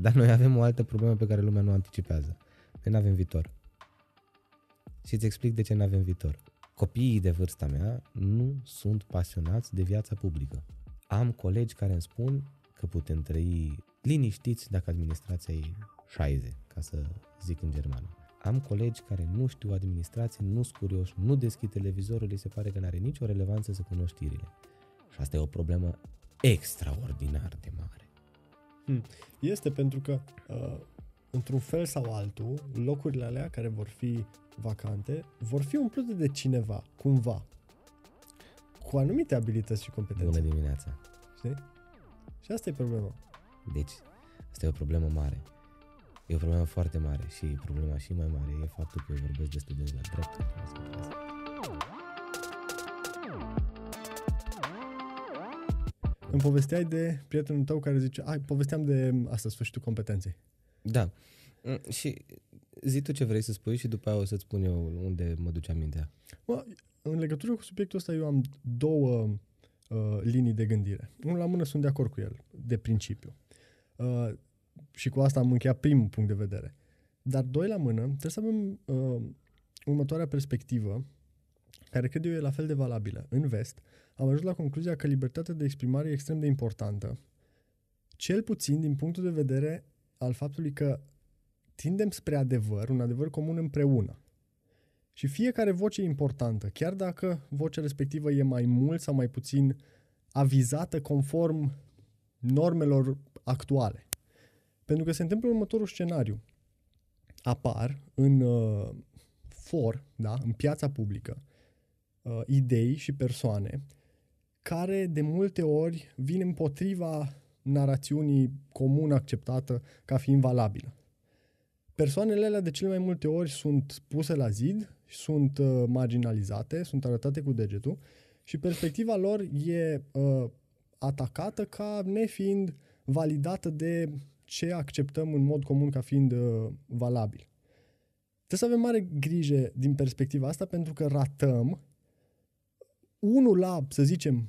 Dar noi avem o altă problemă pe care lumea nu anticipează. Noi nu avem viitor. Și îți explic de ce nu avem viitor. Copiii de vârsta mea nu sunt pasionați de viața publică. Am colegi care îmi spun că putem trăi liniștiți dacă administrația e 60, ca să zic în germană. Am colegi care nu știu administrație, nu sunt curioși, nu deschid televizorul, îi se pare că nu are nicio relevanță să cunoști știrile. Și asta e o problemă extraordinar de mare. Mm. Este pentru că, uh, într-un fel sau altul, locurile alea care vor fi vacante vor fi umplute de cineva, cumva, cu anumite abilități și competențe. Bună dimineața! Știi? Și asta e problema. Deci, asta e o problemă mare. E o problemă foarte mare și problema și mai mare e faptul că eu vorbesc de studenți la drept. Îmi povesteai de prietenul tău care zice, ai, povesteam de asta, sfârșitul competenței. Da. Mm, și zi tu ce vrei să spui și după aia o să-ți spun eu unde mă duce amintea. Bă, în legătură cu subiectul ăsta eu am două uh, linii de gândire. Unul la mână sunt de acord cu el, de principiu. Uh, și cu asta am încheiat primul punct de vedere. Dar doi la mână, trebuie să avem uh, următoarea perspectivă care cred eu e la fel de valabilă. În vest, am ajuns la concluzia că libertatea de exprimare e extrem de importantă. Cel puțin din punctul de vedere al faptului că tindem spre adevăr, un adevăr comun împreună. Și fiecare voce e importantă, chiar dacă vocea respectivă e mai mult sau mai puțin avizată conform normelor actuale. Pentru că se întâmplă următorul scenariu. Apar în uh, for, da, în piața publică, uh, idei și persoane care de multe ori vin împotriva narațiunii comun acceptată ca fiind valabilă. Persoanele alea de cele mai multe ori sunt puse la zid, sunt uh, marginalizate, sunt arătate cu degetul și perspectiva lor e uh, atacată ca nefiind validată de ce acceptăm în mod comun ca fiind uh, valabil. Trebuie să avem mare grijă din perspectiva asta pentru că ratăm unul la, să zicem,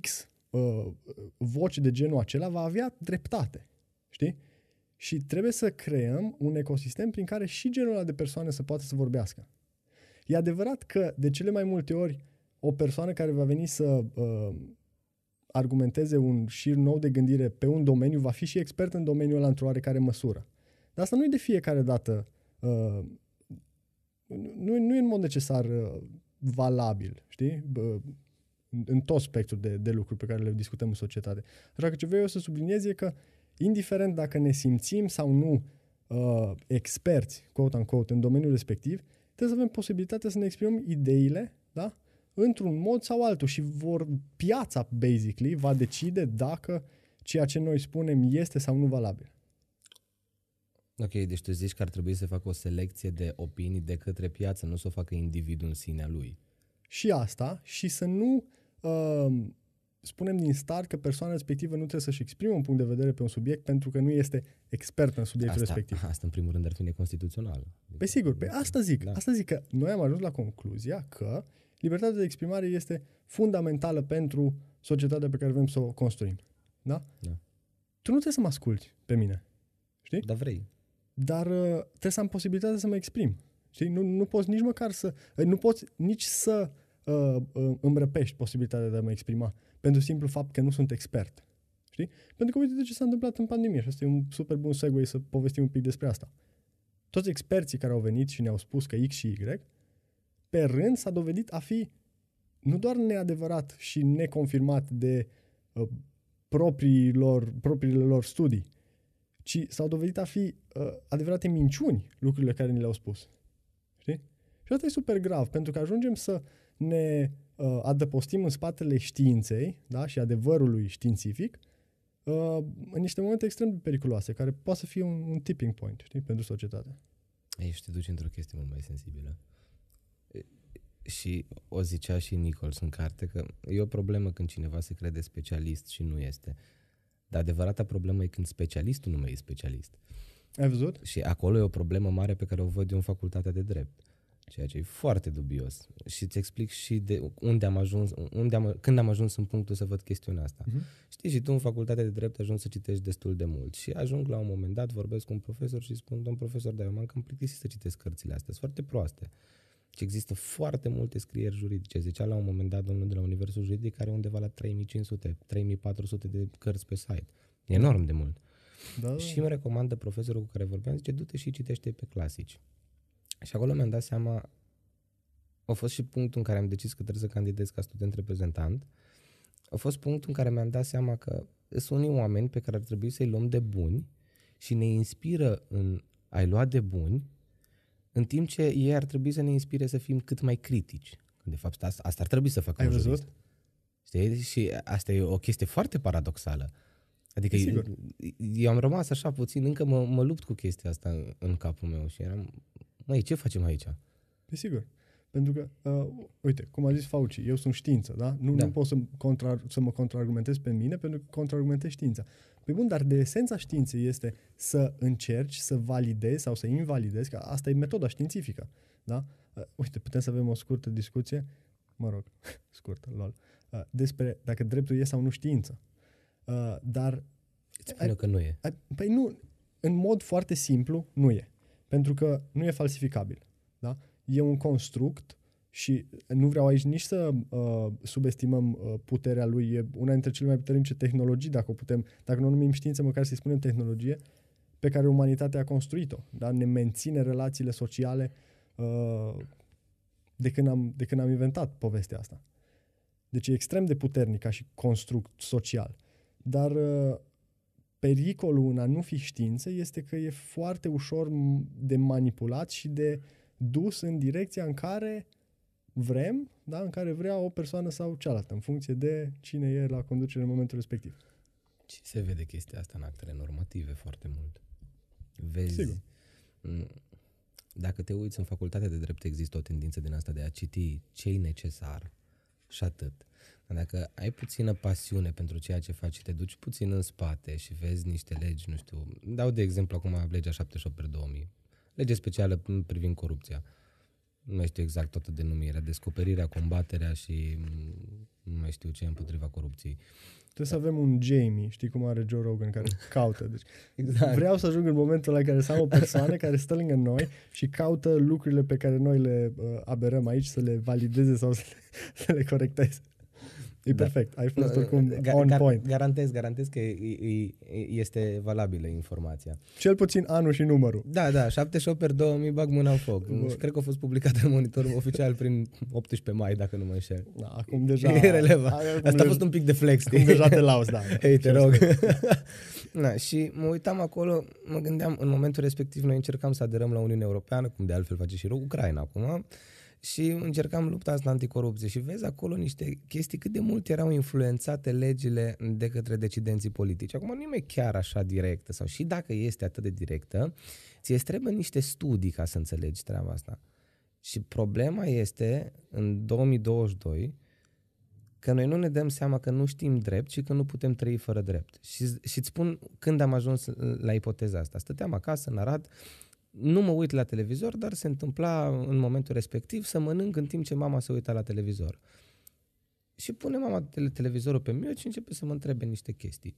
X uh, voci de genul acela va avea dreptate. Știi? Și trebuie să creăm un ecosistem prin care și genul ăla de persoane să poată să vorbească. E adevărat că de cele mai multe ori o persoană care va veni să uh, argumenteze un șir nou de gândire pe un domeniu va fi și expert în domeniul ăla într-o oarecare măsură. Dar asta nu e de fiecare dată. Uh, nu, nu e în mod necesar uh, valabil, știi? Bă, în tot spectrul de, de lucruri pe care le discutăm în societate. Așa că ce vreau eu să subliniez e că, indiferent dacă ne simțim sau nu uh, experți, quote-unquote, în domeniul respectiv, trebuie să avem posibilitatea să ne exprimăm ideile, da? Într-un mod sau altul și vor, piața, basically, va decide dacă ceea ce noi spunem este sau nu valabil. Ok, deci tu zici că ar trebui să facă o selecție de opinii de către piață, nu să o facă individul în sinea lui. Și asta, și să nu uh, spunem din start că persoana respectivă nu trebuie să-și exprime un punct de vedere pe un subiect pentru că nu este expert în subiectul asta, respectiv. Asta, în primul rând, ar fi neconstituțional. Pe păi sigur, pe păi asta zic. Da. Asta zic că noi am ajuns la concluzia că libertatea de exprimare este fundamentală pentru societatea pe care vrem să o construim. Da? da. Tu nu trebuie să mă asculti pe mine. Știi? Dar vrei dar uh, trebuie să am posibilitatea să mă exprim. Știi? Nu, nu poți nici măcar să... Eh, nu poți nici să uh, uh, îmi răpești posibilitatea de a mă exprima pentru simplu fapt că nu sunt expert. Știi? Pentru că uite de ce s-a întâmplat în pandemie și asta e un super bun segue să povestim un pic despre asta. Toți experții care au venit și ne-au spus că X și Y, pe rând s-a dovedit a fi nu doar neadevărat și neconfirmat de uh, propriilor, propriile lor studii, ci s-au dovedit a fi uh, adevărate minciuni lucrurile care ni le-au spus. Știi? Și asta e super grav, pentru că ajungem să ne uh, adăpostim în spatele științei da, și adevărului științific uh, în niște momente extrem de periculoase, care poate să fie un, un tipping point știi, pentru societate. Ei, și te duci într-o chestie mult mai sensibilă. Și o zicea și Nichols în carte că e o problemă când cineva se crede specialist și nu este. Uh, dar adevărata problemă e când specialistul nu mai e specialist. Ai văzut? Și acolo e o problemă mare pe care o văd eu în facultatea de drept. Ceea ce e foarte dubios. Și îți explic și de unde am ajuns, unde am, când am ajuns în punctul să văd chestiunea asta. Uh-huh. Știi, și tu în facultatea de drept ajungi să citești destul de mult. Și ajung la un moment dat, vorbesc cu un profesor și spun, domn profesor, dar eu m-am cam plictisit să citesc cărțile astea, sunt foarte proaste. Deci există foarte multe scrieri juridice. Zicea la un moment dat domnul de la Universul Juridic are undeva la 3500, 3400 de cărți pe site. E enorm de mult. Da, da. Și îmi recomandă profesorul cu care vorbeam, zice, du-te și citește pe clasici. Și acolo mi-am dat seama, a fost și punctul în care am decis că trebuie să candidez ca student reprezentant, a fost punctul în care mi-am dat seama că sunt unii oameni pe care ar trebui să-i luăm de buni și ne inspiră în a-i lua de buni în timp ce ei ar trebui să ne inspire să fim cât mai critici. De fapt, asta, asta ar trebui să facă Ai un văzut? jurist. Știi? Și asta e o chestie foarte paradoxală. Adică eu, eu am rămas așa puțin, încă mă, mă lupt cu chestia asta în, în capul meu și eram, măi, ce facem aici? Desigur. Pentru că, uh, uite, cum a zis Fauci, eu sunt știință, da? Nu, da. nu pot să, contra, să mă contraargumentez pe mine pentru că contraargumentez știința. Păi bun, dar de esența științei este să încerci să validezi sau să invalidezi, că asta e metoda științifică, da? Uh, uite, putem să avem o scurtă discuție, mă rog, scurtă, lol, uh, despre dacă dreptul e sau nu știință. Uh, dar... Îți spune că nu e. Ai, uh, păi nu, în mod foarte simplu, nu e. Pentru că nu e falsificabil, da? e un construct și nu vreau aici nici să uh, subestimăm uh, puterea lui, e una dintre cele mai puternice tehnologii, dacă o putem, dacă nu o numim știință, măcar să-i spunem tehnologie, pe care umanitatea a construit-o. Da? Ne menține relațiile sociale uh, de, când am, de când am inventat povestea asta. Deci e extrem de puternic ca și construct social. Dar uh, pericolul în a nu fi știință este că e foarte ușor de manipulat și de uh, dus în direcția în care vrem, da? în care vrea o persoană sau cealaltă, în funcție de cine e la conducere în momentul respectiv. Și se vede chestia asta în actele normative foarte mult. Vezi. Sigur. Dacă te uiți în facultatea de drept, există o tendință din asta de a citi ce e necesar și atât. Dar dacă ai puțină pasiune pentru ceea ce faci și te duci puțin în spate și vezi niște legi, nu știu, dau de exemplu acum legea 78 pe 2000, lege specială privind corupția. Nu mai știu exact toată denumirea, descoperirea, combaterea și nu mai știu ce împotriva corupției. Trebuie să avem un Jamie, știi cum are Joe Rogan, care caută. Deci exact. Vreau să ajung în momentul în care să am o persoană care stă lângă noi și caută lucrurile pe care noi le uh, aberăm aici, să le valideze sau să le, să le corecteze. E da. perfect. Ai fost no, oricum eh, gar- on gar- point. Garantez, garantez că e, e, este valabilă informația. Cel puțin anul și numărul. Da, da, 78 per 2000, bag mâna în foc. Bun. Cred că a fost publicat în monitorul oficial prin 18 mai, dacă nu mă înșel. Da, acum deja... E relevant. Asta a fost un pic de flex. Acum deja te lauzi, da. Ei, te rog. da, și mă uitam acolo, mă gândeam, în momentul respectiv noi încercam să aderăm la Uniunea Europeană, cum de altfel face și Ucraina acum, și încercam lupta asta anticorupție și vezi acolo niște chestii cât de mult erau influențate legile de către decidenții politici. Acum nu e chiar așa directă sau și dacă este atât de directă, ți trebuie niște studii ca să înțelegi treaba asta. Și problema este în 2022 că noi nu ne dăm seama că nu știm drept și că nu putem trăi fără drept. Și, și îți spun când am ajuns la ipoteza asta. Stăteam acasă în Arad, nu mă uit la televizor, dar se întâmpla în momentul respectiv să mănânc în timp ce mama se uita la televizor. Și pune mama televizorul pe mine și începe să mă întrebe niște chestii.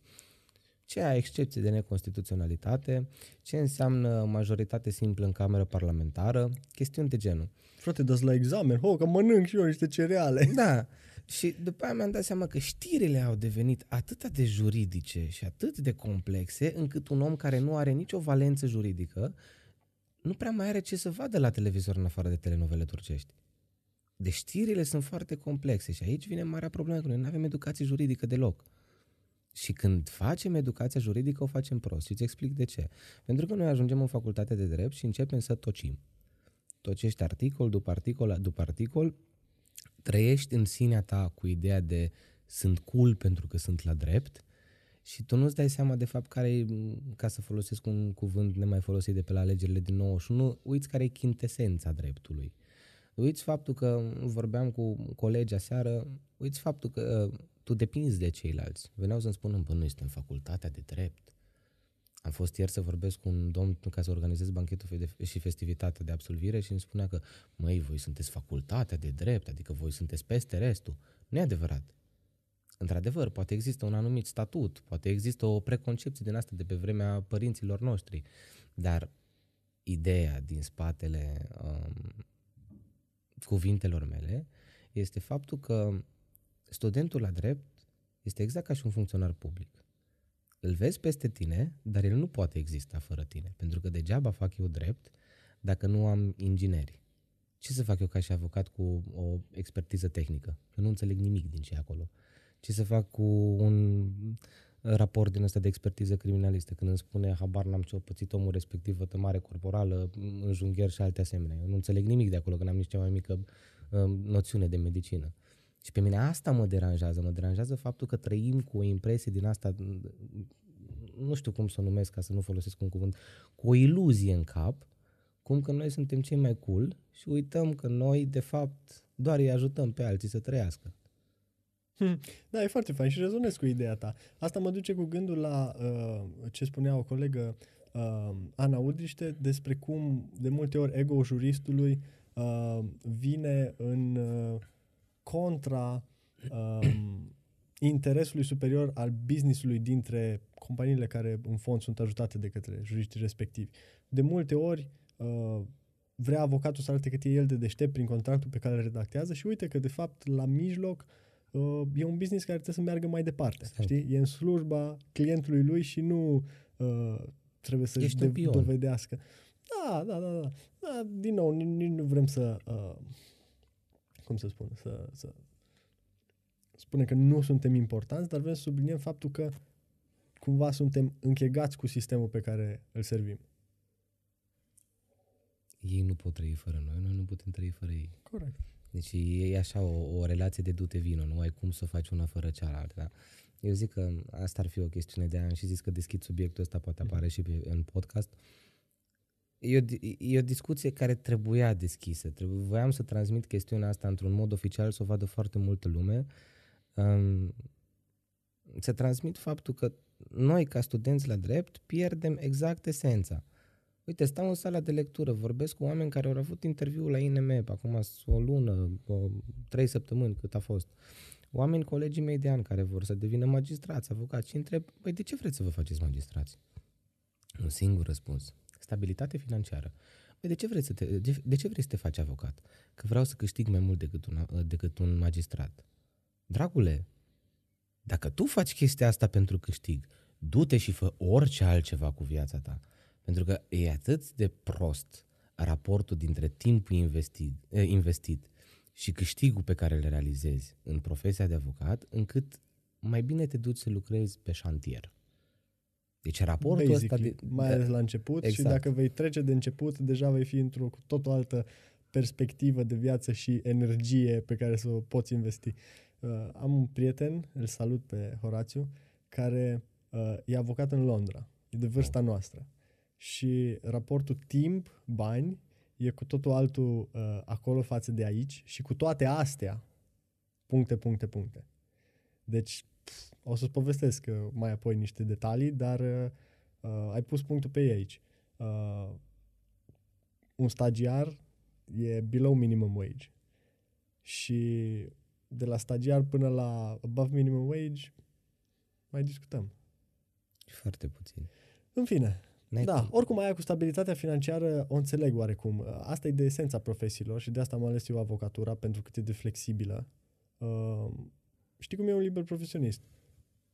Ce a excepție de neconstituționalitate? Ce înseamnă majoritate simplă în cameră parlamentară? Chestiuni de genul. Frate, dați la examen, ho, că mănânc și eu niște cereale. Da, și după aia mi-am dat seama că știrile au devenit atât de juridice și atât de complexe încât un om care nu are nicio valență juridică nu prea mai are ce să vadă la televizor în afară de telenovele turcești. Deci știrile sunt foarte complexe și aici vine marea problemă că noi nu avem educație juridică deloc. Și când facem educația juridică, o facem prost. Și îți explic de ce. Pentru că noi ajungem în facultate de drept și începem să tocim. Tocești articol după articol după articol, trăiești în sinea ta cu ideea de sunt cool pentru că sunt la drept, și tu nu-ți dai seama de fapt care ca să folosesc un cuvânt nemai folosit de pe la alegerile din 91, uiți care e chintesența dreptului. Uiți faptul că vorbeam cu colegi aseară, uiți faptul că ă, tu depinzi de ceilalți. Veneau să-mi spună, bă, noi suntem facultatea de drept. Am fost ieri să vorbesc cu un domn ca să organizez banchetul și festivitatea de absolvire și îmi spunea că, măi, voi sunteți facultatea de drept, adică voi sunteți peste restul. Nu e adevărat. Într-adevăr, poate există un anumit statut, poate există o preconcepție din asta de pe vremea părinților noștri, dar ideea din spatele um, cuvintelor mele este faptul că studentul la drept este exact ca și un funcționar public. Îl vezi peste tine, dar el nu poate exista fără tine, pentru că degeaba fac eu drept dacă nu am ingineri. Ce să fac eu ca și avocat cu o expertiză tehnică? Eu nu înțeleg nimic din ce e acolo ce să fac cu un raport din ăsta de expertiză criminalistă, când îmi spune habar n-am ce-o pățit omul respectiv, vătămare corporală, înjungher și alte asemenea. Eu nu înțeleg nimic de acolo, că n-am nici cea mai mică uh, noțiune de medicină. Și pe mine asta mă deranjează. Mă deranjează faptul că trăim cu o impresie din asta, nu știu cum să o numesc ca să nu folosesc un cuvânt, cu o iluzie în cap, cum că noi suntem cei mai cool și uităm că noi, de fapt, doar îi ajutăm pe alții să trăiască. Da, e foarte fain și rezonez cu ideea ta. Asta mă duce cu gândul la uh, ce spunea o colegă uh, Ana Udriște despre cum de multe ori ego juristului uh, vine în uh, contra uh, interesului superior al businessului dintre companiile care în fond sunt ajutate de către juriștii respectivi. De multe ori uh, vrea avocatul să arate cât e el de deștept prin contractul pe care îl redactează și uite că de fapt la mijloc uh, Uh, e un business care trebuie să meargă mai departe, Stai. Exact. știi? E în slujba clientului lui și nu uh, trebuie să își dovedească. Da, da, da, da, da. Din nou, nici nu vrem să, uh, cum să spun, să, să spune că nu suntem importanți, dar vrem să subliniem faptul că cumva suntem închegați cu sistemul pe care îl servim. Ei nu pot trăi fără noi, noi nu putem trăi fără ei. Corect. Deci e așa o, o relație de dute vino, nu ai cum să o faci una fără cealaltă. Da? Eu zic că asta ar fi o chestiune de an și zic că deschid subiectul ăsta, poate apare mhm. și pe, în podcast. E o, e o discuție care trebuia deschisă. Trebuie, voiam să transmit chestiunea asta într-un mod oficial, să o vadă foarte multă lume. Um, să transmit faptul că noi, ca studenți la drept, pierdem exact esența. Uite, stau în sala de lectură, vorbesc cu oameni care au avut interviu la INM, acum o lună, o, trei săptămâni cât a fost. Oameni, colegii mei de ani care vor să devină magistrați, avocați și întreb, păi de ce vreți să vă faceți magistrați? Un singur răspuns. Stabilitate financiară. Păi de ce, vrei să te, de, de ce vrei să te faci avocat? Că vreau să câștig mai mult decât un, decât un magistrat. Dragule, dacă tu faci chestia asta pentru câștig, du-te și fă orice altceva cu viața ta. Pentru că e atât de prost raportul dintre timpul investit, eh, investit și câștigul pe care le realizezi în profesia de avocat, încât mai bine te duci să lucrezi pe șantier. Deci raportul Basically, ăsta... De, mai da, ales la început exact. și dacă vei trece de început, deja vei fi într-o cu tot o altă perspectivă de viață și energie pe care să o poți investi. Uh, am un prieten, îl salut pe Horațiu, care uh, e avocat în Londra, e de vârsta oh. noastră. Uh, și raportul timp-bani e cu totul altul uh, acolo față de aici și cu toate astea, puncte, puncte, puncte. Deci, pf, o să-ți povestesc uh, mai apoi niște detalii, dar uh, uh, ai pus punctul pe ei aici. Uh, un stagiar e below minimum wage și de la stagiar până la above minimum wage mai discutăm. Foarte puțin. În fine, Net. Da, oricum aia cu stabilitatea financiară o înțeleg oarecum. Asta e de esența profesiilor și de asta am ales eu avocatura pentru cât e de flexibilă. Uh, știi cum e un liber profesionist?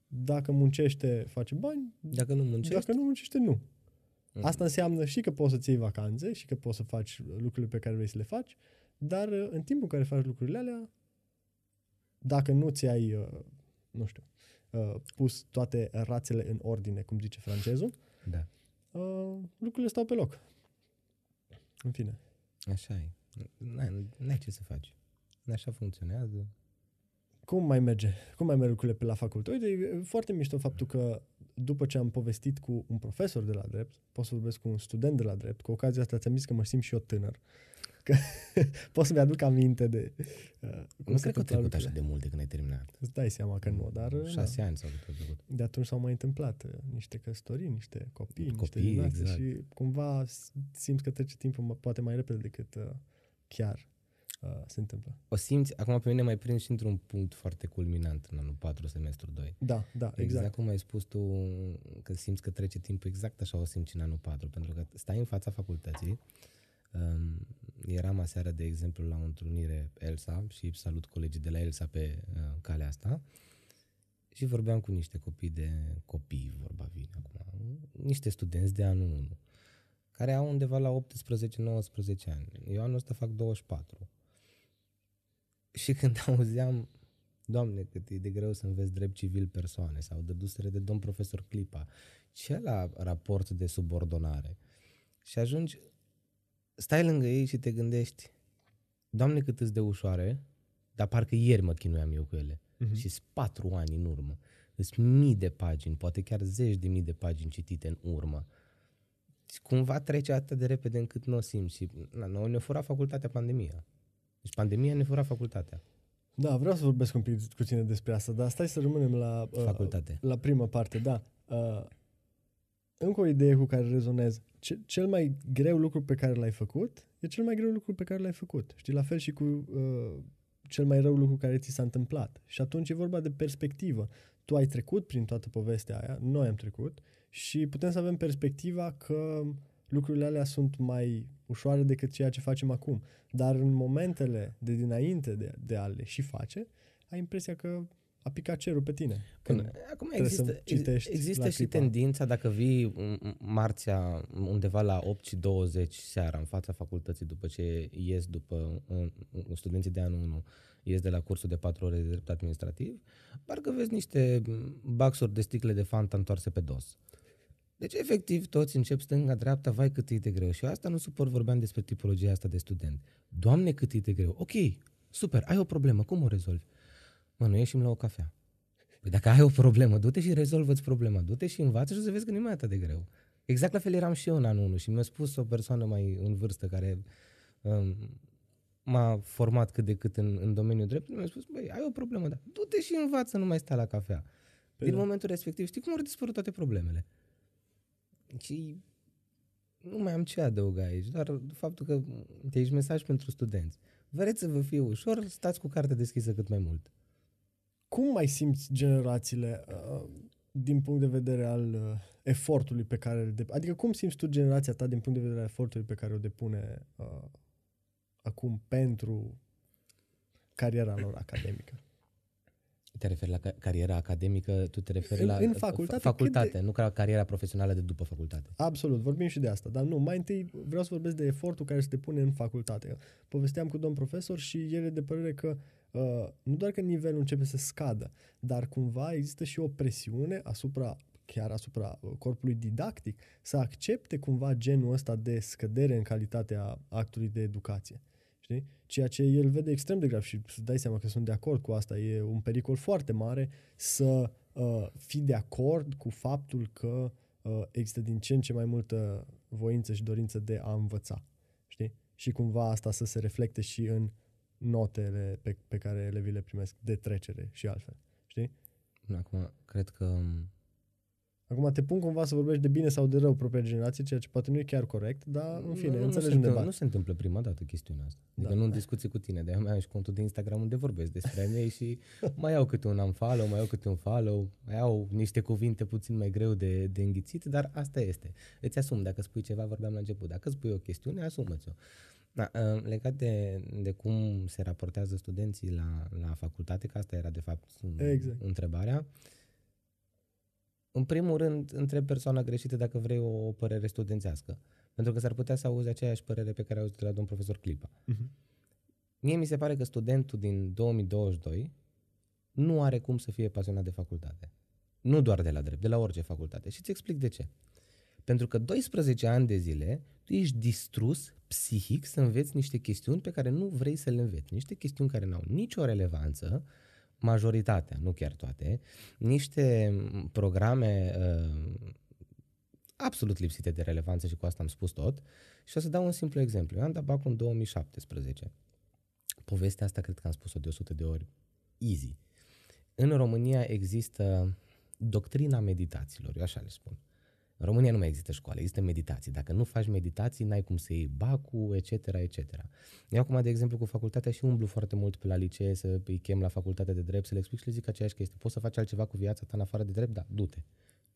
Dacă muncește, face bani. Dacă nu muncește? Dacă nu muncește, nu. Mm. Asta înseamnă și că poți să-ți iei vacanțe și că poți să faci lucrurile pe care vrei să le faci, dar uh, în timpul în care faci lucrurile alea, dacă nu ți-ai, uh, nu știu, uh, pus toate rațele în ordine, cum zice francezul, da Uh, lucrurile stau pe loc. În fine. Așa e. N-ai ce să faci. Așa funcționează. Cum mai merge? Cum mai merg lucrurile pe la facultate? Uite, e foarte mișto faptul că după ce am povestit cu un profesor de la drept, pot să vorbesc cu un student de la drept, cu ocazia asta ți-am zis că mă simt și eu tânăr. Că pot să-mi aduc aminte de... Uh, cum nu cred că a trecut așa de mult de când ai terminat. Îți dai seama că nu, dar... Mm, șase da. ani s-au trecut. De atunci s-au mai întâmplat uh, niște căsătorii, niște copii, copii niște exact. și cumva simți că trece timpul poate mai repede decât uh, chiar uh, se întâmplă. O simți, acum pe mine mai prins și într-un punct foarte culminant în anul 4, semestru 2. Da, da, exact. Exact cum ai spus tu că simți că trece timpul exact așa o simți în anul 4, pentru că stai în fața facultății, Um, eram aseară, de exemplu, la o întrunire Elsa și salut colegii de la Elsa pe uh, calea asta și vorbeam cu niște copii de copii, vorba vine acum, niște studenți de anul 1, care au undeva la 18-19 ani. Eu anul ăsta fac 24. Și când auzeam, Doamne, cât e de greu să înveți drept civil persoane, sau dădusere de domn profesor Clipa, ce la raport de subordonare? Și ajungi stai lângă ei și te gândești, Doamne cât de ușoare, dar parcă ieri mă chinuiam eu cu ele. Uh-huh. Și patru ani în urmă. Sunt mii de pagini, poate chiar zeci de mii de pagini citite în urmă. Și cumva trece atât de repede încât nu o simți. Și na, noi ne-a furat facultatea pandemia. Deci pandemia ne-a furat facultatea. Da, vreau să vorbesc un pic cu tine despre asta, dar stai să rămânem la... Uh, Facultate. Uh, la prima parte, da. Uh, încă o idee cu care rezonez. Ce, cel mai greu lucru pe care l-ai făcut e cel mai greu lucru pe care l-ai făcut. Știi, la fel și cu uh, cel mai rău lucru care ți s-a întâmplat. Și atunci e vorba de perspectivă. Tu ai trecut prin toată povestea aia, noi am trecut și putem să avem perspectiva că lucrurile alea sunt mai ușoare decât ceea ce facem acum. Dar în momentele de dinainte de, de a le și face, ai impresia că a picat cerul pe tine. Când acum există, există și clipa. tendința, dacă vii marțea undeva la 8 și 20 seara în fața facultății după ce ies după studenții de anul 1, ies de la cursul de 4 ore de drept administrativ, parcă vezi niște baxuri de sticle de fanta întoarse pe dos. Deci, efectiv, toți încep stânga-dreapta, vai cât e de greu. Și eu asta nu suport, vorbeam despre tipologia asta de student. Doamne, cât e de greu. Ok, super, ai o problemă, cum o rezolvi? Mă, nu ieșim la o cafea. Păi dacă ai o problemă, du-te și rezolvă-ți problema, du-te și învață și o să vezi că nu e mai atât de greu. Exact la fel eram și eu în anul 1 și mi-a spus o persoană mai în vârstă care um, m-a format cât de cât în, în domeniul drept, mi-a spus, băi, ai o problemă, dar du-te și învață, nu mai sta la cafea. Păi Din da. momentul respectiv, știi cum au dispărut toate problemele? Și nu mai am ce adăuga aici, doar faptul că te ești mesaj pentru studenți. Vreți să vă fie ușor, stați cu carte deschisă cât mai mult cum mai simți generațiile uh, din punct de vedere al uh, efortului pe care îl depune? Adică cum simți tu generația ta din punct de vedere al efortului pe care o depune uh, acum pentru cariera lor academică? Te referi la cariera academică, tu te referi în, la în uh, facultate, facultate de... nu la cariera profesională de după facultate. Absolut, vorbim și de asta, dar nu, mai întâi vreau să vorbesc de efortul care se depune în facultate. Povesteam cu domn profesor și el e de părere că uh, Uh, nu doar că nivelul începe să scadă, dar cumva există și o presiune asupra chiar asupra uh, corpului didactic, să accepte cumva genul ăsta de scădere în calitatea actului de educație. Știi? Ceea ce el vede extrem de grav și să dai seama că sunt de acord cu asta, e un pericol foarte mare să uh, fii de acord cu faptul că uh, există din ce în ce mai multă voință și dorință de a învăța. Știi? Și cumva asta să se reflecte și în uh, notele pe, pe care elevii le primesc de trecere și altfel. Știi? Acum, cred că... Acum te pun cumva să vorbești de bine sau de rău propria generație, ceea ce poate nu e chiar corect, dar în fine, nu, înțelegi nu se, nu se întâmplă prima dată chestiunea asta. Da, adică da, nu în da. discuții cu tine, de-aia mai am și contul de Instagram unde vorbesc despre ei și mai au câte un unfollow, mai au câte un follow, mai au niște cuvinte puțin mai greu de, de înghițit, dar asta este. Îți asum, dacă spui ceva, vorbeam la început, dacă spui o chestiune, asumă-ți-o. Uh, da, uh, legat de, de cum se raportează studenții la, la facultate, că asta era de fapt exact. întrebarea, în primul rând întreb persoana greșită dacă vrei o, o părere studențească, pentru că s-ar putea să auzi aceeași părere pe care auzit de la domn profesor Clipa. Uh-huh. Mie mi se pare că studentul din 2022 nu are cum să fie pasionat de facultate. Nu doar de la drept, de la orice facultate. Și îți explic de ce. Pentru că 12 ani de zile tu ești distrus psihic să înveți niște chestiuni pe care nu vrei să le înveți, niște chestiuni care n-au nicio relevanță, majoritatea, nu chiar toate, niște programe uh, absolut lipsite de relevanță și cu asta am spus tot. Și o să dau un simplu exemplu. Eu am dat bacul în 2017. Povestea asta cred că am spus-o de 100 de ori. Easy. În România există doctrina meditațiilor, eu așa le spun. În România nu mai există școală, există meditații. Dacă nu faci meditații, n-ai cum să iei bacul, etc., etc. Eu acum, de exemplu, cu facultatea și umblu foarte mult pe la licee, să îi chem la facultatea de drept, să le explic și le zic aceeași chestie. Poți să faci altceva cu viața ta în afară de drept? Da, du-te.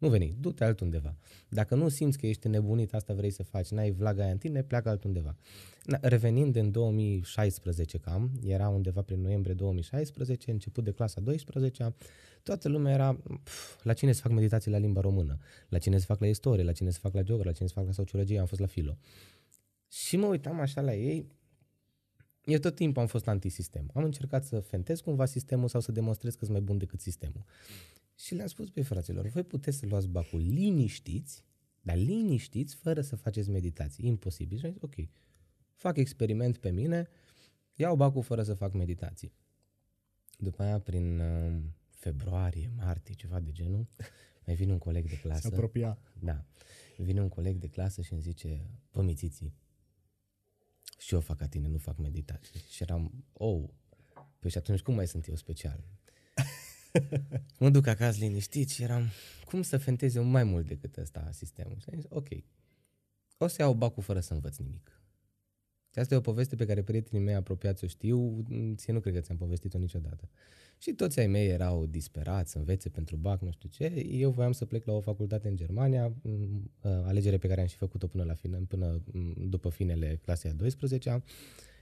Nu veni, du-te altundeva. Dacă nu simți că ești nebunit, asta vrei să faci, n-ai vlaga aia în tine, pleacă altundeva. revenind în 2016 cam, era undeva prin noiembrie 2016, început de clasa 12 toată lumea era pf, la cine se fac meditații la limba română, la cine se fac la istorie, la cine se fac la geografie, la cine se fac la sociologie, am fost la filo. Și mă uitam așa la ei, eu tot timpul am fost antisistem. Am încercat să fentez cumva sistemul sau să demonstrez că sunt mai bun decât sistemul. Și le-am spus pe fraților, voi puteți să luați bacul liniștiți, dar liniștiți fără să faceți meditații. Imposibil. Și am zis, ok, fac experiment pe mine, iau bacul fără să fac meditații. După aia, prin uh, februarie, martie, ceva de genul, mai vine un coleg de clasă. Se apropia. Da. Vine un coleg de clasă și îmi zice, bă, mițiții, și eu fac ca tine, nu fac meditații. Și eram, ou, oh. păi și atunci cum mai sunt eu special? mă duc acasă liniștit și eram, cum să fenteze mai mult decât ăsta sistemul? Și am zis, ok, o să iau bacul fără să învăț nimic. Asta e o poveste pe care prietenii mei apropiați o știu, ție nu cred că ți-am povestit-o niciodată. Și toți ai mei erau disperați, să învețe pentru BAC, nu știu ce. Eu voiam să plec la o facultate în Germania, ă, alegere pe care am și făcut-o până, la fine, până după finele clasei a 12-a.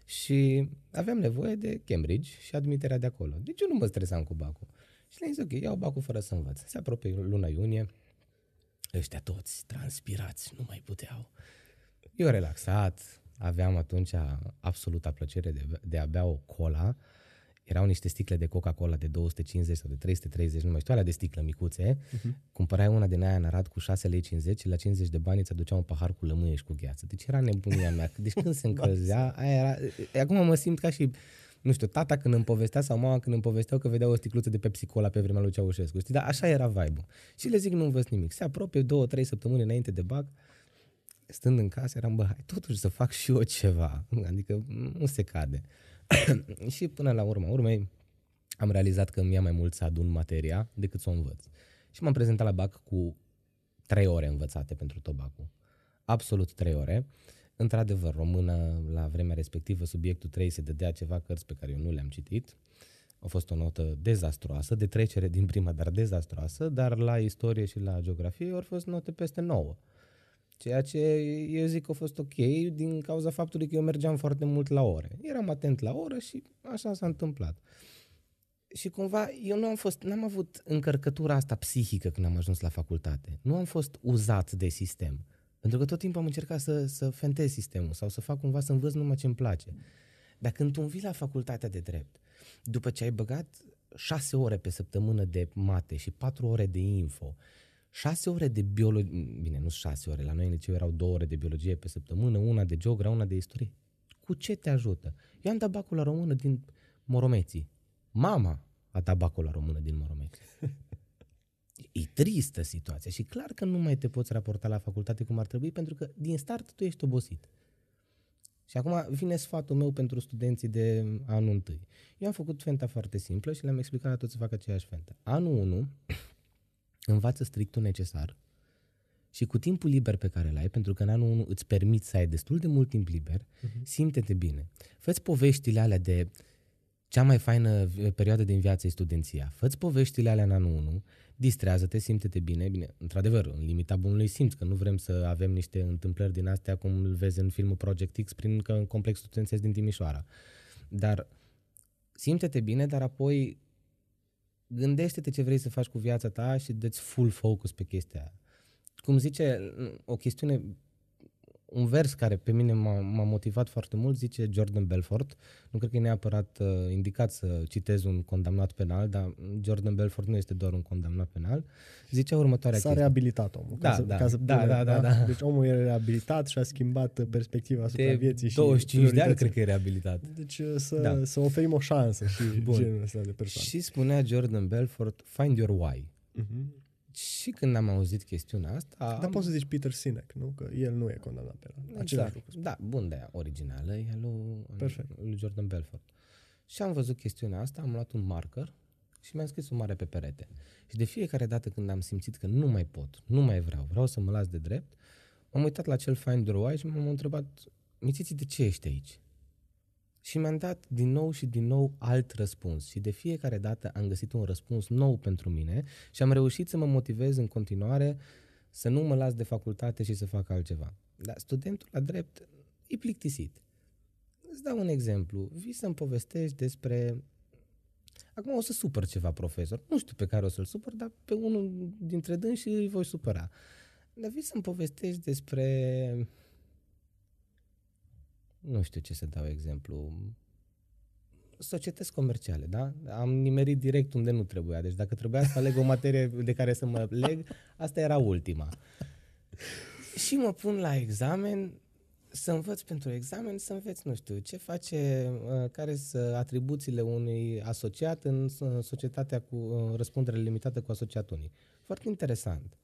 Și aveam nevoie de Cambridge și admiterea de acolo. Deci eu nu mă stresam cu bac și le-am zis, ok, iau bacul fără să învăț. Se apropie luna iunie, ăștia toți transpirați, nu mai puteau. Eu relaxat, aveam atunci absoluta plăcere de, de a bea o cola. Erau niște sticle de Coca-Cola de 250 sau de 330, nu mai știu, alea de sticlă micuțe. Uh-huh. Mhm. Cumpărai una din aia în Arad cu 6 lei 50 și la 50 de bani îți aducea un pahar cu lămâie și cu gheață. Deci era nebunia mea. Deci când se încălzea, da. aia era... Acum mă simt ca și nu știu, tata când îmi povestea sau mama când îmi povesteau că vedea o sticluță de Pepsi Cola pe vremea lui Ceaușescu, știi? Dar așa era vibe Și le zic, nu învăț nimic. Se apropie două, trei săptămâni înainte de bag, stând în casă, eram, bă, hai totuși să fac și eu ceva. Adică nu se cade. și până la urma urmei, am realizat că mi-a mai mult să adun materia decât să o învăț. Și m-am prezentat la BAC cu trei ore învățate pentru tobacul. Absolut trei ore. Uh, Într-adevăr, română, la vremea respectivă, subiectul 3 se dădea ceva cărți pe care eu nu le-am citit. A fost o notă dezastroasă, de trecere din prima, dar dezastroasă, dar la istorie și la geografie au fost note peste 9. Ceea ce eu zic că a fost ok din cauza faptului că eu mergeam foarte mult la ore. Eram atent la oră și așa s-a întâmplat. Și cumva eu nu am fost, n-am avut încărcătura asta psihică când am ajuns la facultate. Nu am fost uzat de sistem. Pentru că tot timpul am încercat să, să fentez sistemul sau să fac cumva să învăț numai ce îmi place. Dar când tu vii la facultatea de drept, după ce ai băgat șase ore pe săptămână de mate și patru ore de info, șase ore de biologie, bine, nu șase ore, la noi în liceu erau două ore de biologie pe săptămână, una de geogra, una de istorie. Cu ce te ajută? Eu am dat bacul la română din Moromeții. Mama a dat bacul la română din Moromeții. e tristă situația și clar că nu mai te poți raporta la facultate cum ar trebui pentru că din start tu ești obosit. Și acum vine sfatul meu pentru studenții de anul întâi. Eu am făcut fenta foarte simplă și le-am explicat la toți să facă aceeași fenta. Anul 1 învață strictul necesar și cu timpul liber pe care îl ai, pentru că în anul 1 îți permiți să ai destul de mult timp liber, uh-huh. simte-te bine. Făți poveștile alea de cea mai faină perioadă din viață e studenția. Fă-ți poveștile alea în anul 1, distrează-te, simte-te bine. Bine, într-adevăr, în limita bunului simți că nu vrem să avem niște întâmplări din astea cum îl vezi în filmul Project X prin că în complexul studențesc din Timișoara. Dar simte-te bine, dar apoi gândește-te ce vrei să faci cu viața ta și dă-ți full focus pe chestia aia. Cum zice, o chestiune un vers care pe mine m-a, m-a motivat foarte mult, zice Jordan Belfort. Nu cred că e neapărat uh, indicat să citez un condamnat penal, dar Jordan Belfort nu este doar un condamnat penal. Zice următoarea S-a chestie. reabilitat omul. Da, ca să, da, ca să da, pune, da, da, da, da. Deci omul e reabilitat și a schimbat uh, perspectiva asupra de vieții 25 și de ani cred că e reabilitat. Deci uh, să, da. să oferim o șansă și Bun. genul ăsta de persoană. Și spunea Jordan Belfort, find your why. Uh-huh. Și când am auzit chestiunea asta... Dar am... poți să zici Peter Sinek, nu? Că el nu e condamnat pe la exact. lucru. Da, bun de originală, e lui, lui Jordan Belfort. Și am văzut chestiunea asta, am luat un marker și mi-am scris o mare pe perete. Și de fiecare dată când am simțit că nu mai pot, nu mai vreau, vreau să mă las de drept, m-am uitat la cel Find de și m-am întrebat, Mițiții, de ce ești aici? Și mi-am dat din nou și din nou alt răspuns și de fiecare dată am găsit un răspuns nou pentru mine și am reușit să mă motivez în continuare să nu mă las de facultate și să fac altceva. Dar studentul la drept e plictisit. Îți dau un exemplu. Vii să-mi povestești despre... Acum o să supăr ceva profesor. Nu știu pe care o să-l supăr, dar pe unul dintre dânsi îi voi supăra. Dar vii să-mi povestești despre nu știu ce să dau exemplu, societăți comerciale, da? Am nimerit direct unde nu trebuia. Deci dacă trebuia să aleg o materie de care să mă leg, asta era ultima. Și mă pun la examen să învăț pentru examen, să înveți, nu știu, ce face, ă, care sunt atribuțiile unui asociat în societatea cu ă, răspundere limitată cu asociat Foarte interesant.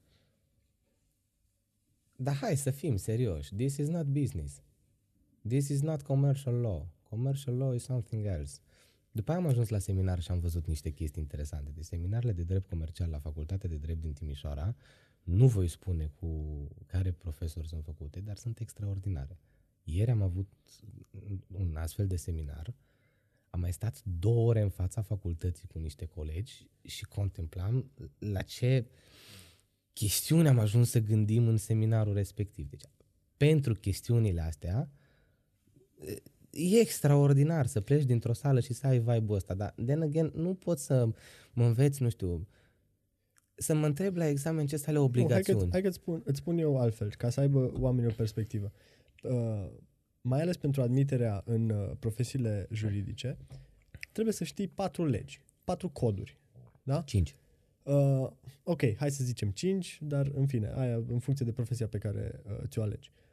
Dar hai să fim serioși. This is not business. This is not commercial law. Commercial law is something else. După aia am ajuns la seminar și am văzut niște chestii interesante. Deci seminarele de drept comercial la Facultatea de Drept din Timișoara, nu voi spune cu care profesori sunt făcute, dar sunt extraordinare. Ieri am avut un astfel de seminar, am mai stat două ore în fața facultății cu niște colegi și contemplam la ce chestiuni am ajuns să gândim în seminarul respectiv. Deci, pentru chestiunile astea, e extraordinar să pleci dintr-o sală și să ai vibe-ul ăsta, dar then again, nu pot să mă înveți, nu știu, să mă întreb la examen ce sunt ale obligațiuni. Nu, hai că îți spun, îți spun eu altfel, ca să aibă oamenii o perspectivă. Uh, mai ales pentru admiterea în uh, profesiile juridice, trebuie să știi patru legi, patru coduri. Da? Cinci. Uh, ok, hai să zicem cinci, dar în fine, aia în funcție de profesia pe care uh, ți-o alegi. Uh,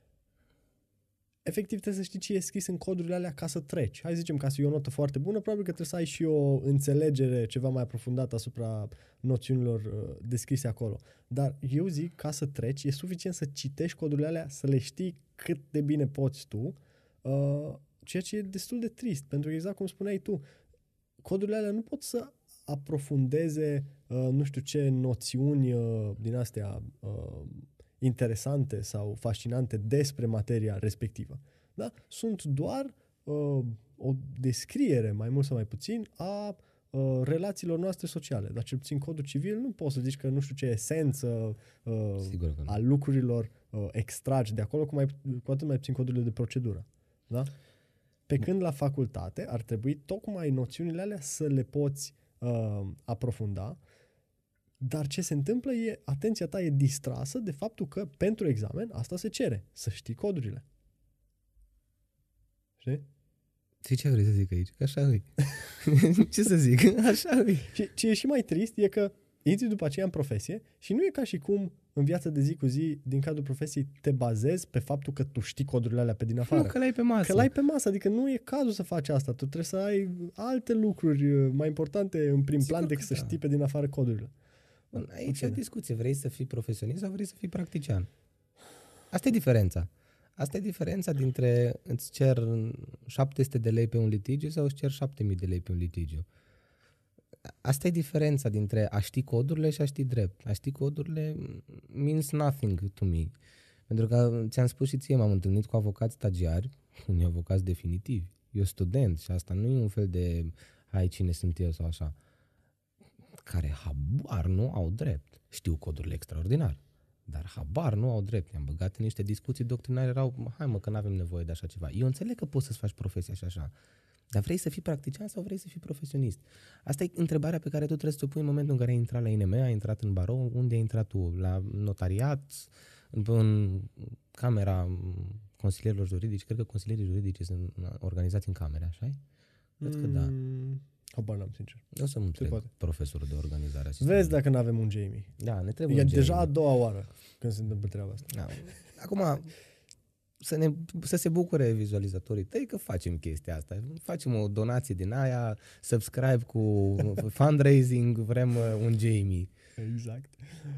efectiv trebuie să știi ce e scris în codurile alea ca să treci. Hai să zicem, ca să iei o notă foarte bună, probabil că trebuie să ai și o înțelegere ceva mai aprofundată asupra noțiunilor uh, descrise acolo. Dar eu zic, ca să treci, e suficient să citești codurile alea, să le știi cât de bine poți tu, uh, ceea ce e destul de trist, pentru că exact cum spuneai tu, codurile alea nu pot să aprofundeze uh, nu știu ce noțiuni din astea interesante sau fascinante despre materia respectivă. Da? Sunt doar uh, o descriere, mai mult sau mai puțin, a uh, relațiilor noastre sociale. Dar cel puțin codul civil nu poți să zici că nu știu ce esență uh, a lucrurilor uh, extragi de acolo, cu, mai, cu atât mai puțin codurile de procedură. Da? Pe când la facultate ar trebui tocmai noțiunile alea să le poți uh, aprofunda, dar ce se întâmplă e, atenția ta e distrasă de faptul că pentru examen asta se cere, să știi codurile. Știi? Ce, ce vrei să zic aici? așa e. ce să zic? Așa e. Ce, ce e și mai trist e că intri după aceea în profesie și nu e ca și cum în viața de zi cu zi, din cadrul profesiei, te bazezi pe faptul că tu știi codurile alea pe din afară. Nu, că le-ai pe masă. Că le-ai pe masă, adică nu e cazul să faci asta. Tu trebuie să ai alte lucruri uh, mai importante în prim Sigur plan decât da. să știi pe din afară codurile. Bun, aici e o discuție. Vrei să fii profesionist sau vrei să fii practician? Asta e diferența. Asta e diferența dintre îți cer 700 de lei pe un litigiu sau îți cer 7000 de lei pe un litigiu. Asta e diferența dintre a ști codurile și a ști drept. A ști codurile means nothing to me. Pentru că ți-am spus și ție, m-am întâlnit cu avocați stagiari, unii avocați definitivi. Eu student și asta nu e un fel de hai cine sunt eu sau așa care habar nu au drept. Știu codurile extraordinare, dar habar nu au drept. Ne-am băgat în niște discuții doctrinare, erau, hai mă că nu avem nevoie de așa ceva. Eu înțeleg că poți să-ți faci profesia și așa, dar vrei să fii practician sau vrei să fii profesionist? Asta e întrebarea pe care tu trebuie să o pui în momentul în care ai intrat la INM, ai intrat în barou, unde ai intrat tu? La notariat, în camera consilierilor juridici? Cred că consilierii juridici sunt organizați în camere, așa Cred că da. Mm. Habar n-am, sincer. O să-mi întreb poate. profesorul de organizare. Sistemului. Vezi dacă nu avem un Jamie. Da, ne trebuie E deja a doua oară când se întâmplă treaba asta. Da. Acum, să, ne, să se bucure vizualizatorii tăi că facem chestia asta. Facem o donație din aia, subscribe cu fundraising, vrem uh, un Jamie. Exact.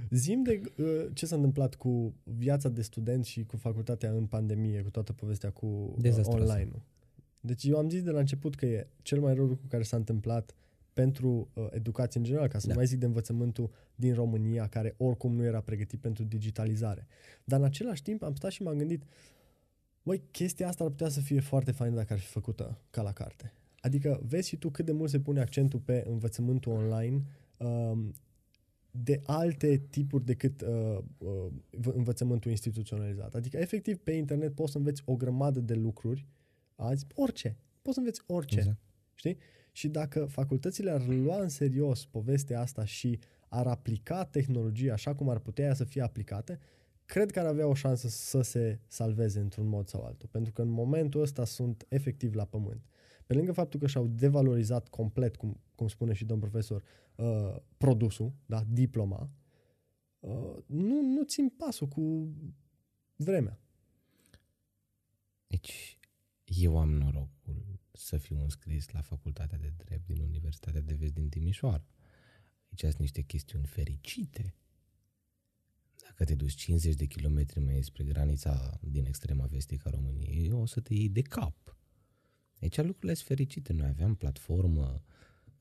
Zim de uh, ce s-a întâmplat cu viața de student și cu facultatea în pandemie, cu toată povestea cu uh, online deci eu am zis de la început că e cel mai rău lucru care s-a întâmplat pentru uh, educație în general, ca să da. nu mai zic de învățământul din România, care oricum nu era pregătit pentru digitalizare. Dar în același timp am stat și m-am gândit, măi, chestia asta ar putea să fie foarte faină dacă ar fi făcută ca la carte. Adică vezi și tu cât de mult se pune accentul pe învățământul online um, de alte tipuri decât uh, uh, învățământul instituționalizat. Adică, efectiv, pe internet poți să înveți o grămadă de lucruri azi, orice. Poți să înveți orice. Exact. Știi? Și dacă facultățile ar lua în serios povestea asta și ar aplica tehnologia așa cum ar putea să fie aplicată, cred că ar avea o șansă să se salveze într-un mod sau altul. Pentru că în momentul ăsta sunt efectiv la pământ. Pe lângă faptul că și-au devalorizat complet, cum, cum spune și domn profesor, uh, produsul, da, diploma, uh, nu, nu țin pasul cu vremea. Deci, eu am norocul să fiu înscris la Facultatea de Drept din Universitatea de Vest din Timișoara. Aici sunt niște chestiuni fericite. Dacă te duci 50 de kilometri mai spre granița din extrema vestică a României, o să te iei de cap. Aici lucrurile sunt fericite. Noi aveam platformă, uh,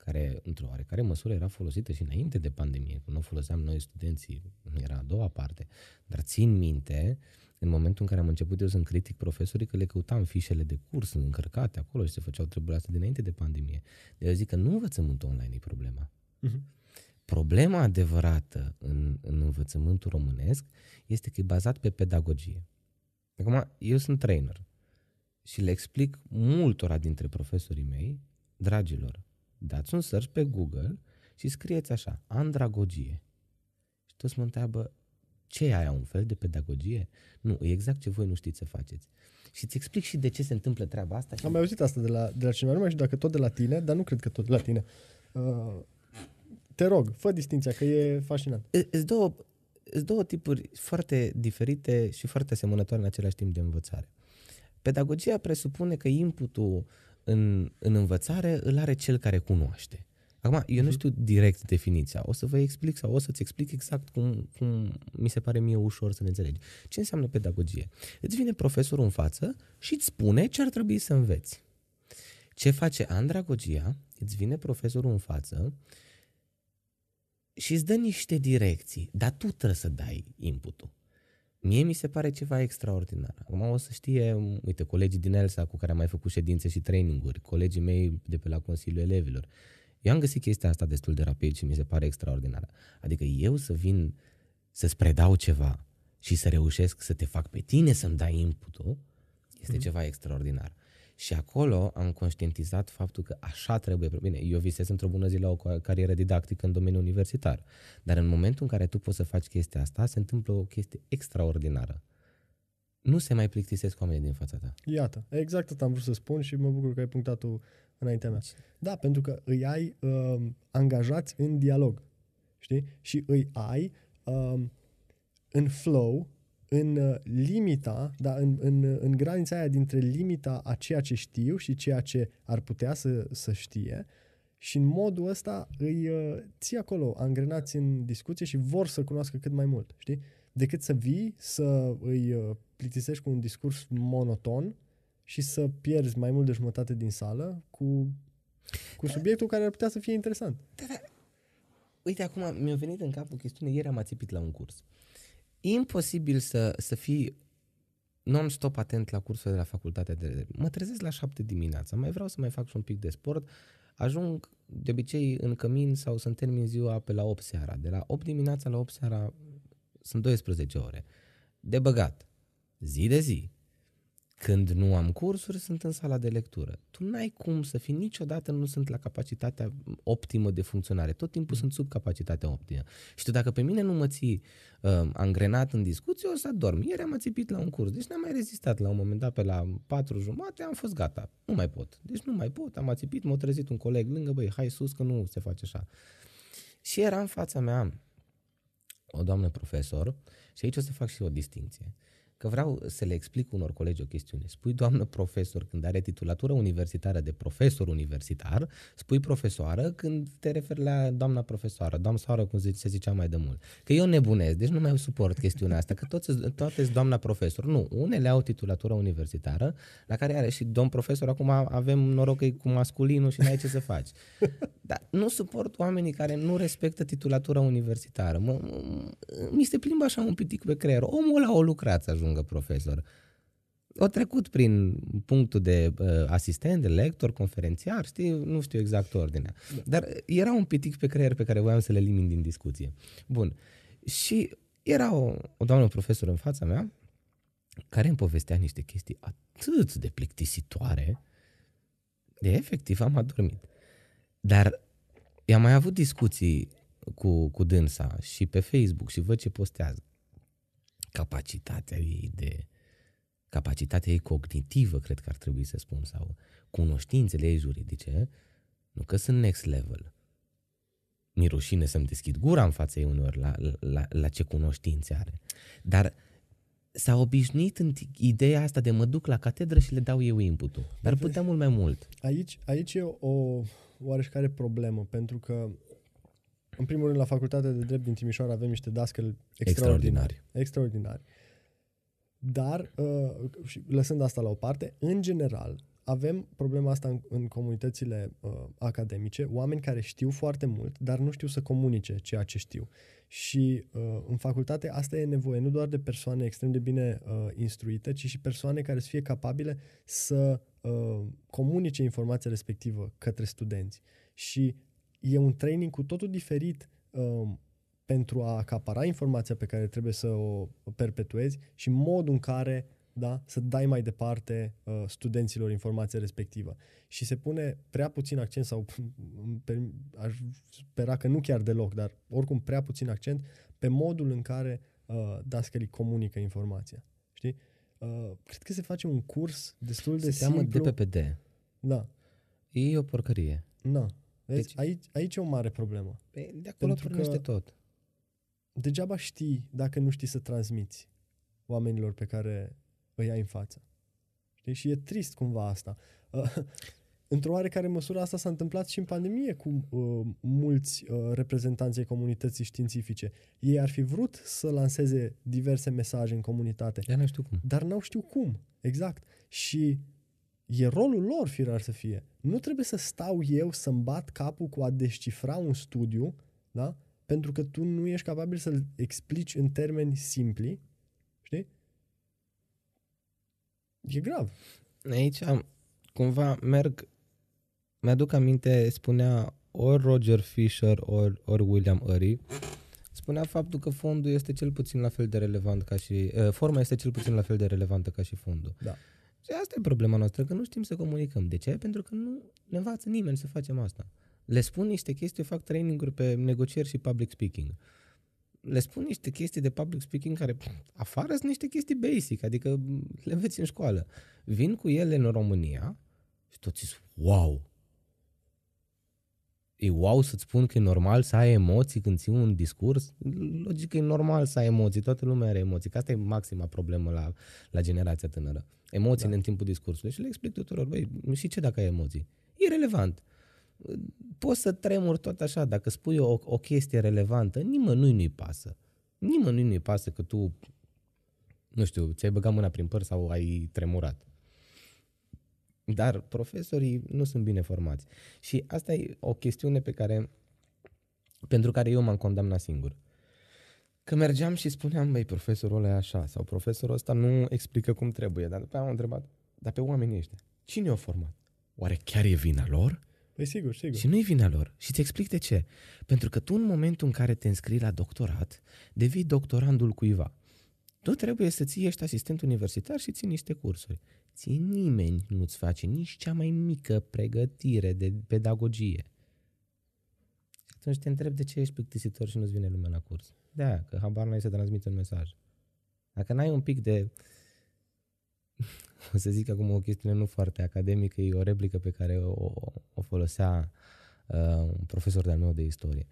care într-o oarecare măsură era folosită și înainte de pandemie, când o foloseam noi studenții, era a doua parte, dar țin minte, în momentul în care am început eu să-mi critic profesorii, că le căutam fișele de curs încărcate acolo și se făceau treburile astea dinainte de pandemie. de eu zic că nu învățământul online e problema. Uh-huh. Problema adevărată în, în învățământul românesc este că e bazat pe pedagogie. Acum, eu sunt trainer și le explic multora dintre profesorii mei, dragilor, dați un search pe Google și scrieți așa, andragogie. Și toți mă întreabă, ce e aia, un fel de pedagogie? Nu, e exact ce voi nu știți să faceți. Și îți explic și de ce se întâmplă treaba asta. Am mai auzit asta de la, de la cineva, nu mai știu dacă tot de la tine, dar nu cred că tot de la tine. Uh, te rog, fă distinția, că e fascinant. Sunt două, două tipuri foarte diferite și foarte asemănătoare în același timp de învățare. Pedagogia presupune că inputul în, în învățare îl are cel care cunoaște. Acum, eu nu mhm. știu direct definiția. O să vă explic sau o să-ți explic exact cum, cum mi se pare mie ușor să ne înțelegi. Ce înseamnă pedagogie? Îți vine profesorul în față și îți spune ce ar trebui să înveți. Ce face andragogia? Îți vine profesorul în față și îți dă niște direcții, dar tu trebuie să dai inputul. Mie mi se pare ceva extraordinar. Acum o să știe, uite, colegii din Elsa cu care am mai făcut ședințe și traininguri, colegii mei de pe la Consiliul Elevilor. Eu am găsit chestia asta destul de rapid și mi se pare extraordinară. Adică eu să vin să-ți predau ceva și să reușesc să te fac pe tine să-mi dai input este mm-hmm. ceva extraordinar. Și acolo am conștientizat faptul că așa trebuie. Bine, eu visez într-o bună zi la o carieră didactică în domeniul universitar, dar în momentul în care tu poți să faci chestia asta, se întâmplă o chestie extraordinară. Nu se mai plictisesc oamenii din fața ta. Iată, exact asta am vrut să spun și mă bucur că ai punctat tu înaintea mea. Da, pentru că îi ai uh, angajați în dialog, știi? Și îi ai uh, în flow, în uh, limita, da, în, în, în granița aia dintre limita a ceea ce știu și ceea ce ar putea să, să știe și în modul ăsta îi uh, ții acolo, angrenați în discuție și vor să cunoască cât mai mult, știi? Decât să vii, să îi uh, plictisești cu un discurs monoton și să pierzi mai mult de jumătate din sală cu, cu subiectul care ar putea să fie interesant. Da, da. Uite, acum mi-a venit în cap o chestiune, ieri am ațipit la un curs imposibil să, să fii non-stop atent la cursul de la facultatea de drept. Mă trezesc la șapte dimineața, mai vreau să mai fac și un pic de sport, ajung de obicei în cămin sau să-mi termin ziua pe la 8 seara. De la 8 dimineața la 8 seara sunt 12 ore. De băgat, zi de zi, când nu am cursuri, sunt în sala de lectură. Tu n-ai cum să fii niciodată, nu sunt la capacitatea optimă de funcționare. Tot timpul mm. sunt sub capacitatea optimă. Și tu dacă pe mine nu mă ții uh, angrenat în discuție, o să dorm. Ieri am ațipit la un curs, deci n-am mai rezistat. La un moment dat, pe la patru jumate, am fost gata. Nu mai pot. Deci nu mai pot. Am ațipit, m-a trezit un coleg lângă, băi, hai sus că nu se face așa. Și era în fața mea o doamnă profesor și aici o să fac și o distinție. Uh, Că vreau să le explic unor colegi o chestiune. Spui doamnă profesor când are titulatură universitară de profesor universitar, spui profesoară când te referi la doamna profesoară, doamna soară, cum se zicea mai de mult. Că eu nebunesc, deci nu mai suport chestiunea asta, că toți, toate sunt doamna profesor. Nu, unele au titulatură universitară, la care are și domn profesor, acum avem noroc că e cu masculinul și n-ai ce să faci. Dar nu suport oamenii care nu respectă titulatura universitară. Mă, mi se plimbă așa un pitic pe creier. Omul ăla a lucrat să ajung lângă profesor. O trecut prin punctul de uh, asistent, de lector, conferențiar, știi, nu știu exact ordinea. Da. Dar era un pitic pe creier pe care voiam să le elimin din discuție. Bun. Și era o, o doamnă profesor în fața mea care îmi povestea niște chestii atât de plictisitoare de efectiv am adormit. Dar i-am mai avut discuții cu, cu dânsa și pe Facebook și văd ce postează capacitatea ei de capacitatea ei cognitivă, cred că ar trebui să spun, sau cunoștințele ei juridice, nu că sunt next level. Mi rușine să-mi deschid gura în fața ei uneori la, la, la ce cunoștințe are. Dar s-a obișnuit în ideea asta de mă duc la catedră și le dau eu input-ul. Dar putea mult mai mult. Aici, aici e o oareșcare problemă, pentru că în primul rând, la Facultatea de Drept din Timișoara avem niște dascăl extraordinari. Extraordinari. extraordinari. Dar, uh, lăsând asta la o parte, în general, avem problema asta în, în comunitățile uh, academice, oameni care știu foarte mult, dar nu știu să comunice ceea ce știu. Și uh, în facultate asta e nevoie nu doar de persoane extrem de bine uh, instruite, ci și persoane care să fie capabile să uh, comunice informația respectivă către studenți. Și e un training cu totul diferit um, pentru a acapara informația pe care trebuie să o perpetuezi și modul în care da, să dai mai departe uh, studenților informația respectivă. Și se pune prea puțin accent sau pe, aș spera că nu chiar deloc, dar oricum prea puțin accent pe modul în care uh, dascării comunică informația. Știi? Uh, cred că se face un curs destul de se simplu. de pe PD. Da. E o porcărie. Da. Vezi, deci, aici, aici e o mare problemă. De acolo Pentru că este tot. Degeaba știi dacă nu știi să transmiți oamenilor pe care îi ai în față. Știi? Și e trist cumva asta. Uh, într-o oarecare măsură asta s-a întâmplat și în pandemie cu uh, mulți uh, reprezentanți ai comunității științifice. Ei ar fi vrut să lanseze diverse mesaje în comunitate. Dar nu știu cum. Dar n-au știut cum, exact. Și uh, E rolul lor, firar să fie. Nu trebuie să stau eu să-mi bat capul cu a descifra un studiu, da? Pentru că tu nu ești capabil să-l explici în termeni simpli, știi? E grav. Aici am, cumva merg, mi-aduc aminte, spunea ori Roger Fisher, ori, ori William Ury, spunea faptul că fondul este cel puțin la fel de relevant ca și, eh, forma este cel puțin la fel de relevantă ca și fondul. Da. Și asta e problema noastră, că nu știm să comunicăm. De ce? Pentru că nu ne învață nimeni să facem asta. Le spun niște chestii, fac training-uri pe negocieri și public speaking. Le spun niște chestii de public speaking care afară sunt niște chestii basic, adică le înveți în școală. Vin cu ele în România și toți zic, wow, e wow să-ți spun că e normal să ai emoții când ții un discurs? Logic că e normal să ai emoții, toată lumea are emoții, că asta e maxima problemă la, la generația tânără. emoții da. în timpul discursului și le explic tuturor, băi, și ce dacă ai emoții? E relevant. Poți să tremuri tot așa, dacă spui o, o chestie relevantă, nimănui nu-i pasă. Nimănui nu-i pasă că tu, nu știu, ți-ai băgat mâna prin păr sau ai tremurat. Dar profesorii nu sunt bine formați. Și asta e o chestiune pe care, pentru care eu m-am condamnat singur. Că mergeam și spuneam, băi, profesorul ăla e așa, sau profesorul ăsta nu explică cum trebuie, dar după am întrebat, dar pe oamenii ăștia, cine o format? Oare chiar e vina lor? Păi sigur, sigur. Și nu e vina lor. Și îți explic de ce. Pentru că tu în momentul în care te înscrii la doctorat, devii doctorandul cuiva. Tu trebuie să ții, ești asistent universitar și ții niște cursuri. Ție nimeni nu-ți face nici cea mai mică pregătire de pedagogie. Și atunci te întreb de ce ești plictisitor și nu-ți vine lumea la curs. Da, că habar n-ai să transmiți un mesaj. Dacă n-ai un pic de... O să zic acum o chestiune nu foarte academică, e o replică pe care o, o folosea uh, un profesor de-al meu de istorie.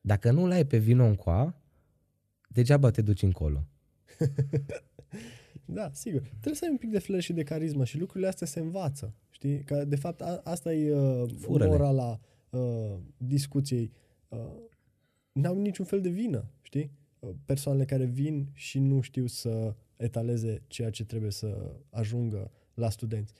Dacă nu l-ai pe vino încoa, degeaba te duci încolo. Da, sigur. Trebuie să ai un pic de flair și de carismă și lucrurile astea se învață. Știi? Că, de fapt, a, asta e uh, morala uh, discuției. Uh, n-au niciun fel de vină, știi? Uh, persoanele care vin și nu știu să etaleze ceea ce trebuie să ajungă la studenți.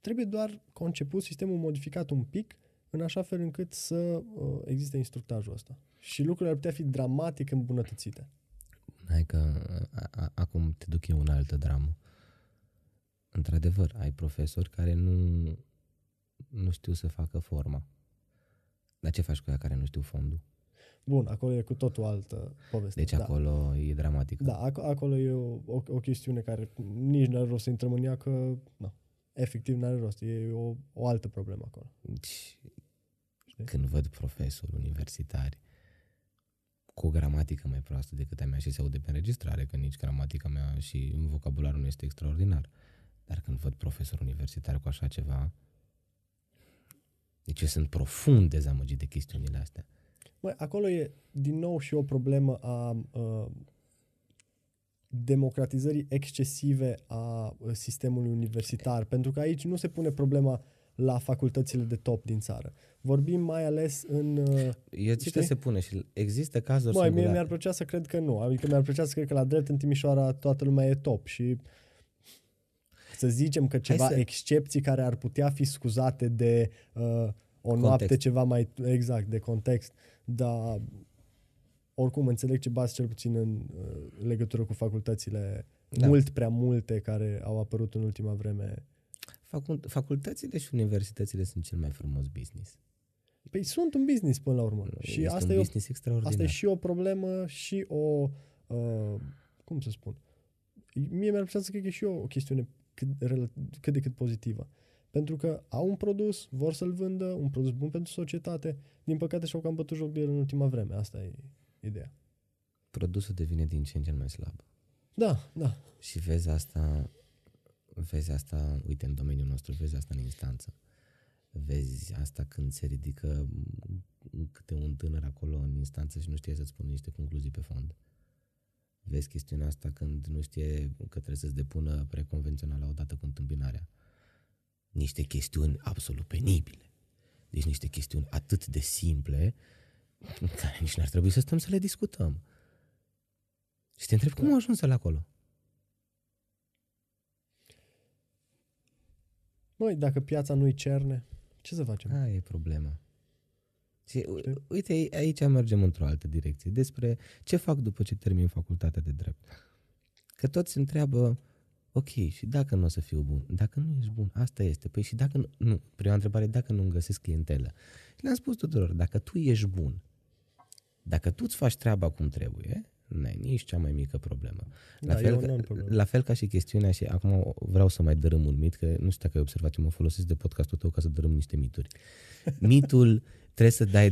Trebuie doar conceput sistemul modificat un pic, în așa fel încât să uh, existe instructajul ăsta. Și lucrurile ar putea fi dramatic îmbunătățite. Hai că a, acum te duc eu în altă dramă. Într-adevăr, ai profesori care nu, nu știu să facă forma. Dar ce faci cu ea care nu știu fondul? Bun, acolo e cu totul altă poveste. Deci da. acolo da. e dramatică. Da, ac- acolo e o, o, o chestiune care nici n-are rost să intrăm în ea, că na, efectiv n-are rost. E o, o altă problemă acolo. Deci, când văd profesori universitari cu o gramatică mai proastă decât a mea și se aude pe înregistrare, că nici gramatica mea și vocabularul nu este extraordinar. Dar când văd profesor universitar cu așa ceva, deci eu sunt profund dezamăgit de chestiunile astea. Mă, acolo e din nou și o problemă a uh, democratizării excesive a ă, sistemului universitar, pentru că aici nu se pune problema uh, la facultățile de top din țară. Vorbim mai ales în... Uh, Eu ți se pune și există cazuri Băi, singurate. mie mi-ar plăcea să cred că nu. Adică mi-ar plăcea să cred că la drept în Timișoara toată lumea e top și să zicem că ceva să... excepții care ar putea fi scuzate de uh, o context. noapte ceva mai exact, de context, dar oricum înțeleg ce bază cel puțin în uh, legătură cu facultățile da. mult prea multe care au apărut în ultima vreme facultățile și universitățile sunt cel mai frumos business. Păi sunt un business până la urmă. Este și asta e, o, asta e și o problemă și o, uh, cum să spun, mie mi-ar plăcea să cred că e și o chestiune cât, cât de cât pozitivă. Pentru că au un produs, vor să-l vândă, un produs bun pentru societate, din păcate și-au cam bătut joc de el în ultima vreme. Asta e ideea. Produsul devine din ce în ce mai slab. Da, da. Și vezi asta vezi asta, uite, în domeniul nostru, vezi asta în instanță. Vezi asta când se ridică câte un tânăr acolo în instanță și nu știe să-ți spună niște concluzii pe fond. Vezi chestiunea asta când nu știe că trebuie să-ți depună preconvențională odată cu întâmpinarea. Niște chestiuni absolut penibile. Deci niște chestiuni atât de simple care nici n-ar trebui să stăm să le discutăm. Și te întreb cum a ajuns la acolo. Noi, dacă piața nu-i cerne, ce să facem? Aia e problema. Și, uite, aici mergem într-o altă direcție. Despre ce fac după ce termin facultatea de drept. Că toți se întreabă, ok, și dacă nu o să fiu bun? Dacă nu ești bun, asta este. Păi și dacă nu, nu prima întrebare, dacă nu îmi găsesc clientelă? Le-am spus tuturor, dacă tu ești bun, dacă tu îți faci treaba cum trebuie, nu ai nici cea mai mică problemă. La, da, fel, ca, problemă. la fel ca și chestiunea, și acum vreau să mai dărâm un mit, că nu știu dacă ai observat, eu mă folosesc de podcastul tău ca să dărâm niște mituri. Mitul trebuie să dai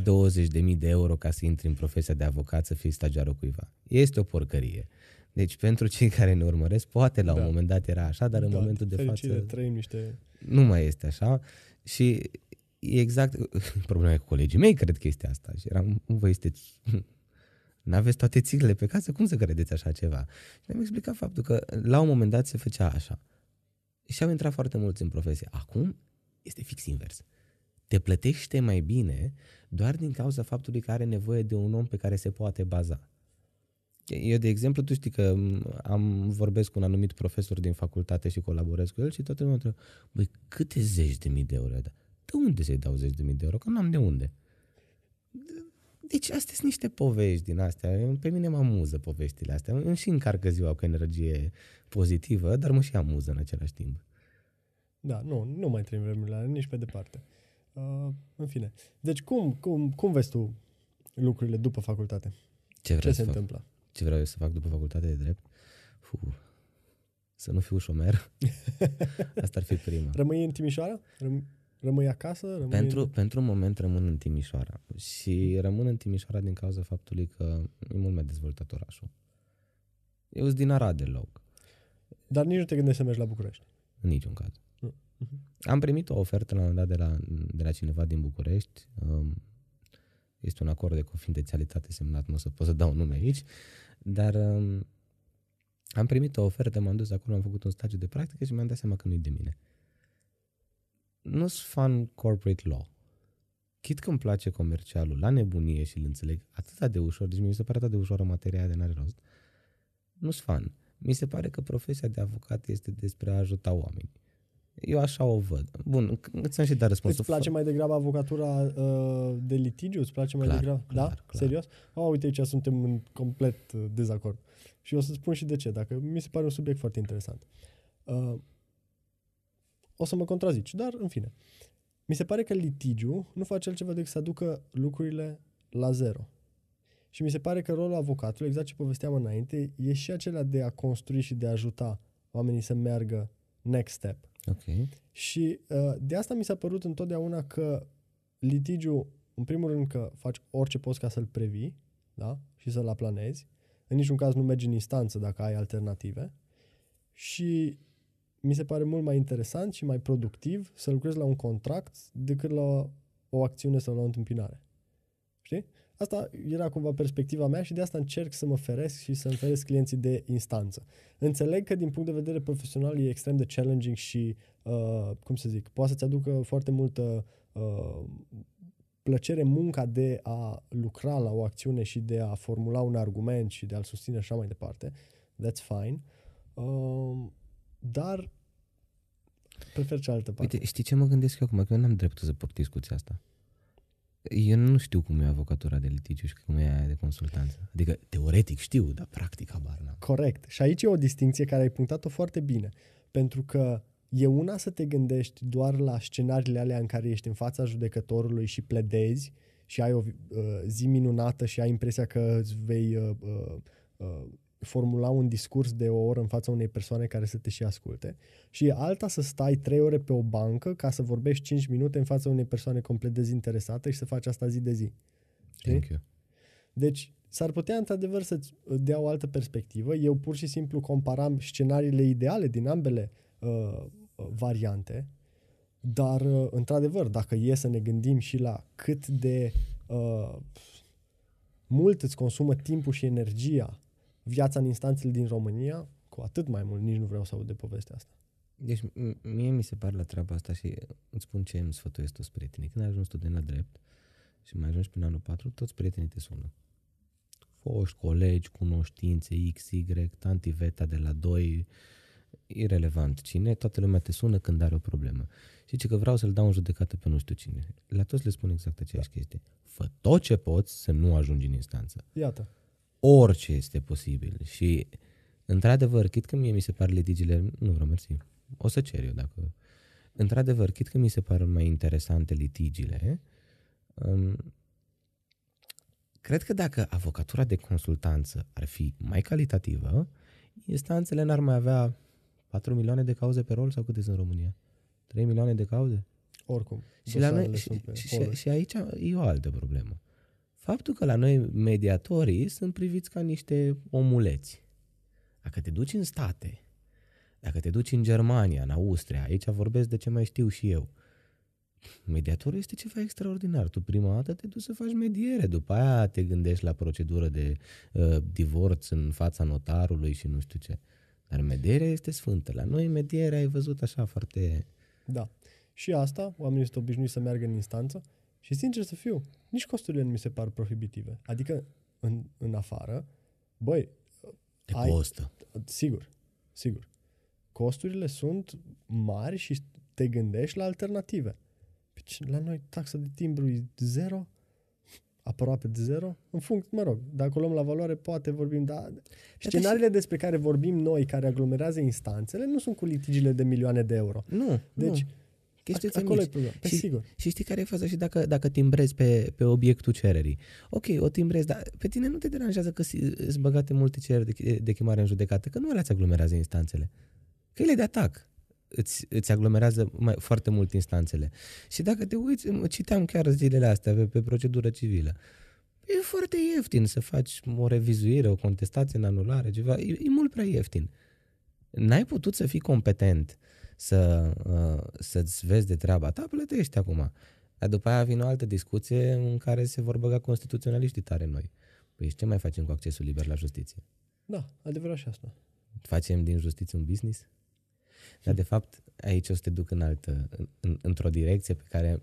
20.000 de euro ca să intri în profesia de avocat, să fii stagiarul cuiva. Este o porcărie. Deci pentru cei care ne urmăresc, poate la da. un moment dat era așa, dar în da, momentul de față... trăim niște... Nu mai este așa. Și exact problema cu colegii mei, cred că este asta. Și eram, voi sunteți nu aveți toate țiglele pe casă, cum să credeți așa ceva? Și ne-am explicat faptul că la un moment dat se făcea așa. Și au intrat foarte mulți în profesie. Acum este fix invers. Te plătește mai bine doar din cauza faptului că are nevoie de un om pe care se poate baza. Eu, de exemplu, tu știi că am vorbesc cu un anumit profesor din facultate și colaborez cu el și toată lumea întreabă, băi, câte zeci de mii de euro? de unde să-i dau zeci de mii de euro? Că n-am de unde. Deci astea sunt niște povești din astea. Pe mine mă amuză poveștile astea. Îmi și încarcă ziua cu energie pozitivă, dar mă și amuză în același timp. Da, nu, nu mai trăim vremurile nici pe departe. Uh, în fine. Deci cum, cum, cum vezi tu lucrurile după facultate? Ce, vrei Ce se fac? întâmplă? Ce vreau eu să fac după facultate de drept? Uf. Să nu fiu șomer. Asta ar fi prima. Rămâi în Timișoara? Răm- Rămâi acasă? Rămâi pentru, în... pentru moment rămân în Timișoara. Și rămân în Timișoara din cauza faptului că e mult mai dezvoltat orașul. Eu sunt din Arad de loc. Dar nici nu te gândești să mergi la București? În niciun caz. Uh-huh. Am primit o ofertă la un dat de la, de la cineva din București. Um, este un acord de confidențialitate semnat, nu o să pot să dau nume aici. Dar um, am primit o ofertă, m-am dus acolo, am făcut un stagiu de practică și mi-am dat seama că nu e de mine nu sunt fan corporate law. Chit că îmi place comercialul la nebunie și îl înțeleg atât de ușor, deci mi se pare atât de ușoară materia aia de n-are rost, nu sunt fan. Mi se pare că profesia de avocat este despre a ajuta oameni. Eu așa o văd. Bun, îți am și dat răspunsul. Îți place mai degrabă avocatura uh, de litigiu? Îți place mai clar, degrabă? Clar, da? Clar. Serios? Oh, uite aici suntem în complet uh, dezacord. Și o să spun și de ce, dacă mi se pare un subiect foarte interesant. Uh, o să mă contrazici, dar în fine. Mi se pare că litigiu nu face altceva decât să aducă lucrurile la zero. Și mi se pare că rolul avocatului, exact ce povesteam înainte, e și acela de a construi și de a ajuta oamenii să meargă next step. Okay. Și uh, de asta mi s-a părut întotdeauna că litigiu, în primul rând că faci orice poți ca să-l previi da? și să-l aplanezi, în niciun caz nu mergi în instanță dacă ai alternative și mi se pare mult mai interesant și mai productiv să lucrezi la un contract decât la o acțiune sau la o întâmpinare. Știi? Asta era cumva perspectiva mea și de asta încerc să mă feresc și să-mi feresc clienții de instanță. Înțeleg că din punct de vedere profesional e extrem de challenging și, uh, cum să zic, poate să-ți aducă foarte multă uh, plăcere munca de a lucra la o acțiune și de a formula un argument și de a-l susține așa mai departe. That's fine. Uh, dar prefer cealaltă parte. Uite, știi ce mă gândesc eu acum? Că eu n-am dreptul să port discuția asta. Eu nu știu cum e avocatura de litigiu și cum e aia de consultanță. Adică, teoretic știu, dar practic abar n-am. Corect. Și aici e o distinție care ai punctat-o foarte bine. Pentru că e una să te gândești doar la scenariile alea în care ești în fața judecătorului și pledezi și ai o uh, zi minunată și ai impresia că îți vei uh, uh, uh formula un discurs de o oră în fața unei persoane care să te și asculte și alta să stai 3 ore pe o bancă ca să vorbești 5 minute în fața unei persoane complet dezinteresate și să faci asta zi de zi. you. Deci s-ar putea într-adevăr să-ți uh, dea o altă perspectivă. Eu pur și simplu comparam scenariile ideale din ambele uh, uh, variante, dar uh, într-adevăr, dacă e să ne gândim și la cât de uh, mult îți consumă timpul și energia viața în instanțele din România, cu atât mai mult nici nu vreau să aud de povestea asta. Deci mie mi se pare la treaba asta și îți spun ce îmi sfătuiesc toți prietenii. Când ai ajuns student la drept și mai ajungi prin anul 4, toți prietenii te sună. Foști, colegi, cunoștințe, X, Y, tanti Veta de la 2, irelevant cine, toată lumea te sună când are o problemă. Și ce că vreau să-l dau în judecată pe nu știu cine. La toți le spun exact aceeași da. chestie. Fă tot ce poți să nu ajungi în instanță. Iată orice este posibil și într-adevăr, chit că mie mi se par litigiile, nu vreau mersi, o să cer eu dacă... Într-adevăr, chit că mi se par mai interesante litigiile, um, cred că dacă avocatura de consultanță ar fi mai calitativă, instanțele n-ar mai avea 4 milioane de cauze pe rol sau câte sunt în România? 3 milioane de cauze? Oricum. Și, la noi, și, și, și, și aici e o altă problemă. Faptul că la noi mediatorii sunt priviți ca niște omuleți. Dacă te duci în state, dacă te duci în Germania, în Austria, aici vorbesc de ce mai știu și eu, mediatorul este ceva extraordinar. Tu prima dată te duci să faci mediere, după aia te gândești la procedură de uh, divorț în fața notarului și nu știu ce. Dar medierea este sfântă. La noi medierea ai văzut așa foarte... Da. Și asta, oamenii sunt obișnuiți să meargă în instanță și sincer să fiu, nici costurile nu mi se par prohibitive. Adică în, în afară, băi, te ai, costă. Sigur, sigur. Costurile sunt mari și te gândești la alternative. Deci, la noi taxa de timbru e zero, aproape de zero, în funcție, mă rog, dacă o luăm la valoare, poate vorbim, dar scenariile despre care vorbim noi, care aglomerează instanțele, nu sunt cu litigiile de milioane de euro. Nu, Deci, nu Chestii Acolo e pe și, sigur. Și știi care e faza? Și dacă, dacă timbrezi pe, pe obiectul cererii, ok, o timbrezi, dar pe tine nu te deranjează că sunt băgate multe cereri de, de chemare în judecată, că nu alea ți aglomerează instanțele. Că ele de atac îți, îți aglomerează mai, foarte mult instanțele. Și dacă te uiți, citeam chiar zilele astea pe, pe procedură civilă, e foarte ieftin să faci o revizuire, o contestație în anulare, ceva, e, e mult prea ieftin. N-ai putut să fii competent uh, să, uh, să-ți vezi de treaba ta, plătește acum. Dar după aia vine o altă discuție în care se vor băga constituționaliștii tare noi. Păi ce mai facem cu accesul liber la justiție? Da, adevărat și asta. Facem din justiție un business? Dar de fapt aici o să te duc în altă, în, într-o direcție pe care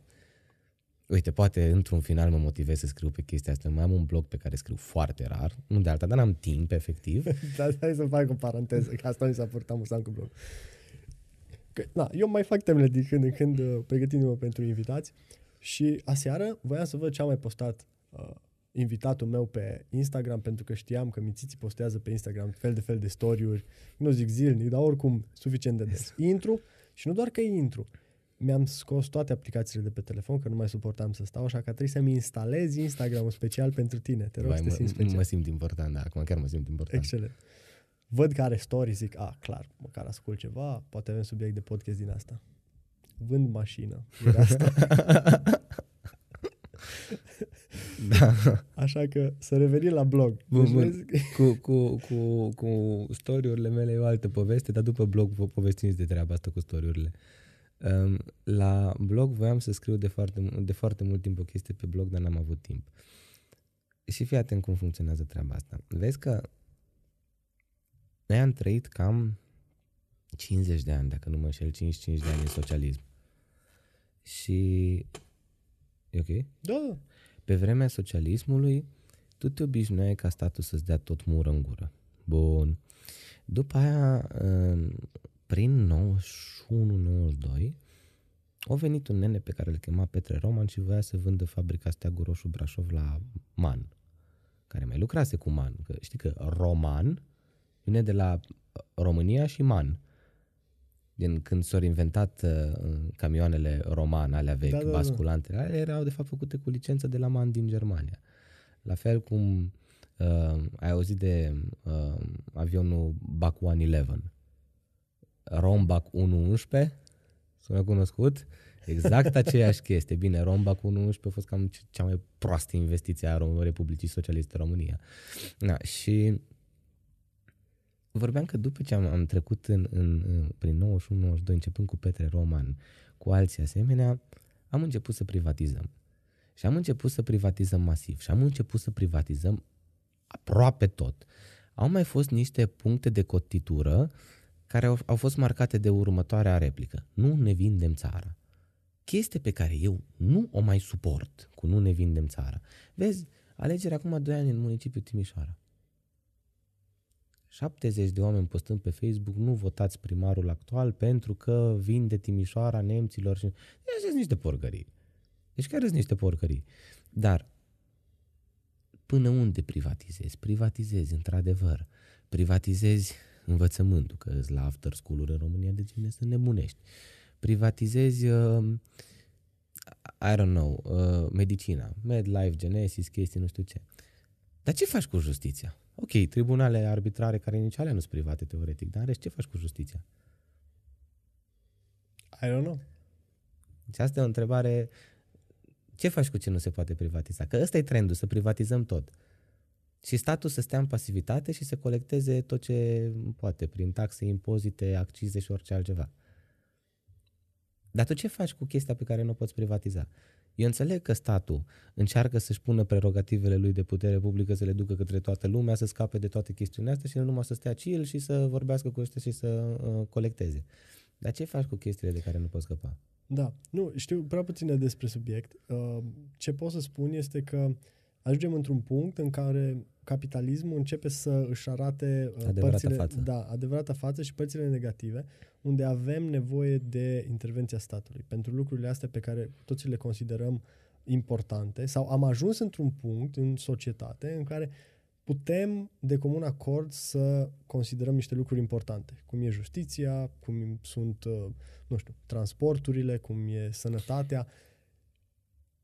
Uite, poate într-un final mă motivez să scriu pe chestia asta. Mai am un blog pe care scriu foarte rar, nu de alta, dar n-am timp, efectiv. da, hai să fac o paranteză, că asta mi s-a purtat mult cu blog. Că, na, eu mai fac temele din când în când, uh, pregătindu-mă pentru invitați și aseară voiam să văd ce am mai postat uh, invitatul meu pe Instagram pentru că știam că mițiții postează pe Instagram fel de fel de story-uri, nu zic zilnic, dar oricum suficient de des. Intru și nu doar că intru, mi-am scos toate aplicațiile de pe telefon, că nu mai suportam să stau, așa că trebuie să-mi instalezi Instagram special pentru tine. Te rog Vai, să te simți special. Mă simt important, da, acum chiar mă simt important. Excelent văd că are story, zic, a, ah, clar, măcar ascult ceva, poate avem subiect de podcast din asta. Vând mașină. Asta. da. Așa că să revenim la blog. Bun, deci, bun. Zic... Cu, cu, cu, cu story-urile mele e o altă poveste, dar după blog vă povestiți de treaba asta cu story-urile. Um, la blog voiam să scriu de foarte, de foarte mult timp o chestie pe blog, dar n-am avut timp. Și fii atent cum funcționează treaba asta. Vezi că noi am trăit cam 50 de ani, dacă nu mă înșel, 55 de ani în socialism. Și... E ok? Da. Pe vremea socialismului, tu te obișnuiai ca statul să-ți dea tot mură în gură. Bun. După aia, prin 91-92, a venit un nene pe care îl chema Petre Roman și voia să vândă fabrica Steagul Roșu Brașov la Man, care mai lucrase cu Man. Că știi că Roman vine de la uh, România și Man. Din când s-au inventat uh, camioanele romane, alea vechi, da, da, da, basculantele, alea erau de fapt făcute cu licență de la Man din Germania. La fel cum uh, ai auzit de uh, avionul Bac 111. Rombac 111, sună cunoscut, exact aceeași chestie. Bine, Rombac 111 a fost cam cea mai proastă investiție a Republicii Socialiste România. Na, și vorbeam că după ce am, am trecut în, în, în, prin 91-92, începând cu Petre Roman, cu alții asemenea, am început să privatizăm. Și am început să privatizăm masiv și am început să privatizăm aproape tot. Au mai fost niște puncte de cotitură care au, au fost marcate de următoarea replică. Nu ne vindem țara. Chestie pe care eu nu o mai suport cu nu ne vindem țara. Vezi, alegerea acum 2 ani în municipiul Timișoara. 70 de oameni postând pe Facebook, nu votați primarul actual pentru că de Timișoara nemților și... Deci sunt niște porcării. Deci chiar sunt niște porcării. Dar până unde privatizezi? Privatizezi, într-adevăr. Privatizezi învățământul, că îți la after school în România, de cine să nebunești. Privatizezi, uh, I don't know, uh, medicina, MedLife, Genesis, chestii, nu știu ce. Uh, dar ce faci cu justiția? Ok, tribunale arbitrare care nici alea nu sunt private teoretic, dar ce faci cu justiția? I don't know. Și asta e o întrebare, ce faci cu ce nu se poate privatiza? Că ăsta e trendul, să privatizăm tot. Și statul să stea în pasivitate și să colecteze tot ce poate, prin taxe, impozite, accize și orice altceva. Dar tu ce faci cu chestia pe care nu o poți privatiza? Eu înțeleg că statul încearcă să-și pună prerogativele lui de putere publică, să le ducă către toată lumea, să scape de toate chestiunile astea și nu numai să stea chill și să vorbească cu ăștia și să uh, colecteze. Dar ce faci cu chestiile de care nu poți scăpa? Da, nu, știu prea puține despre subiect. Uh, ce pot să spun este că uh, ajungem într-un punct în care capitalismul începe să își arate uh, adevărata părțile, față. Da, adevărata față și părțile negative, unde avem nevoie de intervenția statului. Pentru lucrurile astea pe care toți le considerăm importante sau am ajuns într-un punct în societate în care putem de comun acord să considerăm niște lucruri importante, cum e justiția, cum sunt, uh, nu știu, transporturile, cum e sănătatea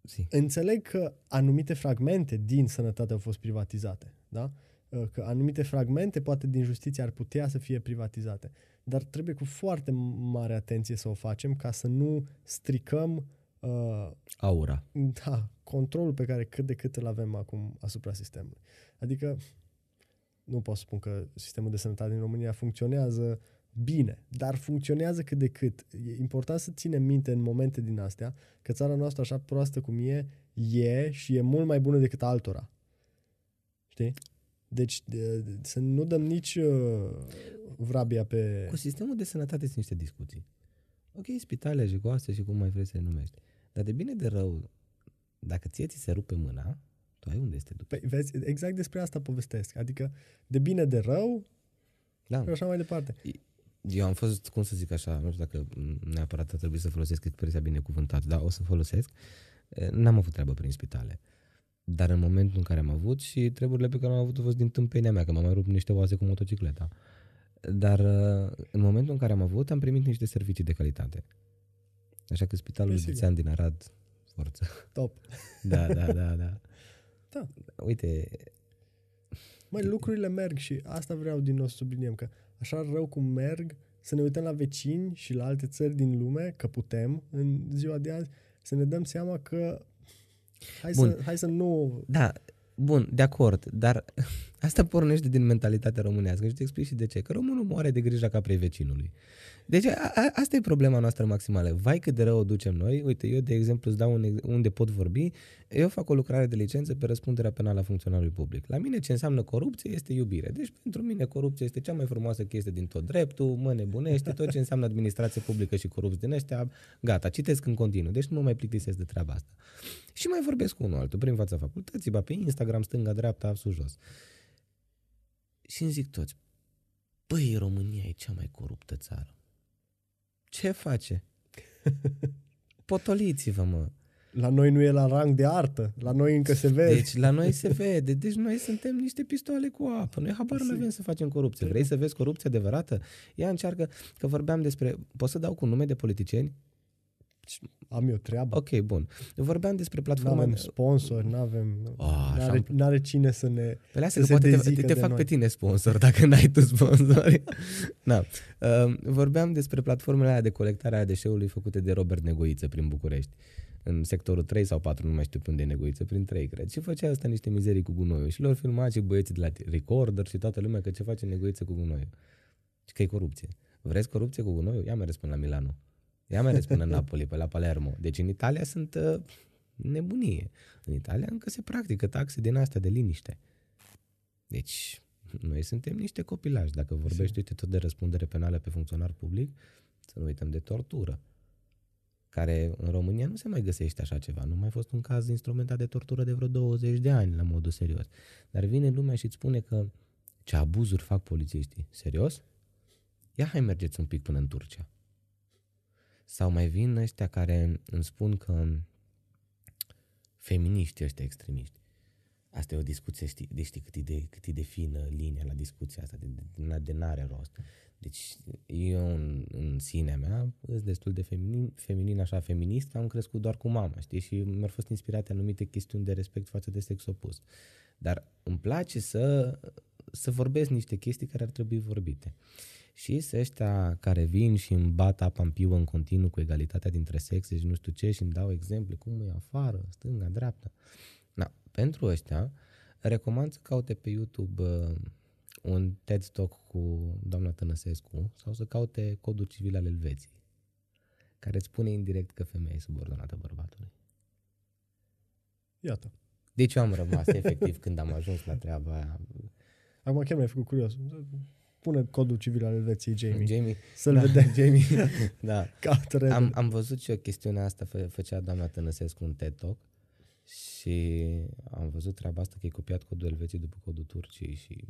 Zi. Înțeleg că anumite fragmente din sănătate au fost privatizate, da? Ă, că anumite fragmente, poate din justiție, ar putea să fie privatizate. Dar trebuie cu foarte mare atenție să o facem ca să nu stricăm uh, aura. Da, controlul pe care cât de cât îl avem acum asupra sistemului. Adică nu pot spun că sistemul de sănătate din România funcționează bine, dar funcționează cât de cât. E important să ținem minte în momente din astea că țara noastră așa proastă cum e, e și e mult mai bună decât altora. Știi? Deci de, de, să nu dăm nici uh, vrabia pe... Cu sistemul de sănătate sunt niște discuții. Ok, spitale, jigoase și cum mai vrei să le numești. Dar de bine de rău, dacă ție ți se rupe mâna, tu ai unde este te păi, vezi, exact despre asta povestesc. Adică de bine de rău da. și așa mai departe eu am fost, cum să zic așa, nu știu dacă neapărat a trebuit să folosesc expresia binecuvântată, dar o să folosesc. N-am avut treabă prin spitale. Dar în momentul în care am avut și treburile pe care am avut au fost din tâmpenia mea, că m-am mai rupt niște oase cu motocicleta. Dar în momentul în care am avut, am primit niște servicii de calitate. Așa că Spitalul Sigur. Județean din Arad, forță. Top. Da, da, da, da. da. Uite... Mai lucrurile merg și asta vreau din nou să subliniem, că așa rău cum merg, să ne uităm la vecini și la alte țări din lume, că putem în ziua de azi, să ne dăm seama că hai, bun. Să, hai să nu... Da, bun, de acord, dar asta pornește din mentalitatea românească și te explic și de ce. Că românul moare de grijă caprei vecinului. Deci a, a, asta e problema noastră maximală. Vai cât de rău o ducem noi. Uite, eu de exemplu îți dau un, unde pot vorbi. Eu fac o lucrare de licență pe răspunderea penală a funcționarului public. La mine ce înseamnă corupție este iubire. Deci pentru mine corupție este cea mai frumoasă chestie din tot dreptul, mă nebunește, tot ce înseamnă administrație publică și corupți din ăștia, gata, citesc în continuu. Deci nu mă mai plictisesc de treaba asta. Și mai vorbesc cu unul altul prin fața facultății, ba pe Instagram, stânga, dreapta, sus, jos. Și îmi zic toți, băi, România e cea mai coruptă țară. Ce face? Potoliți-vă, mă. La noi nu e la rang de artă, la noi încă se vede. Deci la noi se vede, deci noi suntem niște pistoale cu apă, noi habar nu avem să facem corupție. Vrei să vezi corupție adevărată? Ea încearcă, că vorbeam despre, pot să dau cu nume de politicieni? Deci, am eu treaba. Ok, bun. Vorbeam despre platforma... Nu avem sponsor, nu avem... N-are, n-are cine să ne păi lasă să că poate te, te, fac noi. pe tine sponsor, dacă n-ai tu sponsor. Na. Uh, vorbeam despre platformele aia de colectare a deșeului făcute de Robert Negoiță prin București. În sectorul 3 sau 4, nu mai știu pe unde e Negoiță, prin 3, cred. Și făcea asta niște mizerii cu gunoiul. Și lor filma și băieții de la Recorder și toată lumea că ce face Negoiță cu gunoiul. Și că e corupție. Vreți corupție cu gunoiul? Ia mai răspund la Milano. Ia merge până în Napoli, pe la Palermo. Deci în Italia sunt uh, nebunie. În Italia încă se practică taxe din astea de liniște. Deci noi suntem niște copilași. Dacă vorbești, uite, tot de răspundere penală pe funcționar public, să nu uităm de tortură care în România nu se mai găsește așa ceva. Nu mai fost un caz instrumentat de tortură de vreo 20 de ani, la modul serios. Dar vine lumea și îți spune că ce abuzuri fac polițiștii. Serios? Ia hai mergeți un pic până în Turcia. Sau mai vin ăștia care îmi spun că feminiști ăștia extremiști. Asta e o discuție, știi, de știi cât e de, cât e de fină linia la discuția asta, de, de, de n-are rost. Deci eu în, în sine mea sunt destul de feminin, feminin, așa feminist, am crescut doar cu mama, știi, și mi-au fost inspirate anumite chestiuni de respect față de sex opus. Dar îmi place să, să vorbesc niște chestii care ar trebui vorbite. Uh, și ăștia care vin și îmi bat apa în piu în continuu cu egalitatea dintre sexe și nu știu ce și îmi dau exemple cum e afară, stânga, dreapta. Na, pentru ăștia, recomand să caute pe YouTube uh, un TED Talk cu doamna Tănăsescu sau să caute Codul Civil al Elveției, care îți spune indirect că femeia e subordonată bărbatului. Iată. Deci eu am rămas efectiv când am ajuns la treaba aia. Acum chiar mi-ai făcut curios pune codul civil al Elveției, Jamie. Jamie. Să-l da, vedem. Jamie. da. Ca am, am văzut și o chestiune asta, fă, făcea doamna Tănăsescu un TED Talk și am văzut treaba asta că e copiat codul Elveției după codul Turciei și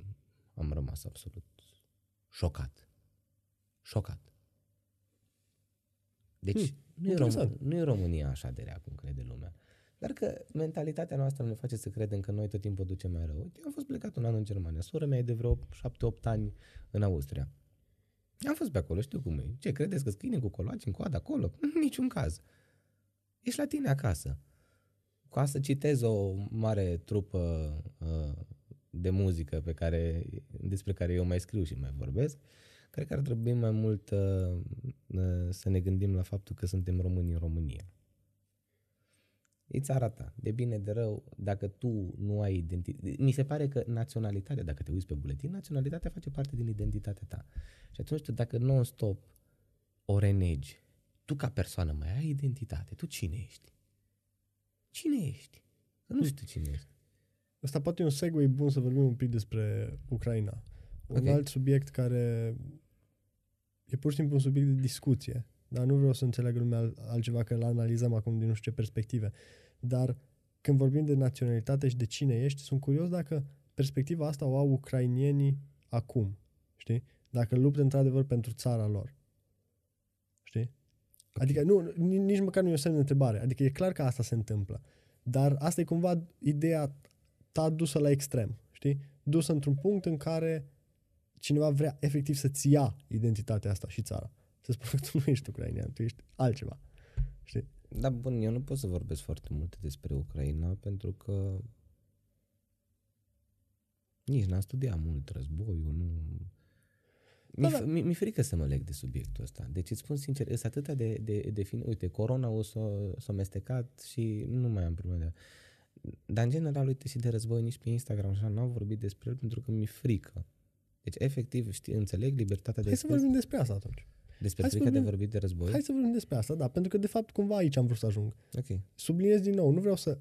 am rămas absolut șocat. Șocat. Deci hmm, nu, e România, nu e România așa de rea cum crede lumea. Dar că mentalitatea noastră ne face să credem că noi tot timpul ducem mai rău. Eu am fost plecat un an în Germania. Sora mea e de vreo 7-8 ani în Austria. Am fost pe acolo, știu cum e. Ce, credeți că câine cu coloaci, în coadă acolo? În niciun caz. Ești la tine acasă. Ca să citez o mare trupă uh, de muzică pe care, despre care eu mai scriu și mai vorbesc, cred că ar trebui mai mult uh, uh, să ne gândim la faptul că suntem români în România îți arată de bine, de rău, dacă tu nu ai identitate. Mi se pare că naționalitatea, dacă te uiți pe buletin, naționalitatea face parte din identitatea ta. Și atunci tu, dacă non-stop o renegi, tu ca persoană mai ai identitate, tu cine ești? Cine ești? Că nu știu cine ești. Asta poate e un segue bun să vorbim un pic despre Ucraina. Un okay. alt subiect care e pur și simplu un subiect de discuție dar nu vreau să înțeleg lumea altceva că îl analizăm acum din nu știu ce perspective. Dar când vorbim de naționalitate și de cine ești, sunt curios dacă perspectiva asta o au ucrainienii acum, știi? Dacă luptă într-adevăr pentru țara lor. Știi? Adică nu, nici măcar nu e o semn de întrebare. Adică e clar că asta se întâmplă. Dar asta e cumva ideea ta dusă la extrem, știi? Dusă într-un punct în care cineva vrea efectiv să-ți ia identitatea asta și țara să spun că tu nu ești ucrainean, tu ești altceva. Știi? Da, bun, eu nu pot să vorbesc foarte multe despre Ucraina pentru că nici n-am studiat mult războiul, nu... Da, mi, e da. mi, frică să mă leg de subiectul ăsta. Deci îți spun sincer, sunt atâtea de, de, de fin... Uite, corona o s-a s-o, mestecat și nu mai am probleme de... Dar în general, uite, și de război nici pe Instagram așa n-am vorbit despre el pentru că mi-e frică. Deci, efectiv, știi, înțeleg libertatea Hai de... Hai să vorbim despre asta atunci. Despre hai frica de vorbit de război? Hai să vorbim despre asta, da, pentru că de fapt cumva aici am vrut să ajung. Ok. Subliniez din nou, nu vreau să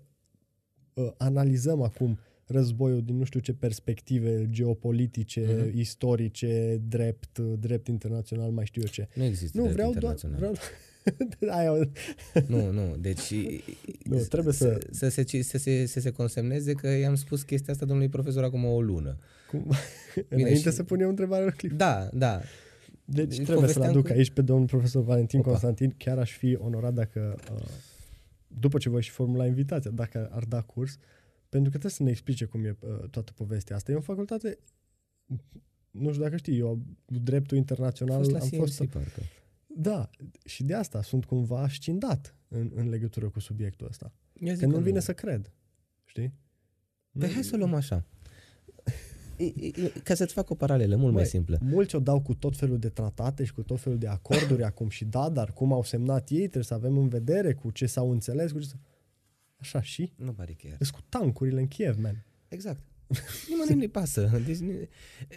uh, analizăm acum războiul din nu știu ce perspective geopolitice, uh-huh. istorice, drept, drept internațional, mai știu eu ce. Nu există nu, drept vreau internațional. Doar, vreau... Aia... nu, nu, deci nu, trebuie să... Să, să, se, să, se, să se consemneze că i-am spus chestia asta domnului profesor acum o lună. Cum? Bine, Înainte și... să pun eu întrebarea în clip. Da, da. Deci deci trebuie să-l aduc cu... aici pe domnul profesor Valentin Opa. Constantin. Chiar aș fi onorat dacă, uh, după ce voi și formula invitația, dacă ar da curs, pentru că trebuie să ne explice cum e uh, toată povestea asta. E o facultate, nu știu dacă știi, eu dreptul internațional fost la am CMC, fost... Parcă. Da, și de asta sunt cumva scindat în, în legătură cu subiectul ăsta. Eu că nu vine să cred, știi? Păi hai să o luăm așa. Ca să-ți fac o paralelă mult mai mai simplă. Mulți o dau cu tot felul de tratate și cu tot felul de acorduri acum și da, dar cum au semnat ei, trebuie să avem în vedere cu ce s-au înțeles, cu ce s Așa și? Nu pare chiar. Sunt cu tancurile în Kiev, man. Exact. Nimănui nu-i pasă. Deci,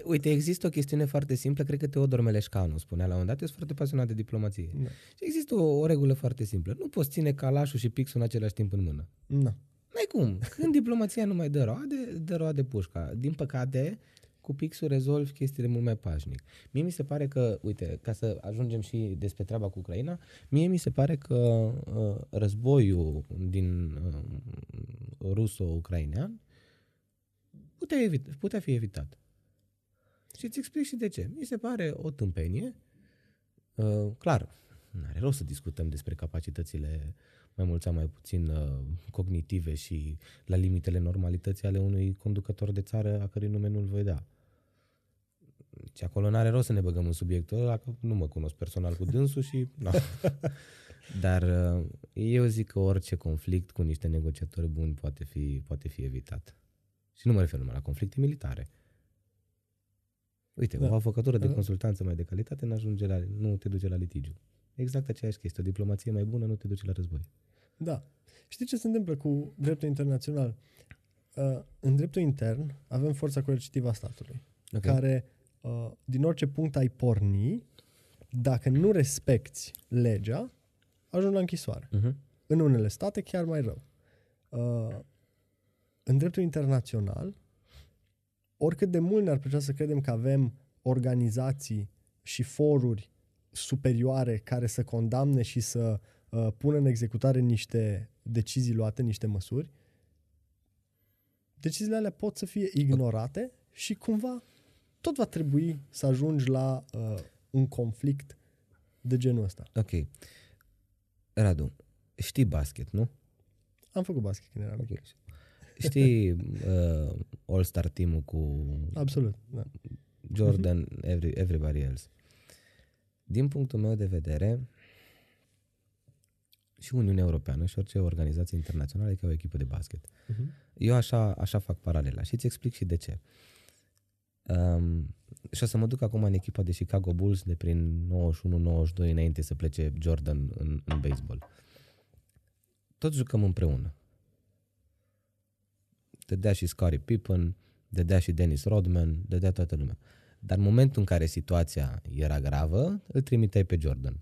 uite, există o chestiune foarte simplă, cred că Teodor Meleșcanu spunea la un dat, eu sunt foarte pasionat de diplomație. Da. Și există o, o regulă foarte simplă. Nu poți ține calașul și pixul în același timp în mână. Nu. N-ai cum. Când diplomația nu mai dă roade, dă roade pușca. Din păcate, cu pixul rezolvi chestiile mult mai pașnic. Mie mi se pare că, uite, ca să ajungem și despre treaba cu Ucraina, mie mi se pare că uh, războiul din uh, ruso-ucrainean putea, evit- putea fi evitat. Și îți explic și de ce. Mi se pare o tâmpenie. Uh, clar, nu are rost să discutăm despre capacitățile uh, mai mult sau mai puțin uh, cognitive și la limitele normalității ale unui conducător de țară a cărui nume nu-l voi da. Și deci acolo nu are rost să ne băgăm în subiectul ăla, că nu mă cunosc personal cu dânsul și... Na. Dar uh, eu zic că orice conflict cu niște negociatori buni poate fi, poate fi evitat. Și nu mă refer numai la conflicte militare. Uite, da. o avocătură de da. consultanță mai de calitate ajunge la, nu te duce la litigiu exact aceeași chestie. O diplomație mai bună nu te duce la război. Da. Știi ce se întâmplă cu dreptul internațional? Uh, în dreptul intern avem forța coercitivă a statului, okay. care uh, din orice punct ai porni, dacă nu respecti legea, ajungi la închisoare. Uh-huh. În unele state chiar mai rău. Uh, în dreptul internațional, oricât de mult ne-ar plăcea să credem că avem organizații și foruri superioare care să condamne și să uh, pună în executare niște decizii luate, niște măsuri, deciziile alea pot să fie ignorate și cumva tot va trebui să ajungi la uh, un conflict de genul ăsta. Ok. Radu, știi basket, nu? Am făcut basket când eram okay. mic. Știi uh, All-Star team cu Absolut, da. Jordan, every, everybody else. Din punctul meu de vedere, și Uniunea Europeană și orice organizație internațională adică e ca o echipă de basket. Uh-huh. Eu așa, așa fac paralela și îți explic și de ce. Um, și o să mă duc acum în echipa de Chicago Bulls de prin 91-92 înainte să plece Jordan în, în baseball. Toți jucăm împreună. Dădea și Scottie Pippen, dădea și Dennis Rodman, dădea toată lumea. Uh, dar în momentul în care situația era gravă, îl trimiteai pe Jordan.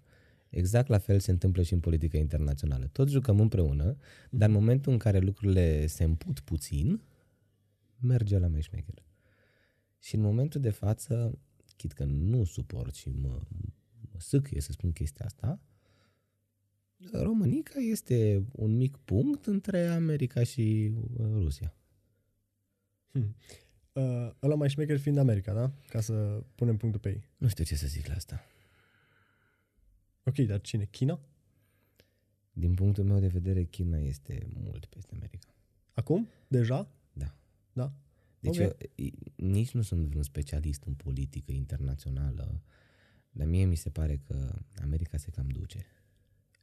Exact la fel se întâmplă și în politică internațională. Toți jucăm împreună, dar în mhm. momentul în care lucrurile se împut puțin, merge la matchmaker. Și în momentul de față, chit că nu suport și mă, mă sâcâie să spun chestia asta, Românica este un mic punct între America și Rusia. Hmm. Uh, ăla mai șmecher fiind America, da? Ca să punem punctul pe ei. Nu știu ce să zic la asta. Ok, dar cine? China? Din punctul meu de vedere, China este mult peste America. Acum? Deja? Da. Da? Deci okay. eu, nici nu sunt un specialist în politică internațională, dar mie mi se pare că America se cam duce.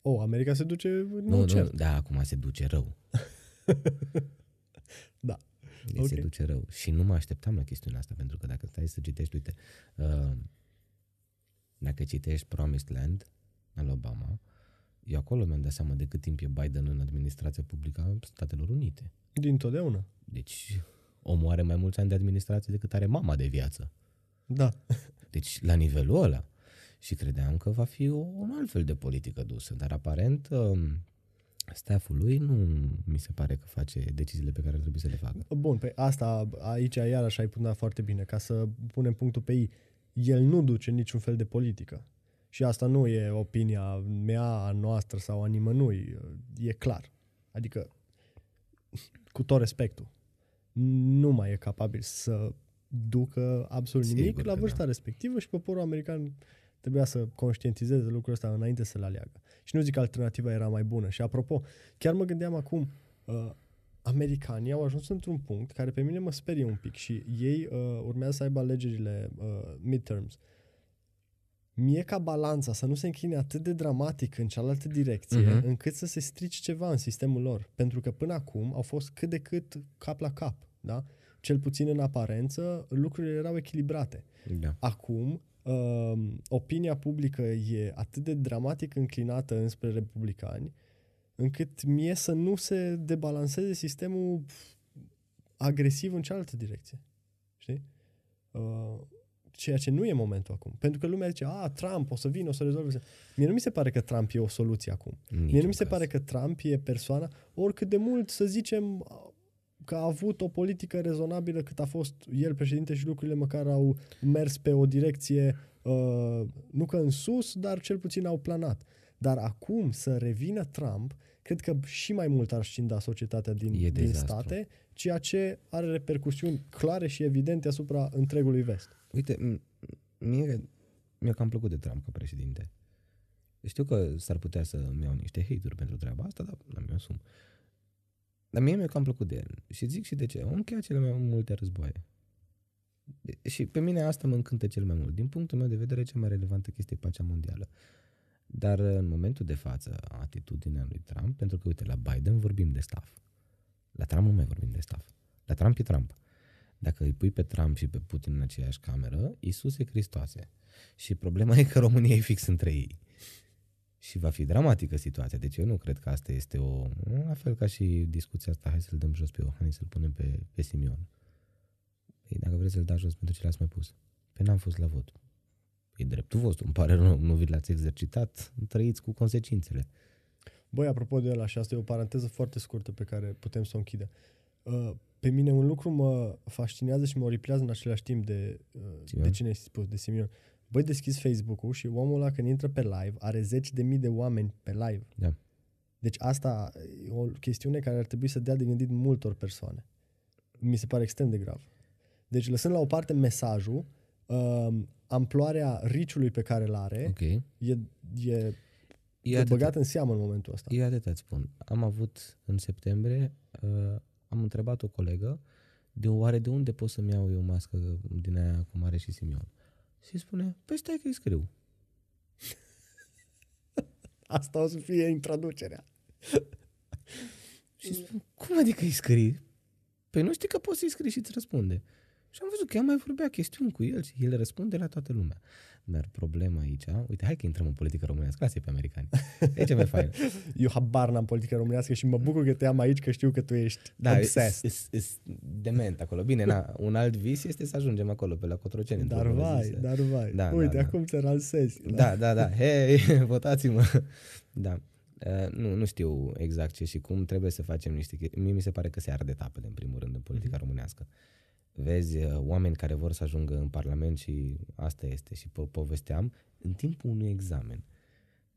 O, oh, America se duce în nu, nu, Da, acum se duce rău. da mi okay. se duce rău. Și nu mă așteptam la chestiunea asta, pentru că dacă stai să citești, uite, uh, dacă citești Promised Land al Obama, eu acolo mi-am dat seama de cât timp e Biden în administrația publică a Statelor Unite. Din totdeauna. Deci omul are mai mulți ani de administrație decât are mama de viață. Da. Deci la nivelul ăla. Și credeam că va fi o, un alt fel de politică dusă, dar aparent... Uh, Staful lui nu mi se pare că face deciziile pe care ar trebui să le facă. Bun, pe asta aici iarăși ai punea da foarte bine, ca să punem punctul pe ei. El nu duce niciun fel de politică. Și asta nu e opinia mea, a noastră sau a nimănui, e clar. Adică, cu tot respectul, nu mai e capabil să ducă absolut Sigur nimic la vârsta da. respectivă și poporul american Trebuia să conștientizeze lucrul ăsta înainte să-l aleagă. Și nu zic că alternativa era mai bună. Și apropo, chiar mă gândeam acum, uh, americanii au ajuns într-un punct care pe mine mă sperie un pic și ei uh, urmează să aibă alegerile uh, midterms. Mie ca balanța să nu se închine atât de dramatic în cealaltă direcție, uh-huh. încât să se strici ceva în sistemul lor. Pentru că până acum au fost cât de cât cap la cap, da? Cel puțin în aparență, lucrurile erau echilibrate. Da. Acum Ehm, opinia publică e atât de dramatic înclinată înspre republicani, încât mie să nu se debalanceze sistemul agresiv în cealaltă direcție. Știi? Uh, ceea ce nu e momentul acum. Pentru că lumea zice, a, Trump, o să vină, o să rezolve. Mie nu mi se pare că Trump e o soluție acum. Nici Mie nu mi se caz. pare că Trump e persoana, oricât de mult, să zicem, că a avut o politică rezonabilă cât a fost el președinte și lucrurile măcar au mers pe o direcție, uh, nu că în sus, dar cel puțin au planat. Dar acum să revină Trump, cred că și mai mult ar scinda societatea din, e din state, ceea ce are repercusiuni clare și evidente asupra întregului vest. Uite, mie mi-a cam plăcut de Trump ca președinte. Știu că s-ar putea să-mi iau niște hate pentru treaba asta, dar nu mi-o asum. Uh, dar mie mi-a cam plăcut de el. Și zic și de ce. Am încheiat cele mai multe războaie. Și pe mine asta mă încântă cel mai mult. Din punctul meu de vedere, cea mai relevantă chestie e pacea mondială. Dar în momentul de față, atitudinea lui Trump, pentru că, uite, la Biden vorbim de staff. La Trump nu mai vorbim de staff. La Trump e Trump. Dacă îi pui pe Trump și pe Putin în aceeași cameră, Isus e Hristoase. Și problema e că România e fix între ei și va fi dramatică situația. Deci eu nu cred că asta este o... La fel ca și discuția asta, hai să-l dăm jos pe Iohannis, să-l punem pe, pe Simion. Păi dacă vreți să-l dați jos, pentru ce l-ați mai pus? Pe păi n-am fost la vot. E dreptul vostru, îmi pare rău, nu vi l-ați exercitat, trăiți cu consecințele. Băi, apropo de el, așa, asta e o paranteză foarte scurtă pe care putem să o închidem. Uh, pe mine un lucru mă fascinează și mă oriplează în același timp de, uh, de cine ai spus, de Simion. Voi deschizi Facebook-ul și omul ăla când intră pe live are zeci de mii de oameni pe live. Da. Deci asta e o chestiune care ar trebui să dea de gândit multor persoane. Mi se pare extrem de grav. Deci lăsând la o parte mesajul, um, amploarea riciului pe care îl are okay. e, e, e atâta, băgat în seamă în momentul ăsta. E atât îți spun. Am avut în septembrie, uh, am întrebat o colegă de oare de unde pot să-mi iau eu mască din aia cu mare și Simion. Și spunea, păi stai că îi scriu. Asta o să fie introducerea. și spun, cum adică îi scrii? Păi nu știi că poți să-i scrii și îți răspunde. Și am văzut că el mai vorbea chestiuni cu el și el răspunde la toată lumea. Dar problema aici, uite, hai că intrăm în politică românească, lasă pe americani. E ce mai fain. Eu habar n-am politică românească și mă bucur că te am aici, că știu că tu ești da, obsessed. este dement acolo. Bine, na, un alt vis este să ajungem acolo, pe la Cotroceni. Dar vai, dar vai. Da, uite, da, da. acum da. te ralsezi. Da, da, da. Hei, votați-mă. Da. Uh, nu, nu știu exact ce și cum trebuie să facem niște chestii. Mie mi se pare că se arde tapele, în primul rând, în politica mm-hmm. românească. Uh, vezi uh, oameni care vor să ajungă în Parlament și asta este și po- povesteam, în timpul unui examen.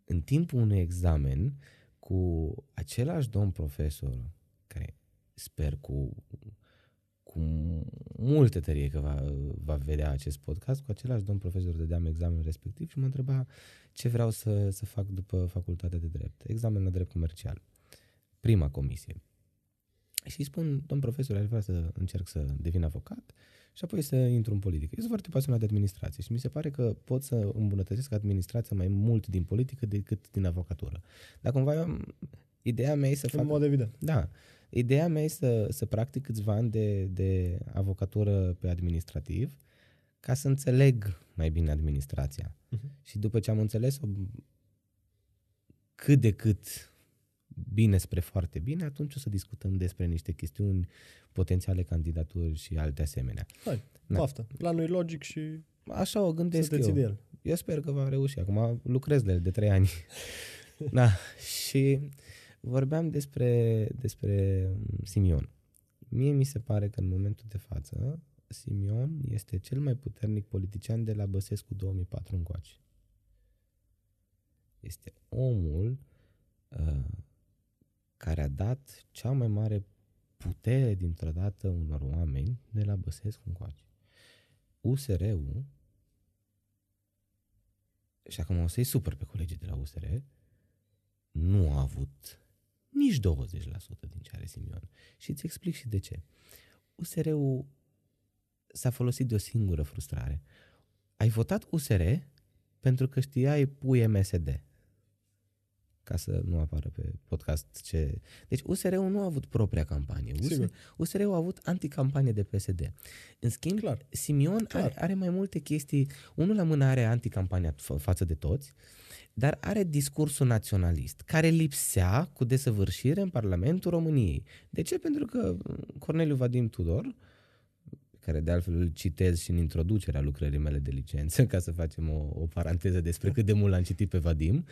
În timpul unui examen cu același domn profesor, care sper cu, cu multă tărie că va, va vedea acest podcast, cu același domn profesor dădeam examenul respectiv și mă întreba ce vreau să, să fac după facultatea de drept. Examen la drept comercial. Prima comisie și îi spun, domn profesor, aș vrea să încerc să devin avocat și apoi să intru în politică. Eu sunt foarte pasionat de administrație și mi se pare că pot să îmbunătățesc administrația mai mult din politică decât din avocatură. Dar cumva eu, ideea mea e să fac... În mod evident. Da. Ideea mea e să, să practic câțiva ani de, de avocatură pe administrativ ca să înțeleg mai bine administrația. Uh-huh. Și după ce am înțeles-o cât de cât bine spre foarte bine, atunci o să discutăm despre niște chestiuni, potențiale candidaturi și alte asemenea. Hai, da. poftă. Planul e logic și Așa o gândesc eu. De el. Eu sper că va reuși. Acum lucrez de el de trei ani. da. Și vorbeam despre, despre Simion. Mie mi se pare că în momentul de față Simion este cel mai puternic politician de la Băsescu 2004 încoace. Este omul uh, care a dat cea mai mare putere dintr-o dată unor oameni de la Băsescu încoace. USR-ul, și acum o să-i super pe colegii de la USR, nu a avut nici 20% din ce are Simion. Și îți explic și de ce. USR-ul s-a folosit de o singură frustrare. Ai votat USR pentru că știai pui MSD ca să nu apară pe podcast ce... Deci USR-ul nu a avut propria campanie. USR, USR-ul a avut anticampanie de PSD. În schimb, Clar. Simion Clar. Are, are mai multe chestii. Unul la mână are anticampania față de toți, dar are discursul naționalist, care lipsea cu desăvârșire în Parlamentul României. De ce? Pentru că mm, Corneliu Vadim Tudor care de altfel îl citez și în introducerea lucrării mele de licență, ca să facem o, o paranteză despre cât de mult l-am citit pe Vadim,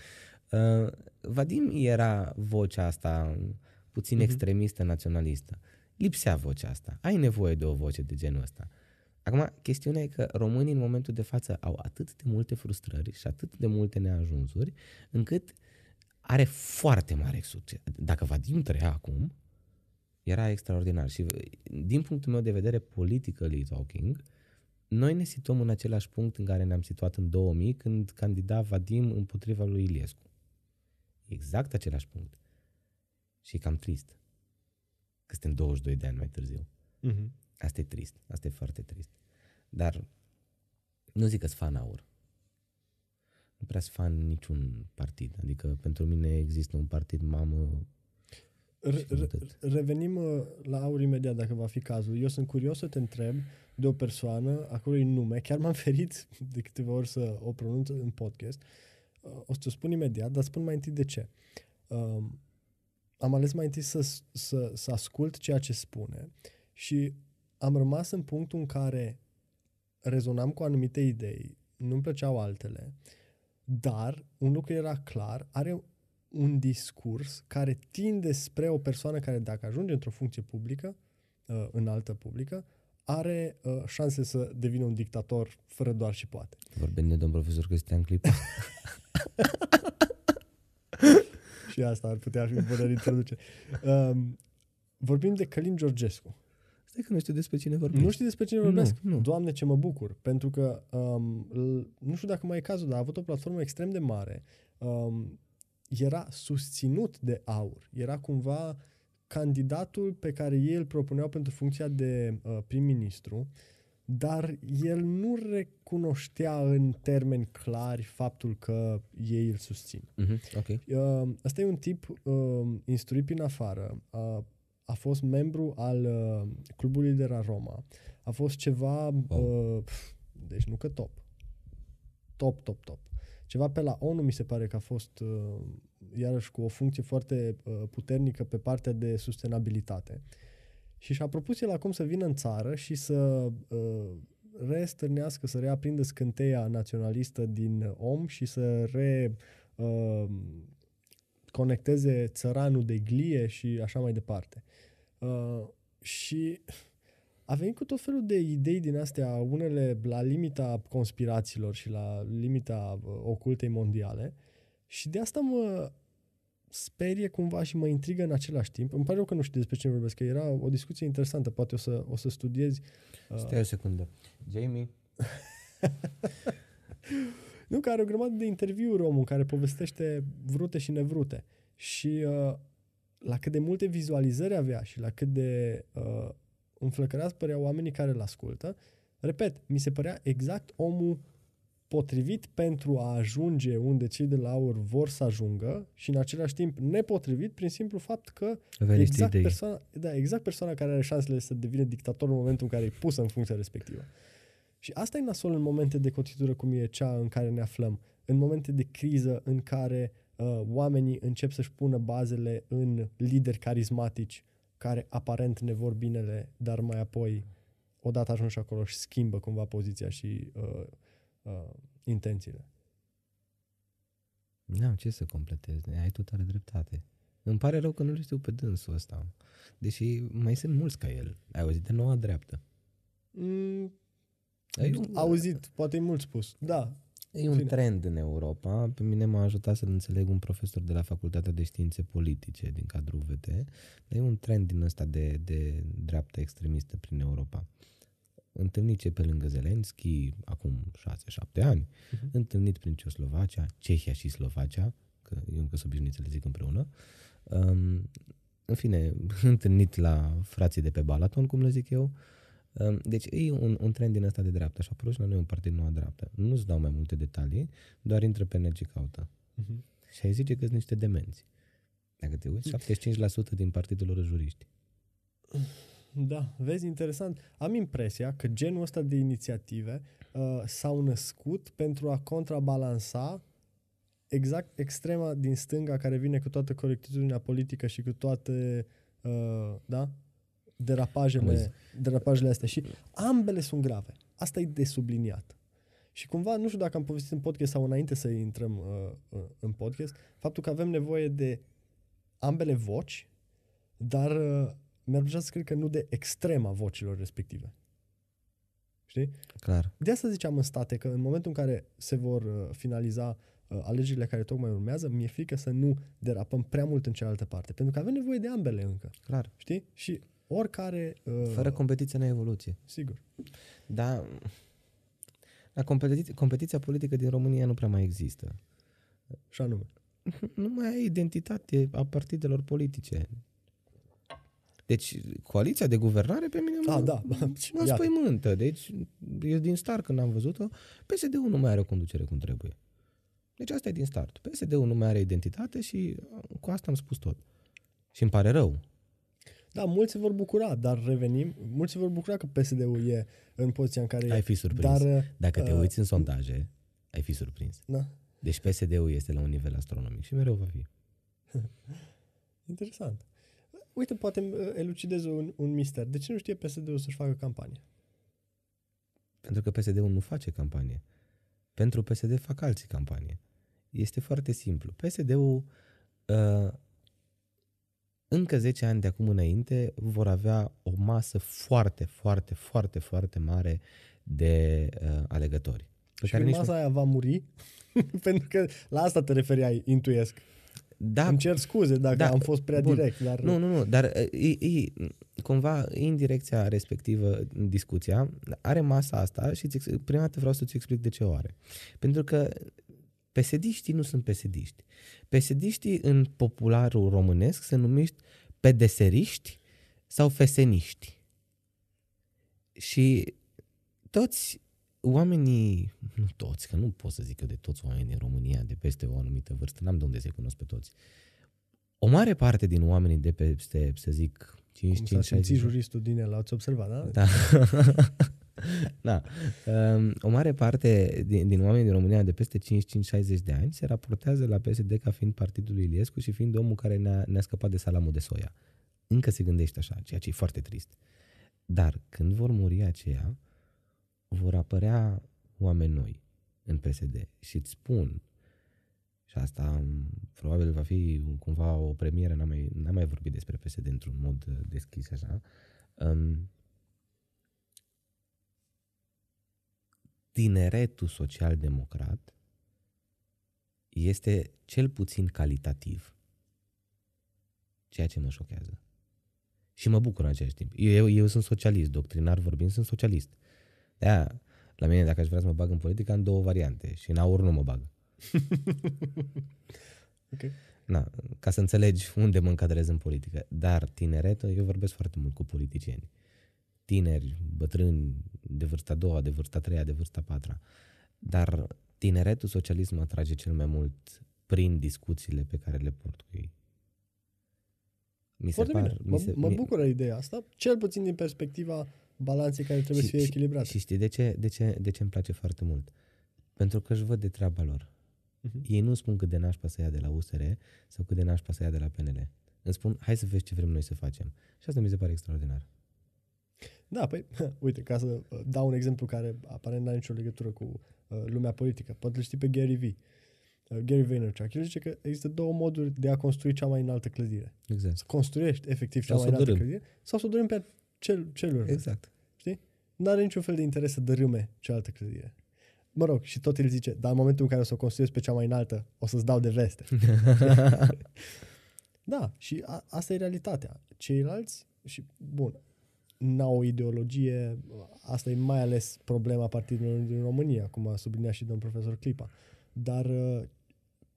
Uh, Vadim era vocea asta puțin uh-huh. extremistă, naționalistă. Lipsea vocea asta. Ai nevoie de o voce de genul ăsta. Acum, chestiunea e că românii în momentul de față au atât de multe frustrări și atât de multe neajunsuri, încât are foarte mare succes. Dacă Vadim trăia acum, era extraordinar. Și din punctul meu de vedere, politically talking, noi ne situăm în același punct în care ne-am situat în 2000, când candida Vadim împotriva lui Iliescu. Exact același punct. Și e cam trist. Că suntem 22 de ani mai târziu. Uh-huh. Asta e trist. Asta e foarte trist. Dar nu zic că sunt fan aur. Nu prea sunt fan niciun partid. Adică pentru mine există un partid mamă Revenim uh, la aur imediat, dacă va fi cazul. Eu sunt curios să te întreb de o persoană acolo e nume, chiar m-am ferit de câteva ori să o pronunț în podcast, uh, o să spun imediat, dar spun mai întâi de ce. Uh, am ales mai întâi să, să, să ascult ceea ce spune și am rămas în punctul în care rezonam cu anumite idei, nu-mi plăceau altele, dar un lucru era clar, are un discurs care tinde spre o persoană care, dacă ajunge într-o funcție publică, uh, altă publică, are uh, șanse să devină un dictator fără doar și poate. Vorbim de domn profesor Cristian Clipa. și asta ar putea fi o bună introduce. Um, vorbim de Călin Georgescu. Stai că nu știu despre cine vorbim. Nu știu despre cine vorbesc. Nu, nu. Doamne, ce mă bucur. Pentru că, um, nu știu dacă mai e cazul, dar a avut o platformă extrem de mare. Um, era susținut de aur. Era cumva candidatul pe care ei îl propuneau pentru funcția de uh, prim-ministru. Uh, dar el nu recunoștea în termeni clari faptul că ei îl susțin. Mm-hmm. Okay. Uh, asta e un tip uh, instruit prin afară, uh, a fost membru al uh, clubului de la Roma, a fost ceva, wow. uh, pf, deci nu că top, top, top, top. Ceva pe la ONU mi se pare că a fost uh, iarăși cu o funcție foarte uh, puternică pe partea de sustenabilitate. Uh, și și-a propus el acum să vină în țară și să uh, restârnească, să reaprindă scânteia naționalistă din om și să re... Uh, conecteze țăranul de glie și așa mai departe. Uh, și a venit cu tot felul de idei din astea, unele la limita conspirațiilor și la limita uh, ocultei mondiale. Și de asta mă sperie cumva și mă intrigă în același timp. Îmi pare rău că nu știu despre cine vorbesc, că era o discuție interesantă, poate o să, o să studiezi. Uh, Stai o secundă. Jamie? nu, că are o grămadă de interviuri omul care povestește vrute și nevrute. Și uh, la cât de multe vizualizări avea și la cât de uh, înflăcărați păreau oamenii care îl ascultă, repet, mi se părea exact omul potrivit pentru a ajunge unde cei de la aur vor să ajungă și în același timp nepotrivit prin simplu fapt că exact persoana, da, exact persoana care are șansele să devină dictator în momentul în care e pusă în funcția respectivă. Și asta e nasol în momente de cotitură cum e cea în care ne aflăm, în momente de criză în care uh, oamenii încep să-și pună bazele în lideri carismatici care aparent ne vor binele, dar mai apoi odată ajunși acolo și schimbă cumva poziția și uh, uh, intențiile. N-am ce să completez, ai totală dreptate. Îmi pare rău că nu-l știu pe dânsul ăsta. Deși mai sunt mulți ca el. Ai auzit de noua dreaptă? Mm, ai un... auzit, poate e mult spus. Da. E un Fine. trend în Europa. Pe mine m-a ajutat să-l înțeleg un profesor de la Facultatea de Științe Politice din cadrul VT. e un trend din ăsta de, de dreapta extremistă prin Europa. Uh, întâlniți pe lângă Zelenski acum 6-7 ani, uh-huh. întâlnit prin Ceoslovacia, Cehia și Slovacia, că eu încă sunt obișnuit să le zic împreună, um, în fine, întâlnit la frații de pe Balaton, cum le zic eu, um, deci e un, un trend din ăsta de dreapta și la noi un partid noua dreaptă. Nu-ți dau mai multe detalii, doar intră pe energie caută. Uh-huh. Și ai zice că sunt niște demenți. Dacă te uiți, 75% din partidul lor juriști. Uh. Da, vezi, interesant. Am impresia că genul ăsta de inițiative uh, s-au născut pentru a contrabalansa exact extrema din stânga care vine cu toată corectitudinea politică și cu toate, uh, da, derapajele, derapajele astea. Și ambele sunt grave. Asta e de subliniat. Și cumva, nu știu dacă am povestit în podcast sau înainte să intrăm uh, uh în podcast, faptul că avem nevoie de ambele voci, dar uh, mi-ar plăcea să cred că nu de extrema vocilor respective. Știi? Clar. De asta ziceam în state că în momentul în care se vor uh, finaliza uh, alegerile care tocmai urmează, mi-e frică să nu derapăm prea mult în cealaltă parte, pentru că avem nevoie de ambele încă. Clar. Știi? Și oricare... Uh... Fără competiție n evoluție. Sigur. Da, la competiția, competiția politică din România nu prea mai există. Și anume? Nu mai ai identitate a partidelor politice. Deci coaliția de guvernare pe mine mă, A, ah, da. mă spăimântă. Deci eu din start când am văzut-o, PSD-ul nu mai are o conducere cum trebuie. Deci asta e din start. PSD-ul nu mai are identitate și uh, cu asta am spus tot. Și îmi pare rău. Da, mulți se vor bucura, dar revenim, mulți se vor bucura că PSD-ul e în poziția în care Ai fi surprins. Dar, uh, Dacă te uh, uiți în sondaje, ai fi surprins. Da. Deci PSD-ul este la un nivel astronomic și mereu va fi. Interesant uite, poate uh, elucidez un, un mister. De ce nu știe PSD-ul să-și facă campanie? Pentru că PSD-ul nu face campanie. Pentru PSD fac alții campanie. Este foarte simplu. PSD-ul uh, încă 10 ani de acum înainte vor avea o masă foarte, foarte, foarte, foarte mare de uh, alegători. Pe și care masa nici... aia va muri? Pentru că la asta te referiai, intuiesc. Da, Îmi cer scuze dacă da, am fost prea bun. direct. Dar... Nu, nu, nu, dar e, e, cumva în direcția respectivă discuția are masa asta și prima dată vreau să-ți explic de ce o are. Pentru că pesediștii nu sunt pesediști. Pesediștii în popularul românesc se numești pedeseriști sau feseniști. Și toți oamenii, nu toți, că nu pot să zic eu de toți oamenii din România de peste o anumită vârstă, n-am de unde să-i cunosc pe toți. O mare parte din oamenii de peste, să zic, 5, Cum juristul din el, ați observat, da? Da. da. Um, o mare parte din, din oamenii din România de peste 55-60 de ani se raportează la PSD ca fiind partidul lui Iliescu și fiind omul care ne-a, ne scăpat de salamul de soia. Încă se gândește așa, ceea ce e foarte trist. Dar când vor muri aceia, vor apărea oameni noi în PSD și îți spun, și asta mm, probabil va fi cumva o premieră, n-am mai, n-am mai vorbit despre PSD într-un mod uh, deschis așa, um, tineretul social-democrat este cel puțin calitativ, ceea ce mă șochează. Și mă bucur în același timp. Eu, eu, sunt socialist, doctrinar vorbind, sunt socialist. Uh, da, la mine, dacă aș vrea să mă bag în politică, am două variante și în aur nu mă bag. okay. Na, ca să înțelegi unde mă încadrez în politică. Dar tineretul, eu vorbesc foarte mult cu politicieni. Tineri, bătrâni, de vârsta a doua, de vârsta a treia, de vârsta a patra. Dar tineretul socialism mă atrage cel mai mult prin discuțiile pe care le port cu ei. Mi se Foarte par, bine, mi se, mă, mă bucură ideea asta, cel puțin din perspectiva balanțe care trebuie și, să fie echilibrate. Și, și știi de ce, de, ce, de ce îmi place foarte mult? Pentru că își văd de treaba lor. Uh-huh. Ei nu spun cât de nașpa să ia de la USR sau cât de nașpa să ia de la PNL. Îmi spun, hai să vezi ce vrem noi să facem. Și asta mi se pare extraordinar. Da, păi, uite, ca să uh, dau un exemplu care aparent nu are nicio legătură cu uh, lumea politică. Poate știi pe Gary Vee. Uh, Gary Vaynerchuk. El zice că există două moduri de a construi cea mai înaltă clădire. Exact. Să construiești efectiv cea sau mai înaltă clădire sau să o dorim pe cel, celul. Exact. Știi? Nu are niciun fel de interes să dărâme cealaltă clădire. Mă rog, și tot el zice, dar în momentul în care o să o construiesc pe cea mai înaltă, o să-ți dau de veste. da, și a, asta e realitatea. Ceilalți, și bun, n-au o ideologie, asta e mai ales problema partidului din România, cum a subliniat și domnul profesor Clipa, dar uh,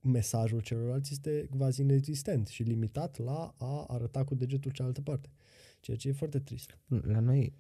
mesajul celorlalți este quasi inexistent și limitat la a arăta cu degetul cealaltă parte. Uh, ceea ce e foarte trist. La noi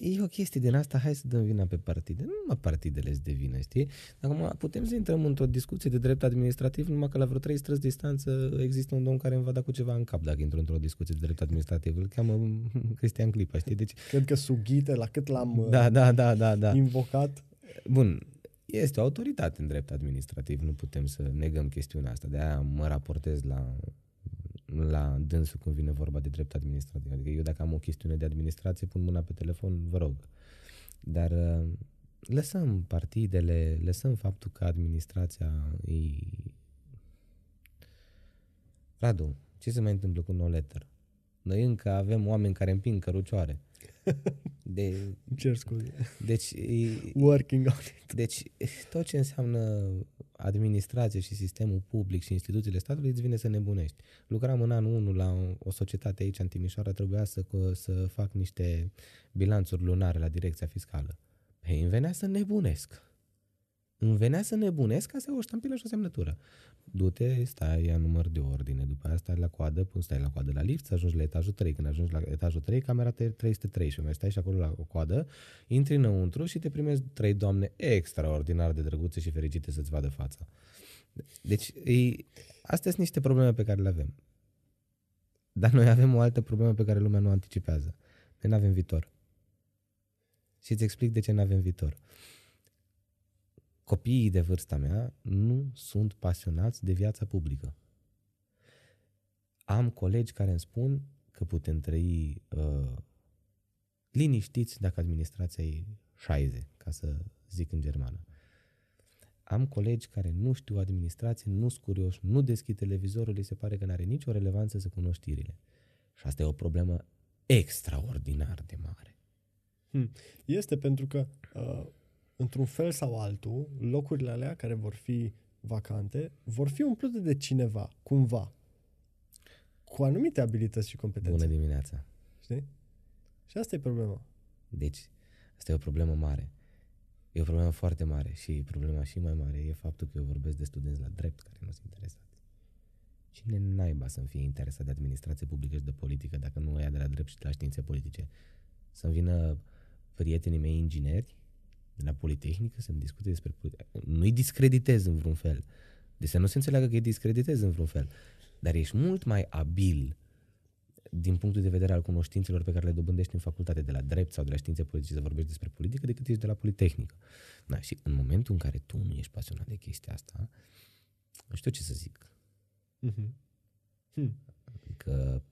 e o chestie din asta, hai să dăm vina pe partide. Nu numai partidele îți devină, știi? Acum putem să intrăm într-o discuție de drept administrativ, numai că la vreo trei străzi distanță există un domn care îmi va da cu ceva în cap dacă intru într-o discuție de drept administrativ. Îl cheamă Cristian Clipa, știi? Deci... Cred că sughite la cât l-am da, uh, da, da, da, da. invocat. Bun, este o autoritate în drept administrativ, nu putem să negăm chestiunea asta, de-aia mă raportez la la dânsul când vine vorba de drept administrativ. Adică eu dacă am o chestiune de administrație, pun mâna pe telefon, vă rog. Dar uh, lăsăm partidele, lăsăm faptul că administrația e... Radu, ce se mai întâmplă cu no letter? Noi încă avem oameni care împing cărucioare. De, Cer scuze. Deci, Working on it. Deci tot ce înseamnă administrație și sistemul public și instituțiile statului îți vine să nebunești. Lucram în anul 1 la o societate aici în Timișoara, trebuia să, să fac niște bilanțuri lunare la direcția fiscală. Păi îmi venea să nebunesc. Îmi venea să nebunesc ca să o ștampilă și o semnătură du-te, stai, ia număr de ordine, după asta stai la coadă, pun stai la coadă la lift, să ajungi la etajul 3. Când ajungi la etajul 3, camera și mai stai și acolo la coadă, intri înăuntru și te primezi trei doamne extraordinar de drăguțe și fericite să-ți vadă fața. Deci, e, astea sunt niște probleme pe care le avem. Dar noi avem o altă problemă pe care lumea nu anticipează. Noi nu avem viitor. Și îți explic de ce nu avem viitor. Uh, copiii de vârsta mea nu sunt pasionați de viața publică. Am colegi care îmi spun că putem trăi uh, liniștiți dacă administrația e șaize, ca să zic în germană. Am colegi care nu știu administrație, nu sunt curioși, nu deschid televizorul, li se pare că nu are nicio relevanță să cunoști știrile. Și asta e o problemă extraordinar de mare. Hm. Este pentru că uh, într-un fel sau altul, locurile alea care vor fi vacante vor fi umplute de cineva, cumva, cu anumite abilități și competențe. Bună dimineața! Știi? Și asta e problema. Deci, asta e o problemă mare. E o problemă foarte mare și problema și mai mare e faptul că eu vorbesc de studenți la drept care nu sunt interesați. Cine naiba să-mi fie interesat de administrație publică și de politică dacă nu e de la drept și de la științe politice? Să-mi vină prietenii mei ingineri de la Politehnică să-mi discute despre Politehnică. Nu-i discreditez în vreun fel. Deci să nu se înțeleagă că îi discreditez în vreun fel. Dar ești mult mai abil din punctul de vedere al cunoștințelor pe care le dobândești în facultate de la drept sau de la științe politice să vorbești despre politică decât ești de la Politehnică. Da, și în momentul în care tu nu ești pasionat de chestia asta, nu știu ce să zic. Mm-hmm. Adică,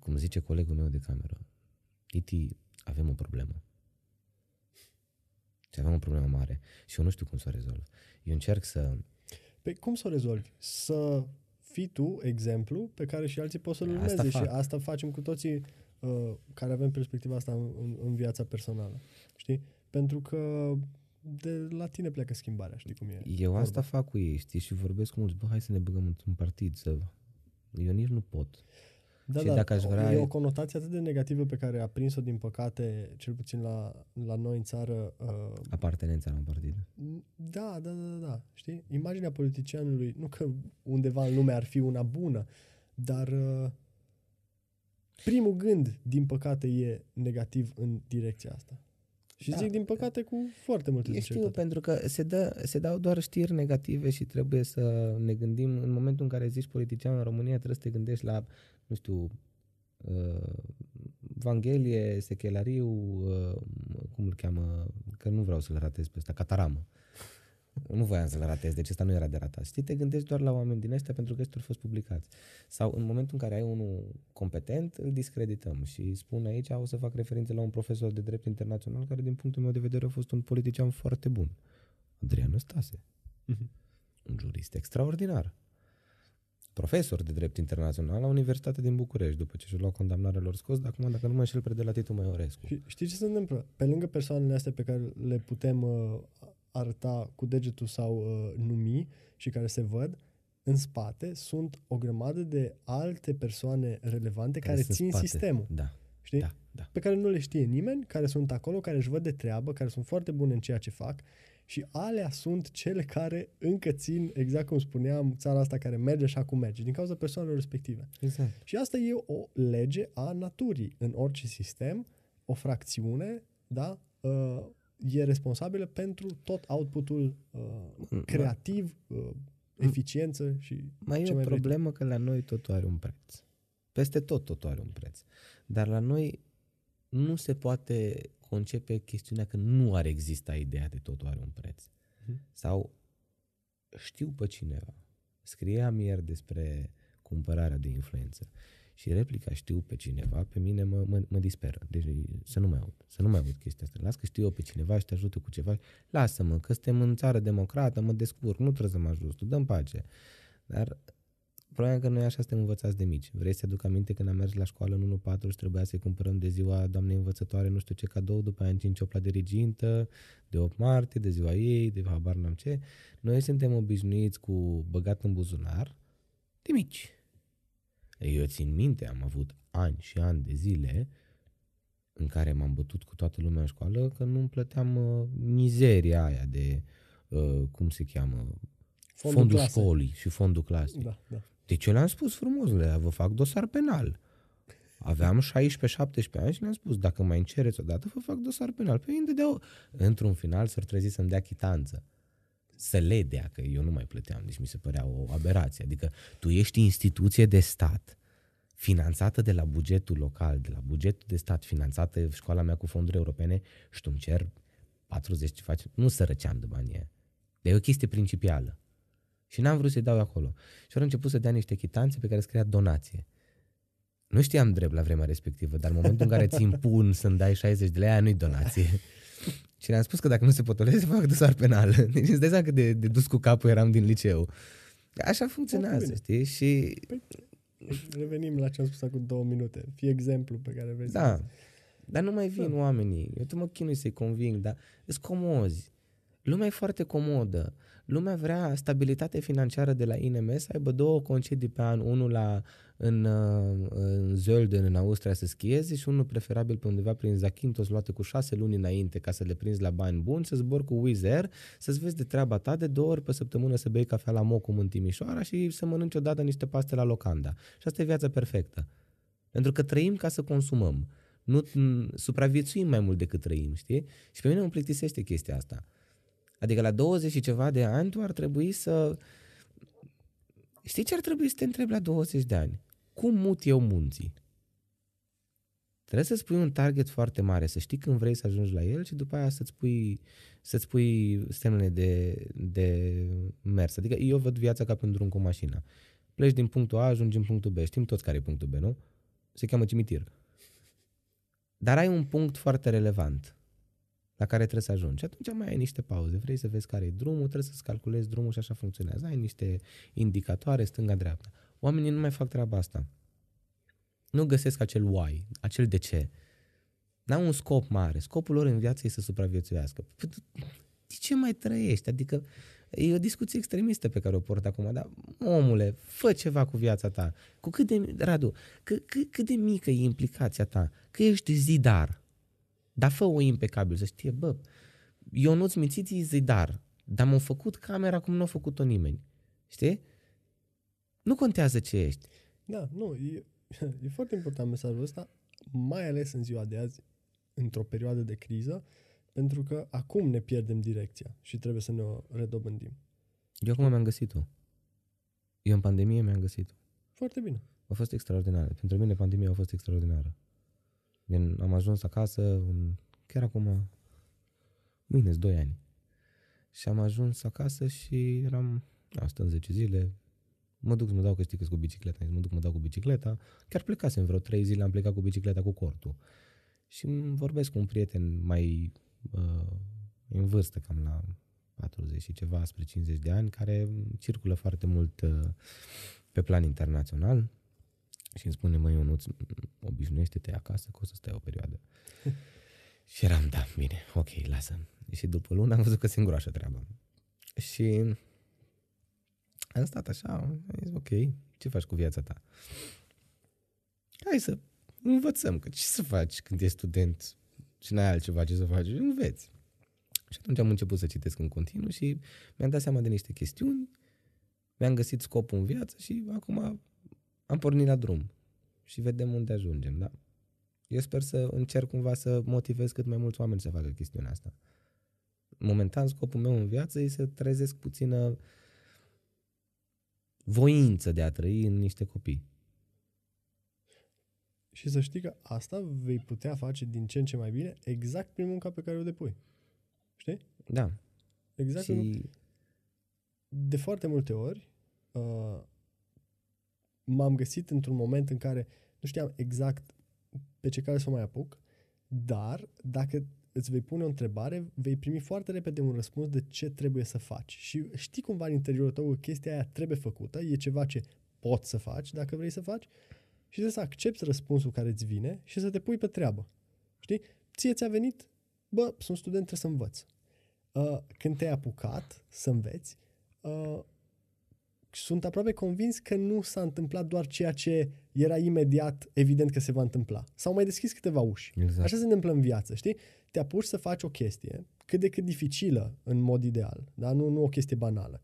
cum zice colegul meu de cameră, Titi, avem o problemă. Și aveam o problemă mare și eu nu știu cum să o rezolv. Eu încerc să... Pe păi, cum să o rezolvi? Să fii tu exemplu pe care și alții pot să-l urmeze asta fac. și asta facem cu toții uh, care avem perspectiva asta în, în, în viața personală, știi? Pentru că de la tine pleacă schimbarea, știi cum e. Eu vorba. asta fac cu ei, știi, și vorbesc cu mulți, bă, hai să ne băgăm într-un partid, să... Eu nici nu pot. Da, și da, dacă aș vrea... E o conotație atât de negativă pe care a prins-o, din păcate, cel puțin la, la noi în țară... Uh... Apartenența la un partid. Da, da, da, da, știi? Imaginea politicianului, nu că undeva în lume ar fi una bună, dar uh, primul gând, din păcate, e negativ în direcția asta. Și da. zic, din păcate, cu foarte multe Eu știu, pentru că se, dă, se dau doar știri negative și trebuie să ne gândim, în momentul în care zici politician în România, trebuie să te gândești la, nu știu, uh, Vanghelie, Sechelariu, uh, cum îl cheamă, că nu vreau să-l ratez pe ăsta, Cataramă. Uh, nu voiam să-l ratez, deci ăsta nu era de ratat. Știi, te gândești doar la oameni din ăștia pentru că ăștia au fost publicați. Sau în momentul în care ai unul competent, îl discredităm și spun aici, o să fac referință la un profesor de drept internațional care din punctul meu de vedere a fost un politician foarte bun. Adrian Stase. Mhm. Un jurist extraordinar profesor de drept internațional la Universitatea din București, după ce și-a luat condamnarea lor scos, dar acum, dacă nu mă înșel, predă la Titu Maiorescu. știi ce se întâmplă? Pe lângă persoanele astea pe care le putem uh, arăta cu degetul sau uh, numi și care se văd, în spate sunt o grămadă de alte persoane relevante care, care țin spate. sistemul. Da. Știi? Da, da. Pe care nu le știe nimeni, care sunt acolo, care își văd de treabă, care sunt foarte bune în ceea ce fac și alea sunt cele care încă țin, exact cum spuneam, țara asta care merge așa cum merge, din cauza persoanelor respective. Exact. Și asta e o lege a naturii. În orice sistem, o fracțiune, da, uh, e responsabilă pentru tot outputul uh, mm, creativ, uh, mm. eficiență și Mai e o mai problemă că la noi totul are un preț. Peste tot totul are un preț. Dar la noi nu se poate concepe chestiunea că nu ar exista ideea de totul are un preț. Uh-huh. Sau știu pe cineva. Scrieam ieri despre cumpărarea de influență și replica știu pe cineva, pe mine mă, mă, mă disperă. Deci să nu mai aud, să nu mai aud chestia asta. Las că știu eu pe cineva și te ajută cu ceva. Lasă-mă, că suntem în țară democrată, mă descurc, nu trebuie să mă ajut, tu dăm pace. Dar problema că noi așa suntem învățați de mici. Vrei să aduc aminte când am mers la școală în 1-4 și trebuia să-i cumpărăm de ziua doamnei învățătoare nu știu ce cadou, după aia încinci opla de regintă, de 8 martie, de ziua ei, de habar n-am ce. Noi suntem obișnuiți cu băgat în buzunar de mici eu țin minte, am avut ani și ani de zile în care m-am bătut cu toată lumea în școală că nu-mi plăteam uh, mizeria aia de, uh, cum se cheamă, fondul, fondul școlii și fondul clasei. Da, da. Deci eu le-am spus frumos, le vă fac dosar penal. Aveam 16-17 ani și le-am spus, dacă mai încereți odată, vă fac dosar penal. Pe păi, de într-un final s-ar trezi să-mi dea chitanță să le dea, că eu nu mai plăteam, deci mi se părea o aberație. Adică tu ești instituție de stat, finanțată de la bugetul local, de la bugetul de stat, finanțată școala mea cu fonduri europene și tu îmi cer 40 ce faci, nu sărăceam de bani Dar e o chestie principială. Și n-am vrut să-i dau acolo. Și au început să dea niște chitanțe pe care scria donație. Nu știam drept la vremea respectivă, dar în momentul în care ți impun să-mi dai 60 de lei, aia nu-i donație. Și le-am spus că dacă nu se potolește, fac dosar penal. Deci îți dai seama cât de, de dus cu capul eram din liceu. Așa funcționează, știi? Și... Păi, revenim la ce am spus acum două minute. Fie exemplu pe care vezi. Da. Dar nu mai vin da. oamenii. Eu tu mă chinui să-i conving, dar îți comozi. Lumea e foarte comodă. Lumea vrea stabilitate financiară de la INM să aibă două concedii pe an, unul la, în, uh, în Zölden, în Austria, să schiezi și unul preferabil pe undeva prin Zakynthos, luate cu șase luni înainte ca să le prinzi la bani buni, să zbor cu Wizz Air, să-ți vezi de treaba ta, de două ori pe săptămână să bei cafea la Mocum în Timișoara și să mănânci odată niște paste la Locanda. Și asta e viața perfectă. Pentru că trăim ca să consumăm. Nu supraviețuim mai mult decât trăim, știi? Și pe mine îmi plictisește chestia asta. Adică la 20 și ceva de ani tu ar trebui să... Știi ce ar trebui să te întrebi la 20 de ani? Cum mut eu munții? Trebuie să-ți pui un target foarte mare, să știi când vrei să ajungi la el și după aia să-ți pui, să-ți pui semnele de, de mers. Adică eu văd viața ca pe un drum cu mașina. Pleci din punctul A, ajungi în punctul B. Știm toți care e punctul B, nu? Se cheamă cimitir. Dar ai un punct foarte relevant la care trebuie să ajungi. Și atunci mai ai niște pauze, vrei să vezi care e drumul, trebuie să-ți calculezi drumul și așa funcționează. Ai niște indicatoare stânga-dreapta. Oamenii nu mai fac treaba asta. Nu găsesc acel why, acel de ce. N-au un scop mare. Scopul lor în viață e să supraviețuiască. Păi de ce mai trăiești? Adică e o discuție extremistă pe care o port acum, dar omule, fă ceva cu viața ta. Cu cât de, Radu, cât, cât, cât de mică e implicația ta? Că ești zidar dar fă-o impecabil, să știe, bă, eu nu-ți mințiți zidar, dar m-a făcut camera cum nu a făcut-o nimeni. Știi? Nu contează ce ești. Da, nu, e, e foarte important mesajul ăsta, mai ales în ziua de azi, într-o perioadă de criză, pentru că acum ne pierdem direcția și trebuie să ne o redobândim. Eu acum mi-am găsit-o. Eu în pandemie mi-am găsit-o. Foarte bine. A fost extraordinară. Pentru mine pandemia a fost extraordinară. Gen, am ajuns acasă, în, chiar acum, mâine 2 ani. Și am ajuns acasă și eram, asta în 10 zile, mă duc să mă dau că știi că cu bicicleta, mă duc mă dau cu bicicleta. Chiar plecasem vreo 3 zile, am plecat cu bicicleta cu cortul. Și vorbesc cu un prieten mai uh, în vârstă, cam la 40 și ceva, spre 50 de ani, care circulă foarte mult uh, pe plan internațional și îmi spune, măi Ionuț, obișnuiește-te acasă că o să stai o perioadă. și eram, da, bine, ok, lasă. Și după luna am văzut că singura așa treabă. Și am stat așa, am zis, ok, ce faci cu viața ta? Hai să învățăm, că ce să faci când ești student și n-ai altceva ce să faci, înveți. Și atunci am început să citesc în continuu și mi-am dat seama de niște chestiuni, mi-am găsit scopul în viață și acum am pornit la drum și vedem unde ajungem, da? Eu sper să încerc cumva să motivez cât mai mulți oameni să facă chestiunea asta. Momentan, scopul meu în viață e să trezesc puțină voință de a trăi în niște copii. Și să știi că asta vei putea face din ce în ce mai bine exact prin munca pe care o depui. Știi? Da. Exact. Și... De foarte multe ori, uh, m-am găsit într-un moment în care nu știam exact pe ce care să mai apuc, dar dacă îți vei pune o întrebare, vei primi foarte repede un răspuns de ce trebuie să faci. Și știi cumva în interiorul tău că chestia aia trebuie făcută, e ceva ce poți să faci dacă vrei să faci și trebuie să accepti răspunsul care îți vine și să te pui pe treabă. Știi? Ție ți-a venit, bă, sunt student, trebuie să învăț. Uh, când te-ai apucat să înveți, uh, sunt aproape convins că nu s-a întâmplat doar ceea ce era imediat evident că se va întâmpla. S-au mai deschis câteva uși. Exact. Așa se întâmplă în viață, știi? Te apuci să faci o chestie cât de cât dificilă în mod ideal, dar nu, nu o chestie banală.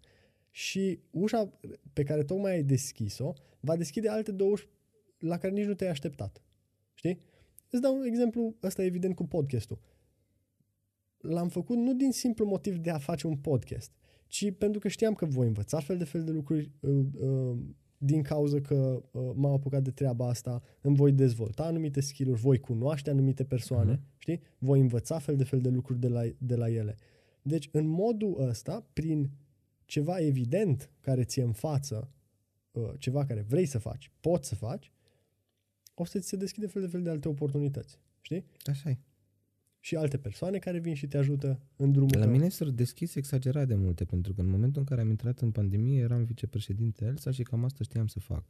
Și ușa pe care tocmai ai deschis-o va deschide alte două uși la care nici nu te-ai așteptat. Știi? Îți dau un exemplu, ăsta evident cu podcastul. L-am făcut nu din simplu motiv de a face un podcast, ci pentru că știam că voi învăța fel de fel de lucruri uh, uh, din cauza că uh, m-am apucat de treaba asta, îmi voi dezvolta anumite skill-uri, voi cunoaște anumite persoane, uh-huh. știi? Voi învăța fel de fel de lucruri de la, de la ele. Deci, în modul ăsta, prin ceva evident care ți-e în față, ceva care vrei să faci, poți să faci, o să ți se deschide fel de fel de alte oportunități. Știi? Așa e și alte persoane care vin și te ajută în drumul La tău. mine s-au deschis exagerat de multe, pentru că în momentul în care am intrat în pandemie eram vicepreședinte Elsa și cam asta știam să fac.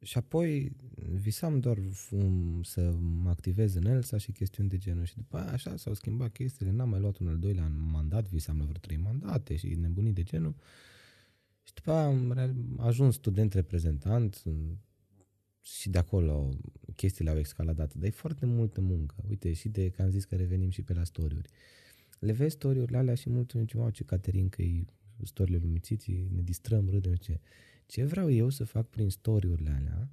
Și apoi visam doar um, să mă activez în Elsa și chestiuni de genul. Și după aia așa s-au schimbat chestiile, n-am mai luat un al doilea mandat, visam la vreo trei mandate și nebunii de genul. Și după aia am ajuns student reprezentant, și de acolo chestiile au escaladat, dar e foarte multă muncă. Uite, și de că am zis că revenim și pe la storiuri. Le vezi storiurile alea și mulți zice, wow, ce Caterin că e storiile lui Mițiții, ne distrăm, râdem, ce. Ce vreau eu să fac prin storiurile alea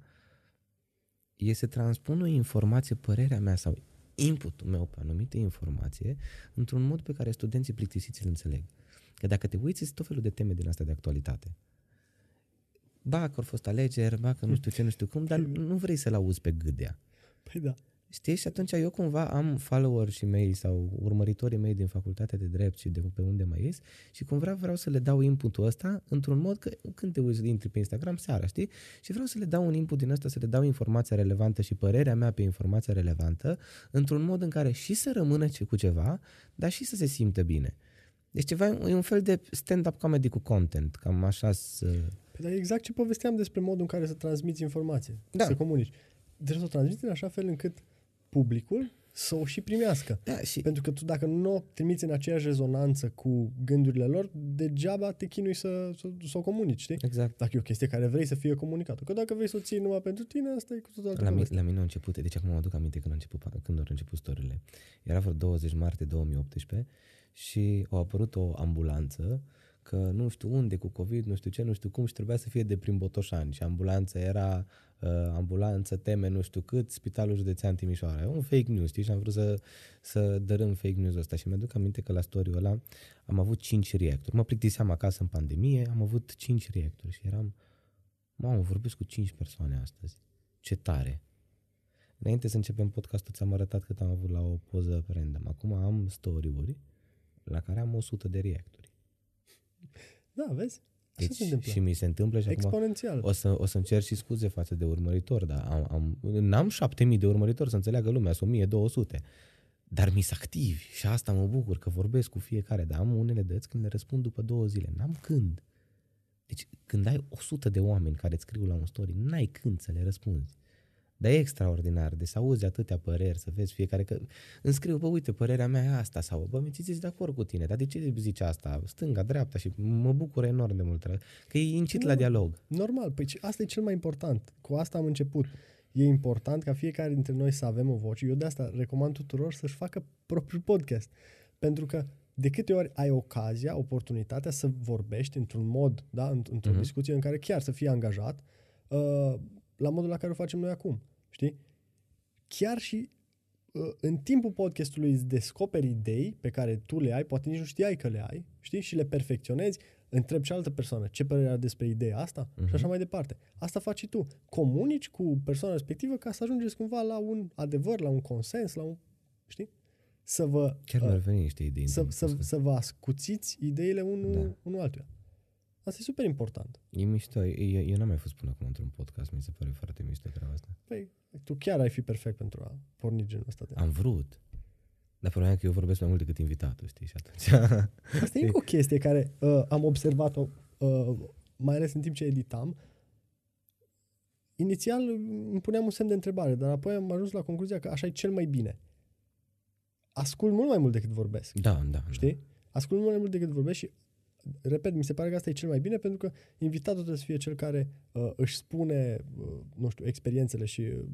e să transpun o informație, părerea mea sau inputul meu pe anumite informație într-un mod pe care studenții plictisiți îl înțeleg. Că dacă te uiți, este tot felul de teme din astea de actualitate. Ba, că au fost alegeri, ba, că nu știu ce, nu știu cum, dar nu vrei să-l auzi pe gâdea. Păi da. Știi? Și atunci eu cumva am follower și mei sau urmăritorii mei din facultatea de drept și de pe unde mai ies și cumva vreau să le dau inputul ăsta într-un mod că când te uiți, intri pe Instagram seara, știi? Și vreau să le dau un input din ăsta, să le dau informația relevantă și părerea mea pe informația relevantă într-un mod în care și să rămână ce cu ceva, dar și să se simtă bine. Deci ceva, e un fel de stand-up comedy cu content, cam așa să... Păi, dar exact ce povesteam despre modul în care să transmiți informație, da. să comunici. Trebuie să o transmiți în așa fel încât publicul să o și primească. Da, și... Pentru că tu dacă nu o trimiți în aceeași rezonanță cu gândurile lor, degeaba te chinui să, să, să o comunici, știi? Exact. Dacă e o chestie care vrei să fie comunicată. Că dacă vrei să o ții numai pentru tine, asta e cu totul la, mi- la mine a început, deci acum mă aduc aminte când, a început, când au început storile. Era vreo 20 martie 2018 și au apărut o ambulanță uh, că nu știu unde cu COVID, nu știu ce, nu știu cum și trebuia să fie de prin Botoșani și ambulanța era uh, ambulanță teme nu știu cât, Spitalul Județean Timișoara. E un fake news, știi? Și am vrut să, să dărâm fake news ăsta și mi-aduc aminte că la story-ul ăla am avut 5 reacturi. Mă plictiseam acasă în pandemie, am avut 5 reacturi și eram, mamă, vorbesc cu 5 persoane astăzi. Ce tare! Înainte să începem podcastul, ți-am arătat cât am avut la o poză random. Acum am story-uri la care am 100 de reacturi. Da, vezi? Așa deci, se întâmplă. Și mi se întâmplă și Exponențial. Acum o, să, o să-mi cer și scuze față de urmăritor, dar am, am, n-am șapte mii de urmăritori, să înțeleagă lumea, sunt 1200. Dar mi s activi și asta mă bucur că vorbesc cu fiecare, dar am unele dăți când le răspund după două zile. N-am când. Deci când ai 100 de oameni care îți scriu la un story, n-ai când să le răspunzi. Dar e extraordinar de deci să auzi atâtea păreri, să vezi fiecare că îmi scriu, bă, uite, părerea mea e asta sau bă, mi ți zici de acord cu tine, dar de ce zici asta? Stânga, dreapta și mă bucur enorm de mult că e incit nu, la dialog. Normal, păi asta e cel mai important. Cu asta am început. E important ca fiecare dintre noi să avem o voce. Eu de asta recomand tuturor să-și facă propriul podcast. Pentru că de câte ori ai ocazia, oportunitatea să vorbești într-un mod, da? într-o uh-huh. discuție în care chiar să fii angajat, uh, la modul la care o facem noi acum, știi? Chiar și uh, în timpul podcastului îți descoperi idei pe care tu le ai, poate nici nu știai că le ai, știi? Și le perfecționezi, întrebi cealaltă persoană ce părere are despre ideea asta uh-huh. și mhm. așa mai departe. Asta faci și tu. Comunici cu persoana respectivă ca să ajungeți cumva la un adevăr, la un consens, la un... știi? Să vă... Chiar uh, veni niște idei. Să, să, să vă ascuțiți ideile unul, da. unul altuia. Asta e super important. E mișto. Eu, eu n-am mai fost până acum într-un podcast. Mi se pare foarte mișto treaba asta. Păi, tu chiar ai fi perfect pentru a porni genul ăsta de... Am vrut. Dar problema e că eu vorbesc mai mult decât invitatul, știi, și atunci... asta e o chestie care uh, am observat-o, uh, mai ales în timp ce editam. Inițial îmi puneam un semn de întrebare, dar apoi am ajuns la concluzia că așa e cel mai bine. Ascult mult mai mult decât vorbesc. Da, da. da. Știi? Da. Ascult mult mai mult decât vorbesc și repet, mi se pare că asta e cel mai bine pentru că invitatul trebuie să fie cel care uh, își spune, uh, nu știu, experiențele și uh,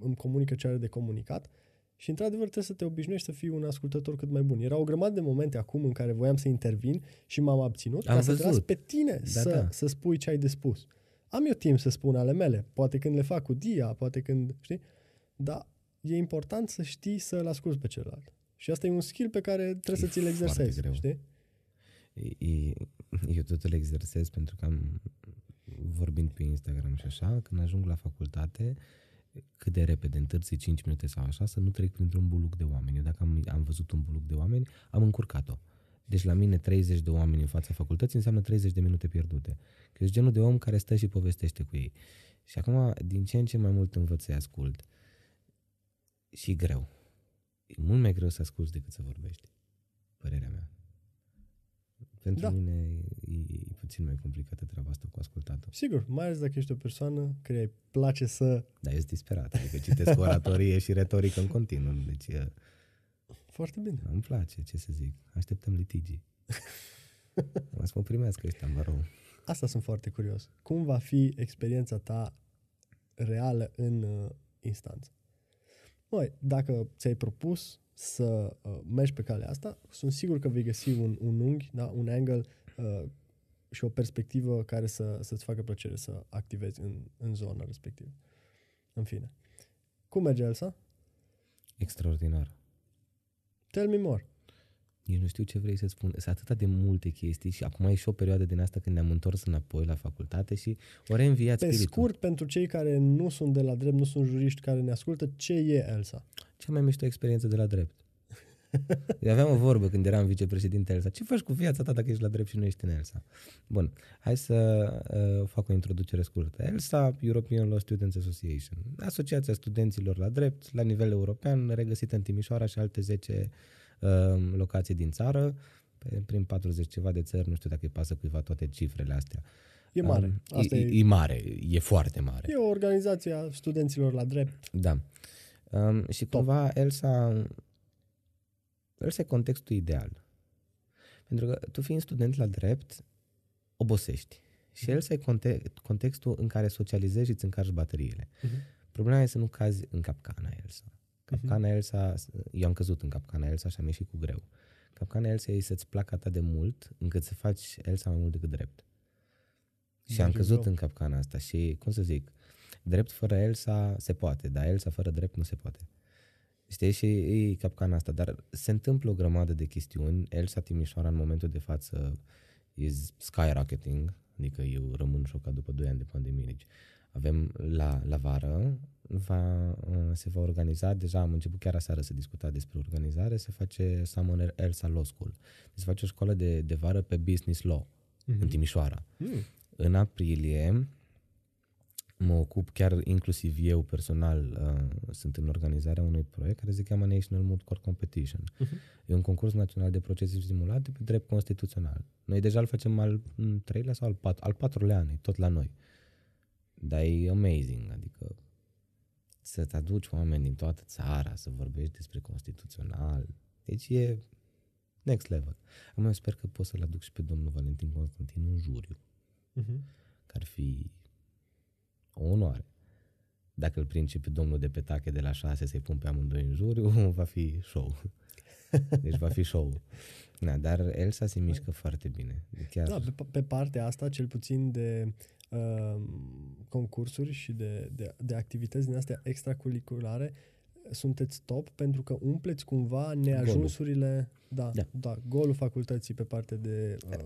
îmi comunică ce are de comunicat și într-adevăr trebuie să te obișnuiești să fii un ascultător cât mai bun. Era o grămadă de momente acum în care voiam să intervin și m-am abținut Am ca văzut. să las pe tine da, să, da. să spui ce ai de spus. Am eu timp să spun ale mele, poate când le fac cu dia, poate când, știi? Dar e important să știi să-l asculți pe celălalt. Și asta e un skill pe care trebuie e să ți-l exercezi, știi? eu tot îl exersez pentru că am vorbind pe Instagram și așa, când ajung la facultate, cât de repede, întârzi 5 minute sau așa, să nu trec printr-un buluc de oameni. Eu dacă am, am văzut un buluc de oameni, am încurcat-o. Deci la mine 30 de oameni în fața facultății înseamnă 30 de minute pierdute. Că ești genul de om care stă și povestește cu ei. Și acum, din ce în ce mai mult învăț să-i ascult. Și greu. E mult mai greu să asculți decât să vorbești. Părerea mea. Pentru da. mine e, e puțin mai complicată treaba asta cu ascultatul. Sigur, mai ales dacă ești o persoană care îi place să... Da, ești disperat, adică citesc oratorie și retorică în continuu, deci... Foarte bine. Îmi place, ce să zic. Așteptăm litigii. o să mă primească ăștia, mă rog. Asta sunt foarte curios. Cum va fi experiența ta reală în uh, instanță? Măi, dacă ți-ai propus să uh, mergi pe calea asta, sunt sigur că vei găsi un, un unghi, da? un angle uh, și o perspectivă care să, să-ți facă plăcere să activezi în, în zona respectivă. În fine. Cum merge Elsa? Extraordinar. Tell me more. Nici nu știu ce vrei să spun. Sunt atâta de multe chestii și acum e și o perioadă din asta când ne-am întors înapoi la facultate și o reînviați Pe spiritul. scurt, pentru cei care nu sunt de la drept, nu sunt juriști care ne ascultă, ce e ELSA? cea mai mișto experiență de la drept. Eu aveam o vorbă când eram vicepreședinte Elsa. Ce faci cu viața ta dacă ești la drept și nu ești în Elsa? Bun, hai să uh, fac o introducere scurtă. Elsa, European Law Students Association, asociația studenților la drept la nivel european, regăsită în Timișoara și alte 10 uh, locații din țară, prin 40 ceva de țări, nu știu dacă îi pasă cuiva toate cifrele astea. E um, mare. Asta e, e, e mare, e foarte mare. E o organizație a studenților la drept. Da. Uh, Um, și Top. cumva Elsa, Elsa e contextul ideal. Pentru că tu fiind student la drept, obosești. Și el mhm. să context, contextul în care socializezi și îți încarci bateriile. Uh-huh. Problema e să nu cazi în capcana Elsa. Capcana uh-huh. Elsa, eu am căzut în capcana Elsa și am ieșit cu greu. Capcana Elsa e să-ți placă atât de mult încât să faci Elsa mai mult decât drept. Și Merge am deci căzut rău. în capcana asta și, cum să zic, uh, Drept fără Elsa se poate, dar Elsa fără drept nu se poate. Știi? Și e capcana asta. Dar se întâmplă o grămadă de chestiuni. Elsa Timișoara în momentul de față e skyrocketing, adică eu rămân șocat după 2 ani de pandemie. Deci avem la, la vară, va, uh, se va organiza, deja am început chiar aseară să discuta despre organizare, se face Summoner Elsa Law School. Deci se face o școală de, de vară pe business law mm-hmm. în mhm. Timișoara. Mm. În aprilie mă ocup chiar inclusiv eu personal uh, sunt în organizarea unui proiect care se cheamă National Mood Core Competition. Uh-huh. E un concurs național de procese simulate pe drept constituțional. Noi deja îl facem al treilea sau al, pat, al patrulea an, tot la noi. Dar e amazing, adică să te aduci oameni din toată țara să vorbești despre constituțional. Deci e next level. Am eu sper că pot să-l aduc și pe domnul Valentin Constantin în juriu, uh-huh. Mhm. care ar fi o onoare. Dacă îl prind pe domnul de pe tache de la șase să-i pun pe amândoi în juriu, va fi show. Deci va fi show. Da, dar Elsa se mișcă da. foarte bine. Chiar... Da, pe, pe partea asta, cel puțin de uh, concursuri și de, de, de activități din astea extracurriculare, sunteți top pentru că umpleți cumva neajunsurile, golul. Da, da, da, golul facultății pe parte de uh,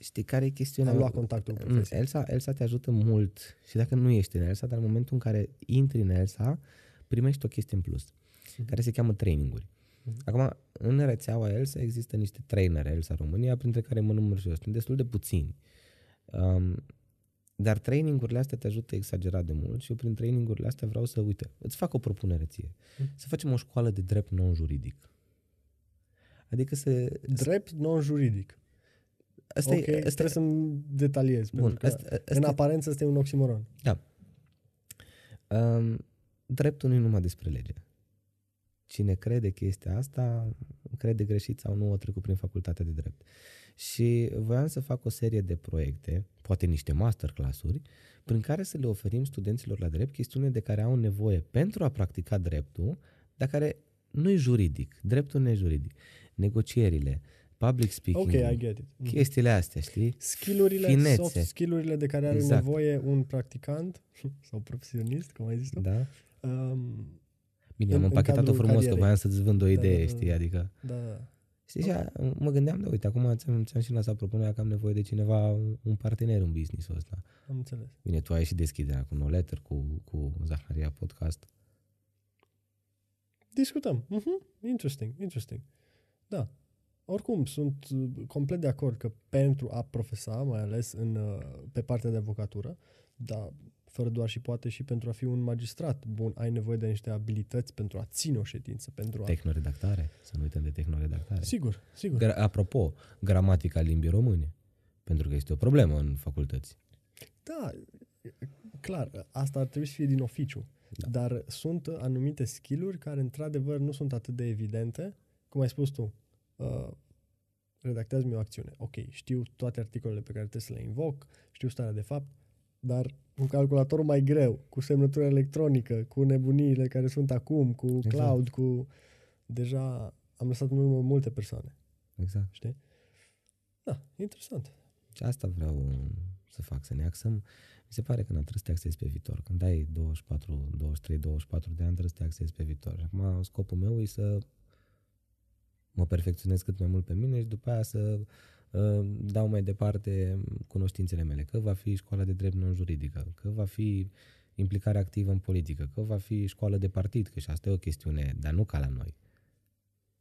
Știi care e chestiunea? Am luat contactul cu mm. profesia. Elsa, Elsa te ajută mult și dacă nu ești în Elsa, dar în momentul în care intri în Elsa, primești o chestie în plus, uh-huh. care se cheamă traininguri. Uh-huh. Acum, în rețeaua Elsa există niște trainer Elsa România, printre care mă număr și eu. Sunt destul de puțini. Um, dar trainingurile astea te ajută exagerat de mult și eu prin trainingurile astea vreau să, uite, îți fac o propunere ție. Uh-huh. Să facem o școală de drept non-juridic. Adică să... Drept non-juridic. Asta okay, e, asta trebuie e... să-mi detaliez, Bun, pentru că asta, asta în aparență este un oximoron. Da. Um, dreptul nu e numai despre lege. Cine crede că este? asta, crede greșit sau nu o trecut prin facultatea de drept. Și voiam să fac o serie de proiecte, poate niște masterclass-uri, prin care să le oferim studenților la drept chestiune de care au nevoie pentru a practica dreptul, dar care nu e juridic, dreptul nu e juridic. Negocierile, public speaking, Ok, I get it. Mhm. chestiile astea, știi? Skillurile, Finețe. soft skillurile de care are exact. nevoie un practicant sau profesionist, cum ai zis tu. Da. Um, Bine, am împachetat-o frumos carierei. că voiam să-ți vând o da, idee, da, da, știi, adică... Da, da. Știi, okay. mă gândeam, de da, uite, acum ți-am, ți-am și lăsat propunerea că am nevoie de cineva, un partener în business ăsta. Am înțeles. Bine, tu ai și deschiderea cu No Letter, cu, cu Zaharia Podcast. Discutăm. Mm-hmm. Interesting, interesting. Da, oricum, sunt uh, complet de acord că pentru a profesa, mai ales în, uh, pe partea de avocatură, dar fără doar și poate și pentru a fi un magistrat bun, ai nevoie de niște abilități pentru a ține o ședință, pentru a... Tehnoredactare, să nu uităm de tehnoredactare. Sigur, sigur. Gra- apropo, gramatica limbii române, pentru că este o problemă în facultăți. Da, clar, asta ar trebui să fie din oficiu, da. dar sunt anumite skill-uri care într-adevăr nu sunt atât de evidente, cum ai spus tu, uh, redactează-mi o acțiune. Ok, știu toate articolele pe care trebuie să le invoc, știu starea de fapt, dar un calculator mai greu, cu semnătură electronică, cu nebuniile care sunt acum, cu exact. cloud, cu... Deja am lăsat în urmă multe persoane. Exact. Știi? Da, interesant. Asta vreau să fac, să ne axăm. Mi se pare că n-am trebuie să te axezi pe viitor. Când ai 24, 23, 24 de ani, trebuie să te axezi pe viitor. Și acum scopul meu e să mă perfecționez cât mai mult pe mine și după aia să uh, dau mai departe cunoștințele mele, că va fi școala de drept non-juridică, că va fi implicare activă în politică, că va fi școală de partid, că și asta e o chestiune, dar nu ca la noi.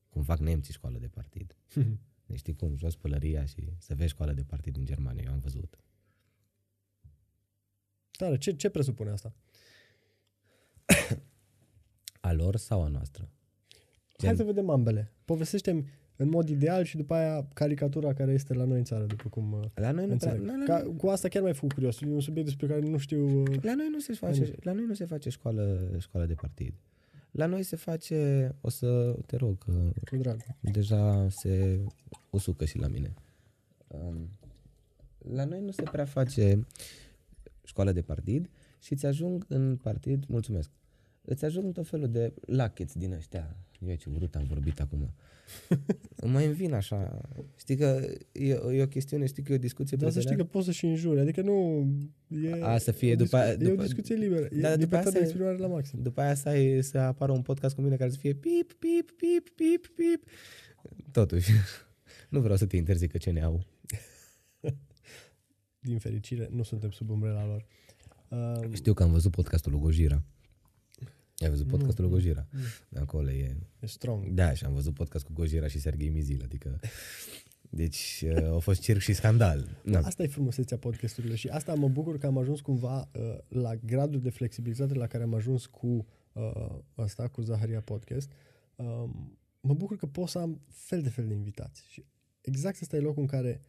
Cum fac nemții școală de partid. Deci știi cum, jos pălăria și să vezi școală de partid în Germania, eu am văzut. Dar ce, ce presupune asta? a lor sau a noastră? Gen. Hai să vedem ambele. Povestește-mi în mod ideal și după aia caricatura care este la noi în țară, după cum La uh, noi nu prea, la, la, Ca, Cu asta chiar mai fiu curios. E un subiect despre care nu știu... Uh, la noi nu se face, la noi nu se face școală, școală de partid. La noi se face, o să te rog, că uh, cu drag. deja se usucă și la mine. Um, la noi nu se prea face școală de partid și îți ajung în partid, mulțumesc, îți ajung tot felul de lacheți din ăștia. Eu ce urât am vorbit acum. mai vin așa. Știi că e, e o chestiune, știi că e o discuție Dar să știi că poți să și înjuri, adică nu... E, a, să fie după, discu- după... E o discuție liberă, da, e după aia exprimare la maxim. După aia să, ai, să apară un podcast cu mine care să fie pip, pip, pip, pip, pip. Totuși, nu vreau să te că ce ne au. din fericire, nu suntem sub umbrela lor. Uh, Știu că am văzut podcastul lui Gojira. Ai văzut podcastul nu. lui mm, Gojira. Nu. Mm, mm. Acolo e... E strong. Da, și am văzut podcast cu Gojira și Sergei Mizil, adică... Deci uh, au fost circ și scandal. Da. Asta e frumusețea podcasturilor și asta mă bucur că am ajuns cumva uh, la gradul de flexibilitate la care am ajuns cu uh, asta, cu Zaharia Podcast. Uh, mă bucur că pot să am fel de fel de invitați și exact ăsta e locul în care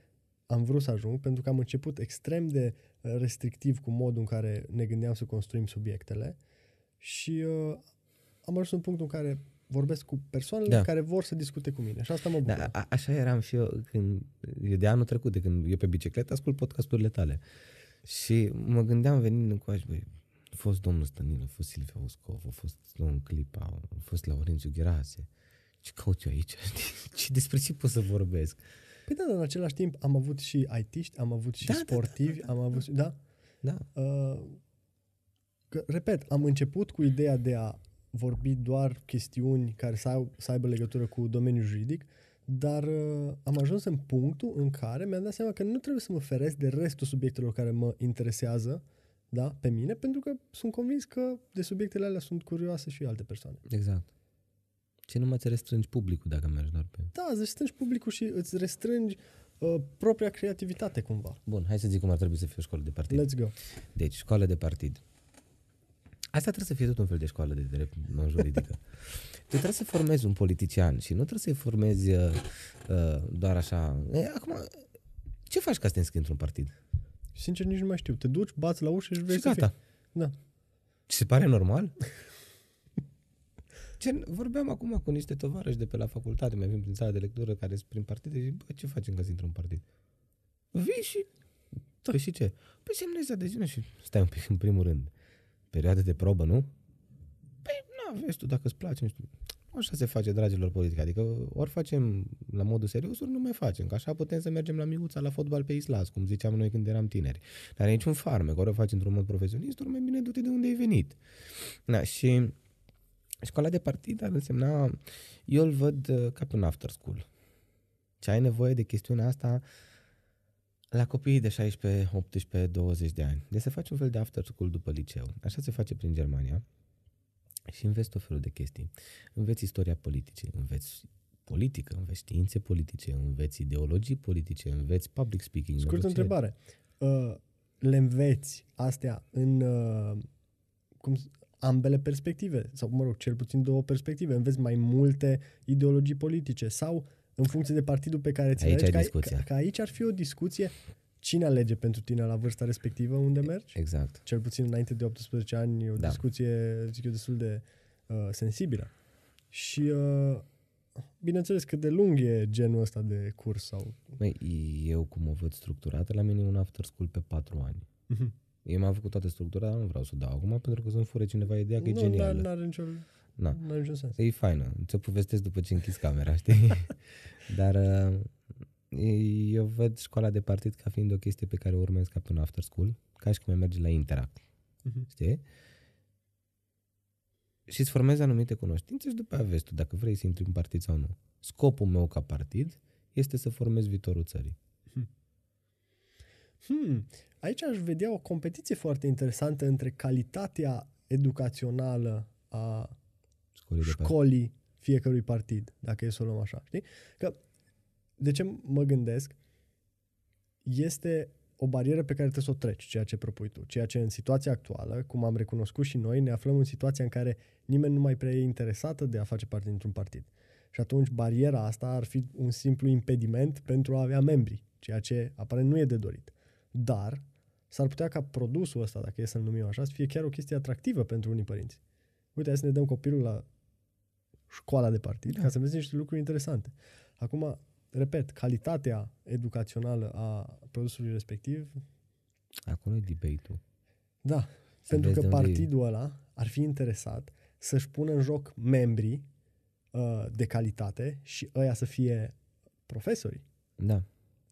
am vrut să ajung pentru că am început extrem de uh, restrictiv cu modul în care ne gândeam să construim subiectele și uh, am ajuns în punctul în care vorbesc cu persoanele da. care vor să discute cu mine și asta mă bucur. Da, a, așa eram și eu când, eu de anul trecut, de când eu pe bicicletă ascult podcasturile tale și mă gândeam venind în coaj, băi, a fost domnul Stănil, a fost Silvia Uscov, a fost domnul Clipa, a fost Laurențiu Gherase. Ce caut eu aici? ce, despre ce pot să vorbesc? Păi da, dar în același timp am avut și IT, am avut și da, sportivi, da, da, da, am avut și... Da? Da. da, da, da uh, Că, repet, am început cu ideea de a vorbi doar chestiuni care să, au, să aibă legătură cu domeniul juridic, dar uh, am ajuns în punctul în care mi-am dat seama că nu trebuie să mă feresc de restul subiectelor care mă interesează da, pe mine, pentru că sunt convins că de subiectele alea sunt curioase și alte persoane. Exact. Și nu mai ți restrângi publicul dacă mergi doar pe... Da, îți restrângi publicul și îți restrângi uh, propria creativitate cumva. Bun, hai să zic cum ar trebui să fie o școală de partid. Let's go. Deci, școală de partid. Asta trebuie să fie tot un fel de școală de drept non-juridică. tu trebuie să formezi un politician și nu trebuie să-i formezi uh, uh, doar așa. E, acum, ce faci ca să te înscrii într-un partid? Sincer, nici nu mai știu. Te duci, bați la ușă și vrei și să gata. Fii. Da. Ce se pare normal? Gen, vorbeam acum cu niște tovarăși de pe la facultate, mai vin prin sala de lectură, care sunt prin partide și bă, ce facem ca să intrăm în partid? Vii și... Da. Păi și ce? Păi semnezi adeziune și stai un pic în primul rând perioadă de probă, nu? Păi, nu, vezi tu dacă îți place, nu știu. Așa se face, dragilor, politici, Adică ori facem la modul serios, ori nu mai facem. Că așa putem să mergem la miuța, la fotbal pe islas, cum ziceam noi când eram tineri. Dar niciun farmec. Ori o faci într-un mod profesionist, ori mai bine du-te de unde ai venit. Da, și școala de partid ar însemna... Eu îl văd uh, ca pe un after school. Ce ai nevoie de chestiunea asta uh, la copiii de 16, 18, 20 de ani. Deci se face un fel de after school după liceu. Așa se face prin Germania. Și înveți tot felul de chestii. Înveți istoria politicii, înveți politică, înveți științe politice, înveți ideologii politice, înveți public speaking. Scurt negociere. întrebare. Uh, le înveți astea în uh, cum, ambele perspective, sau mă rog, cel puțin două perspective. Înveți mai multe ideologii politice sau în funcție de partidul pe care ți-l alegi. Discuția. Că, că aici ar fi o discuție cine alege pentru tine la vârsta respectivă unde mergi. Exact. Cel puțin înainte de 18 ani e o da. discuție, zic eu, destul de uh, sensibilă. Și uh, bineînțeles că de lung e genul ăsta de curs sau... Măi, eu cum o văd structurată, la mine e un after school pe 4 ani. Uh-huh. Eu mi-am făcut toată structura, nu vreau să o dau acum pentru că să-mi fure cineva ideea că nu, e genială. Nu, are nicio... Na. N-are niciun sens. E faină. Ți-o povestesc după ce închizi camera, știi? Dar uh, eu văd școala de partid ca fiind o chestie pe care o urmez ca un after school, ca și cum ai merge la Interact. Uh-huh. Știi? Și îți formezi anumite cunoștințe și după aia vezi tu dacă vrei să intri în partid sau nu. Scopul meu ca partid este să formez viitorul țării. Hmm. hmm. Aici aș vedea o competiție foarte interesantă între calitatea educațională a școlii, școlii fiecărui partid, dacă e să o luăm așa, știi? Că, de ce mă gândesc, este o barieră pe care trebuie să o treci, ceea ce propui tu, ceea ce în situația actuală, cum am recunoscut și noi, ne aflăm în situația în care nimeni nu mai prea e interesată de a face parte dintr-un partid. Și atunci bariera asta ar fi un simplu impediment pentru a avea membri, ceea ce aparent nu e de dorit. Dar s-ar putea ca produsul ăsta, dacă e să-l numim așa, să fie chiar o chestie atractivă pentru unii părinți. Uite, hai să ne dăm copilul la școala de partid, ca da. să vezi niște lucruri interesante. Acum, repet, calitatea educațională a produsului respectiv... Acolo e debate-ul. Da, să pentru că partidul ăla ar fi interesat să-și pună în joc membrii uh, de calitate și ăia să fie profesori. Da.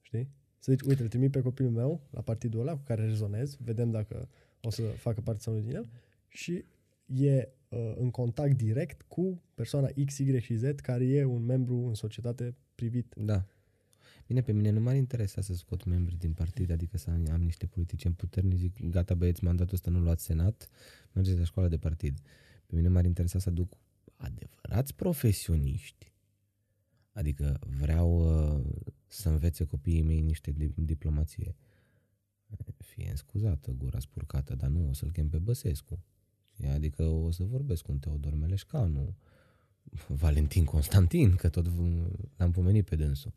Știi? Să zici, uite, trimit pe copilul meu la partidul ăla cu care rezonez, vedem dacă o să facă parte sau nu din el și e Uh, în contact direct cu persoana X, Y și Z care e un membru în societate privit. Da. Bine, pe mine nu m-ar interesa să scot membri din partid, adică să am, am niște politicieni puternici, zic, gata băieți, mandatul ăsta nu luați senat, mergeți la școala de partid. Pe mine m-ar interesa să duc adevărați profesioniști, adică vreau uh, să învețe copiii mei niște diplomație. Fie scuzată, gura spurcată, dar nu o să-l chem pe Băsescu Știi? Adică o să vorbesc cu un Teodor Meleșcanu, Valentin Constantin, că tot l-am pomenit pe dânsul.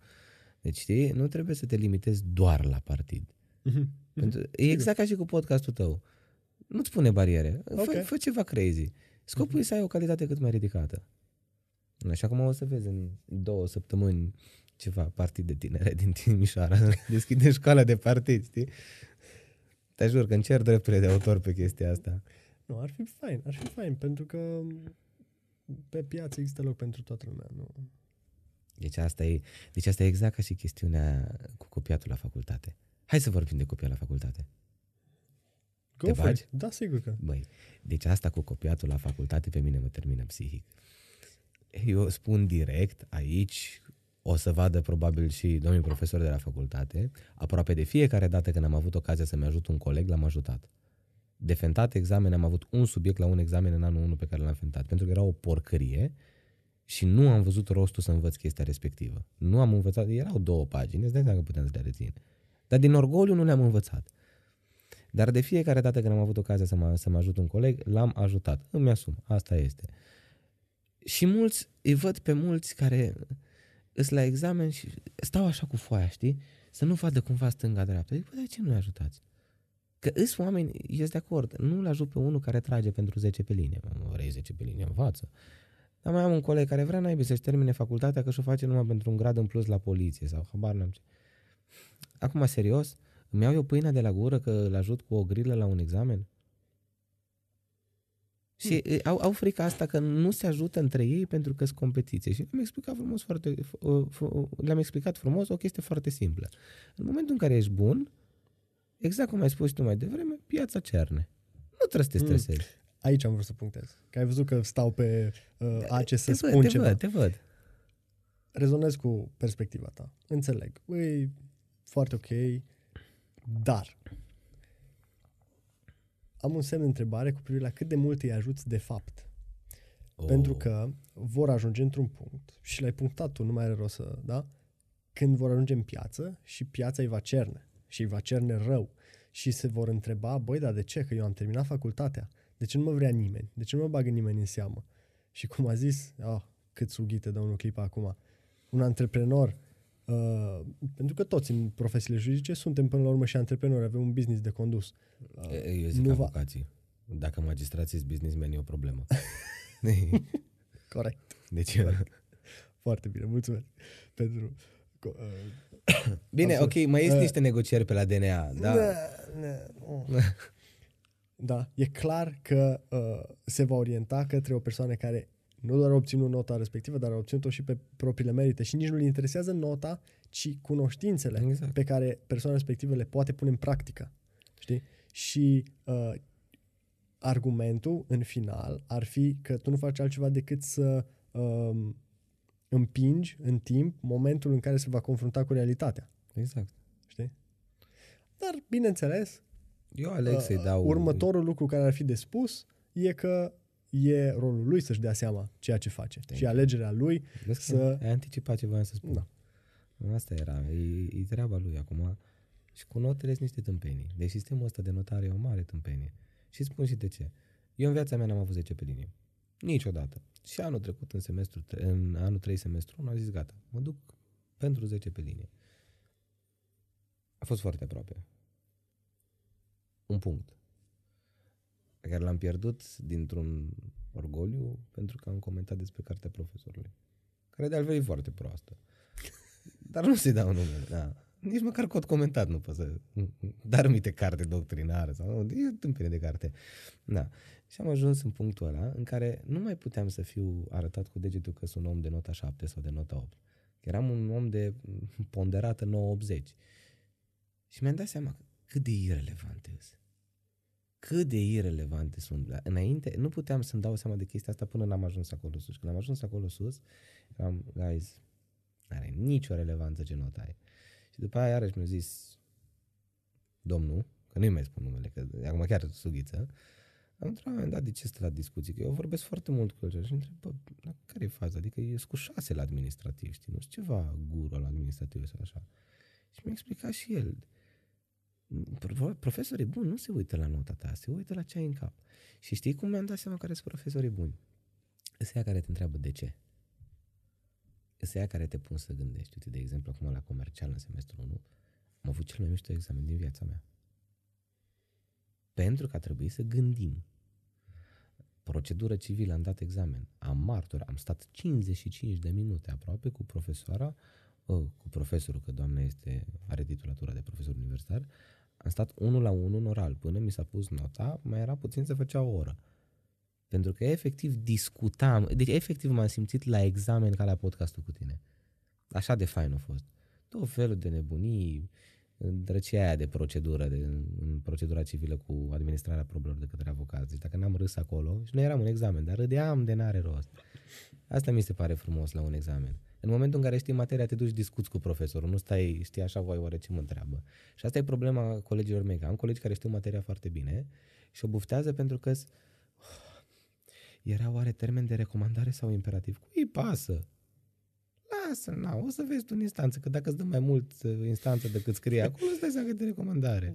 Deci, știi, nu trebuie să te limitezi doar la partid. Mhm. Pentru, e exact ca și cu podcastul tău. Nu-ți pune bariere. Okay. Fă, fă ceva crazy. Scopul mm e să ai o calitate cât mai ridicată. Așa cum o să vezi în două săptămâni ceva partid de tinere din Timișoara. Deschide școala de partid, știi? Te jur că încerc drepturile de autor pe chestia asta. Nu, ar fi fain, ar fi fain, pentru că pe piață există loc pentru toată lumea, nu? Deci asta e, deci asta e exact ca și chestiunea cu copiatul la facultate. Hai să vorbim de copiatul la facultate. Go Te bagi? Da, sigur că. Băi, deci asta cu copiatul la facultate pe mine mă termină psihic. Eu spun direct aici, o să vadă probabil și domnul profesor de la facultate, aproape de fiecare dată când am avut ocazia să-mi ajut un coleg, l-am ajutat defentat examen, examene am avut un subiect la un examen în anul 1 pe care l-am fentat, pentru că era o porcărie și nu am văzut rostul să învăț chestia respectivă. Nu am învățat, erau două pagini, îți dai seama că puteam să le rețin. Dar din orgoliu nu le-am învățat. Dar de fiecare dată când am avut ocazia să mă, să mă ajut un coleg, l-am ajutat. Îmi asum, asta este. Și mulți, îi văd pe mulți care îs la examen și stau așa cu foaia, știi? Să nu vadă cumva stânga-dreapta. Zic, păi, de ce nu-i ajutați? Că îs oameni, eu sunt de acord, nu-l ajut pe unul care trage pentru 10 pe linie. vrei 10 pe linie, față, Dar mai am un coleg care vrea naibii să-și termine facultatea că și-o face numai pentru un grad în plus la poliție sau habar n-am ce. Acum, serios, îmi iau eu pâinea de la gură că îl ajut cu o grilă la un examen? Și hmm. au, au frica asta că nu se ajută între ei pentru că sunt competiție. Și uh, uh, le-am explicat frumos, foarte, le-am explicat frumos o chestie foarte simplă. În momentul în care ești bun, exact cum ai spus tu mai devreme, piața cerne. Nu trebuie să te hmm. stresezi. Mm. Aici am vrut să punctez. Că ai văzut că stau pe uh, ace să te spun văd, ceva. Te văd, te văd. Rezonez cu perspectiva ta. Înțeleg. E păi, foarte ok, dar am un semn de întrebare cu privire la cât de mult îi ajuți de fapt. Oh. Pentru că vor ajunge într-un punct și l-ai punctat tu, nu mai are rost să, da? Când vor ajunge în piață și piața îi va cerne și îi va cerne rău și se vor întreba, băi, dar de ce? Că eu am terminat facultatea. De ce nu mă vrea nimeni? De ce nu mă bagă nimeni în seamă? Și cum a zis, oh, cât sughite dă unul clipa acum, un antreprenor, uh, pentru că toți în profesiile juridice suntem până la urmă și antreprenori, avem un business de condus. Uh, eu zic nu avocații. Va... Dacă magistrații sunt businessmen, e o problemă. Corect. Deci, Corect. Foarte bine, mulțumesc pentru Uh, Bine, ok, mai este uh, niște negocieri pe la DNA, da? ne, uh. da, e clar că uh, se va orienta către o persoană care nu doar a obținut nota respectivă, dar a obținut-o și pe propriile merite și nici nu-l interesează nota, ci cunoștințele exact. pe care persoana respectivă le poate pune în practică. Știi? Și uh, argumentul în final ar fi că tu nu faci altceva decât să uh, împingi în timp momentul în care se va confrunta cu realitatea. Exact. Știi? Dar, bineînțeles, eu aleg să-i uh, dau... Următorul lui. lucru care ar fi de spus e că e rolul lui să-și dea seama ceea ce face Thank și alegerea lui Vezi să... Ai anticipat ce voiam să spun. Da. Asta era, e, e treaba lui acum. Și cu notele sunt niște tâmpenii. Deci sistemul ăsta de notare e o mare tâmpenie. Și spun și de ce. Eu în viața mea n-am avut 10 pe linie. Niciodată. Și anul trecut, în, semestru, în anul 3 semestru, am zis gata, mă duc pentru 10 pe linie. A fost foarte aproape. Un punct pe care l-am pierdut dintr-un orgoliu pentru că am comentat despre cartea profesorului, care de altfel e foarte proastă. Dar nu se dau numele, da nici măcar cod comentat nu poți să... Dar uite carte doctrinară sau nu, e tâmpire de carte. Da. Și am ajuns în punctul ăla în care nu mai puteam să fiu arătat cu degetul că sunt un om de nota 7 sau de nota 8. Eram un om de ponderată 980. Și mi-am dat seama cât de irelevante sunt. Cât de irelevante sunt. Înainte, nu puteam să-mi dau seama de chestia asta până n-am ajuns acolo sus. Când am ajuns acolo sus, am, guys, n-are nicio relevanță ce notă ai. Și după aia iarăși mi-a zis domnul, că nu-i mai spun numele, că acum chiar sughiță, am întrebat la un dat de ce este la discuții, că eu vorbesc foarte mult cu el și întreb, bă, la care e faza? Adică e cu șase la administrativ, știi, nu știu ceva gură la administrativ sau așa. Și mi-a explicat și el. Profesorii buni nu se uită la nota ta, se uită la ce ai în cap. Și știi cum mi-am dat seama care sunt profesorii buni? Sunt care te întreabă de ce este aia care te pun să gândești. Uite, de exemplu, acum la comercial în semestrul 1, am avut cel mai mișto examen din viața mea. Pentru că a trebuit să gândim. Procedură civilă, am dat examen, am martor, am stat 55 de minute aproape cu profesoara, ă, cu profesorul, că doamna este, are titulatura de profesor universitar, am stat unul la unul în oral, până mi s-a pus nota, mai era puțin să făcea o oră. Pentru că efectiv discutam, deci efectiv m-am simțit la examen ca la podcastul cu tine. Așa de fain a fost. Tot felul de nebunii, drăcia aia de procedură, de, în procedura civilă cu administrarea probelor de către avocați. Deci dacă n-am râs acolo, și noi eram un examen, dar râdeam de n-are rost. Asta mi se pare frumos la un examen. În momentul în care știi materia, te duci discuți cu profesorul, nu stai, știi așa, voi oare ce mă întreabă. Și asta e problema colegilor mei, am colegi care știu materia foarte bine și o buftează pentru că sunt era oare termen de recomandare sau imperativ? Cui pasă? Lasă, na, o să vezi tu în instanță, că dacă îți dă mai mult uh, instanță decât scrie acolo, stai să de recomandare.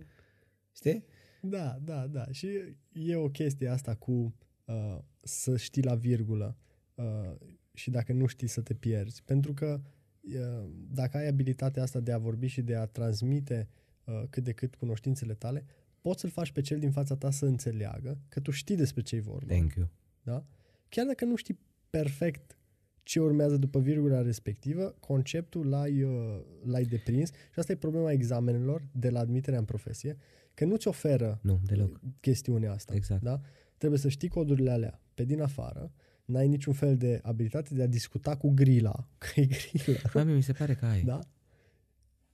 Știi? Da, da, da. Și e o chestie asta cu uh, să știi la virgulă uh, și dacă nu știi să te pierzi. Pentru că uh, dacă ai abilitatea asta de a vorbi și de a transmite uh, cât de cât cunoștințele tale, poți să-l faci pe cel din fața ta să înțeleagă că tu știi despre ce-i vorba. Thank you. Da? Chiar dacă nu știi perfect ce urmează după virgula respectivă, conceptul l-ai, uh, l-ai deprins și asta e problema examenelor de la admiterea în profesie, că nu-ți oferă nu, deloc. chestiunea asta. Exact. Da? Trebuie să știi codurile alea pe din afară, n-ai niciun fel de abilitate de a discuta cu grila, că e grila. Mami, da, mi se pare că ai. Da?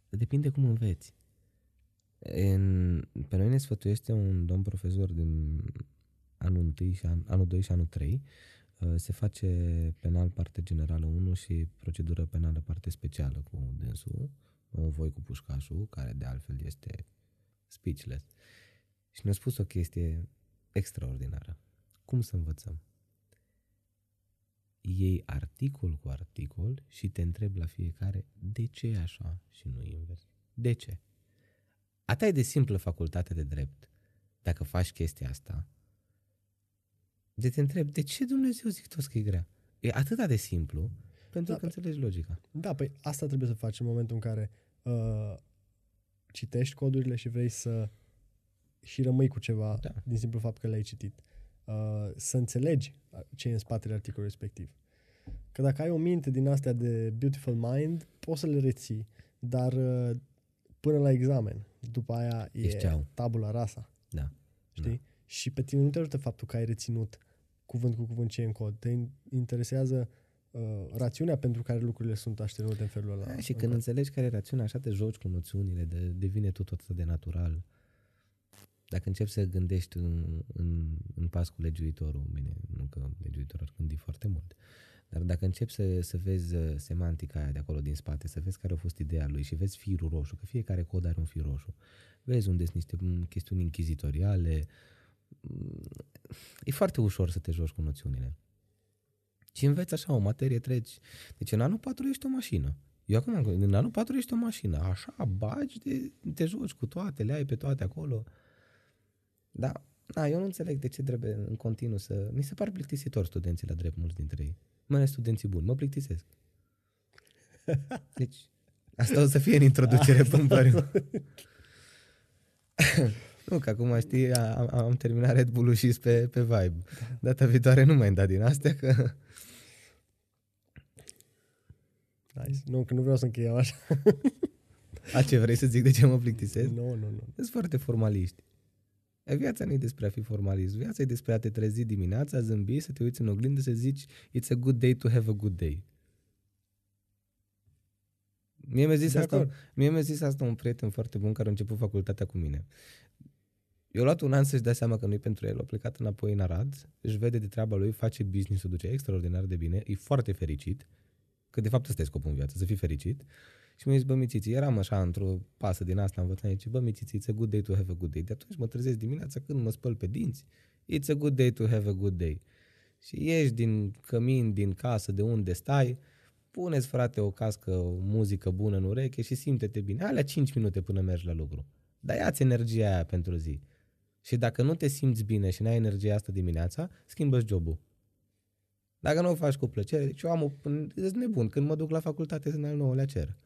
Depinde cum înveți. În, pe noi ne sfătuiește un domn profesor din anul 1 și an, anul 2 și anul 3 uh, se face penal parte generală 1 și procedură penală parte specială cu dânsul, nu voi cu pușcașul, care de altfel este speechless. Și ne-a spus o chestie extraordinară. Cum să învățăm? Iei articol cu articol și te întreb la fiecare de ce e așa și nu invers. De ce? Ata e de simplă facultate de drept. Dacă faci chestia asta, de te întreb, de ce Dumnezeu zic toți că e grea? E atât de simplu, pentru da, că înțelegi logica. Da, păi asta trebuie să faci în momentul în care uh, citești codurile și vrei să și rămâi cu ceva da. din simplu fapt că le-ai citit. Uh, să înțelegi uh, ce e în spatele articolului respectiv. Că dacă ai o minte din astea de beautiful mind, poți să le reții, dar uh, până la examen, după aia e tabula rasa. Da. Știi? Da. Și pe tine nu te ajută faptul că ai reținut cuvânt cu cuvânt ce e în cod. Te interesează uh, rațiunea pentru care lucrurile sunt așternute în felul ăla. Da, și când cod. înțelegi care e rațiunea, așa te joci cu noțiunile, de, devine tot atât de natural. Dacă începi să gândești în, în, în pas cu legiuitorul, bine, nu că legiuitorul ar gândi foarte mult, dar dacă începi să, să vezi uh, semantica aia de acolo din spate, să vezi care a fost ideea lui și vezi firul roșu, că fiecare cod are un fir roșu, vezi unde sunt niște mm, chestiuni inchizitoriale, uh, Mm, e foarte ușor să te joci cu noțiunile. Și înveți așa, o materie treci. Deci în anul 4 ești o mașină. Eu acum, în anul 4 ești o mașină. Așa, bagi, te, te joci cu toate, le ai pe toate acolo. Da, da, eu nu înțeleg de ce trebuie în continuu să... Mi se par plictisitor studenții la drept, mulți dintre ei. Mai ales studenții buni, mă plictisesc. Deci, asta o să fie în introducere, ah. pâmpăriu. Nu, că acum știi, am, am terminat Red Bull-ul și pe, pe vibe. Data viitoare nu mai da din astea, că... Nice. Nu, că nu vreau să încheiem așa. A, ce vrei să zic de ce mă plictisesc? Nu, no, nu, nu. Sunt foarte formaliști. Viața nu e despre a fi formalist. Viața e despre a te trezi dimineața, a zâmbi, să te uiți în oglindă, să zici It's a good day to have a good day. Mie mi-a zis, asta, mie mi-a zis asta un prieten foarte bun care a început facultatea cu mine. I-a luat un an să-și dea seama că nu-i pentru el, a plecat înapoi în Arad, își vede de treaba lui, face business, o duce extraordinar de bine, e foarte fericit, că de fapt ăsta e scopul în viață, să fii fericit. Și mi-a zis, bă, mițiții, eram așa într-o pasă din asta învățat, zice, bă, mițiții, it's a good day to have a good day. De atunci mă trezesc dimineața când mă spăl pe dinți, it's a good day to have a good day. Și ieși din cămin, din casă, de unde stai, puneți, frate, o cască, o muzică bună în ureche și simte-te bine. Alea 5 minute până mergi la lucru. Dar ia-ți energia aia pentru zi. Și dacă nu te simți bine și n-ai energia asta dimineața, schimbă jobul. Dacă nu o faci cu plăcere, deci eu am o, sunt nebun, când mă duc la facultate sunt al nouălea cer.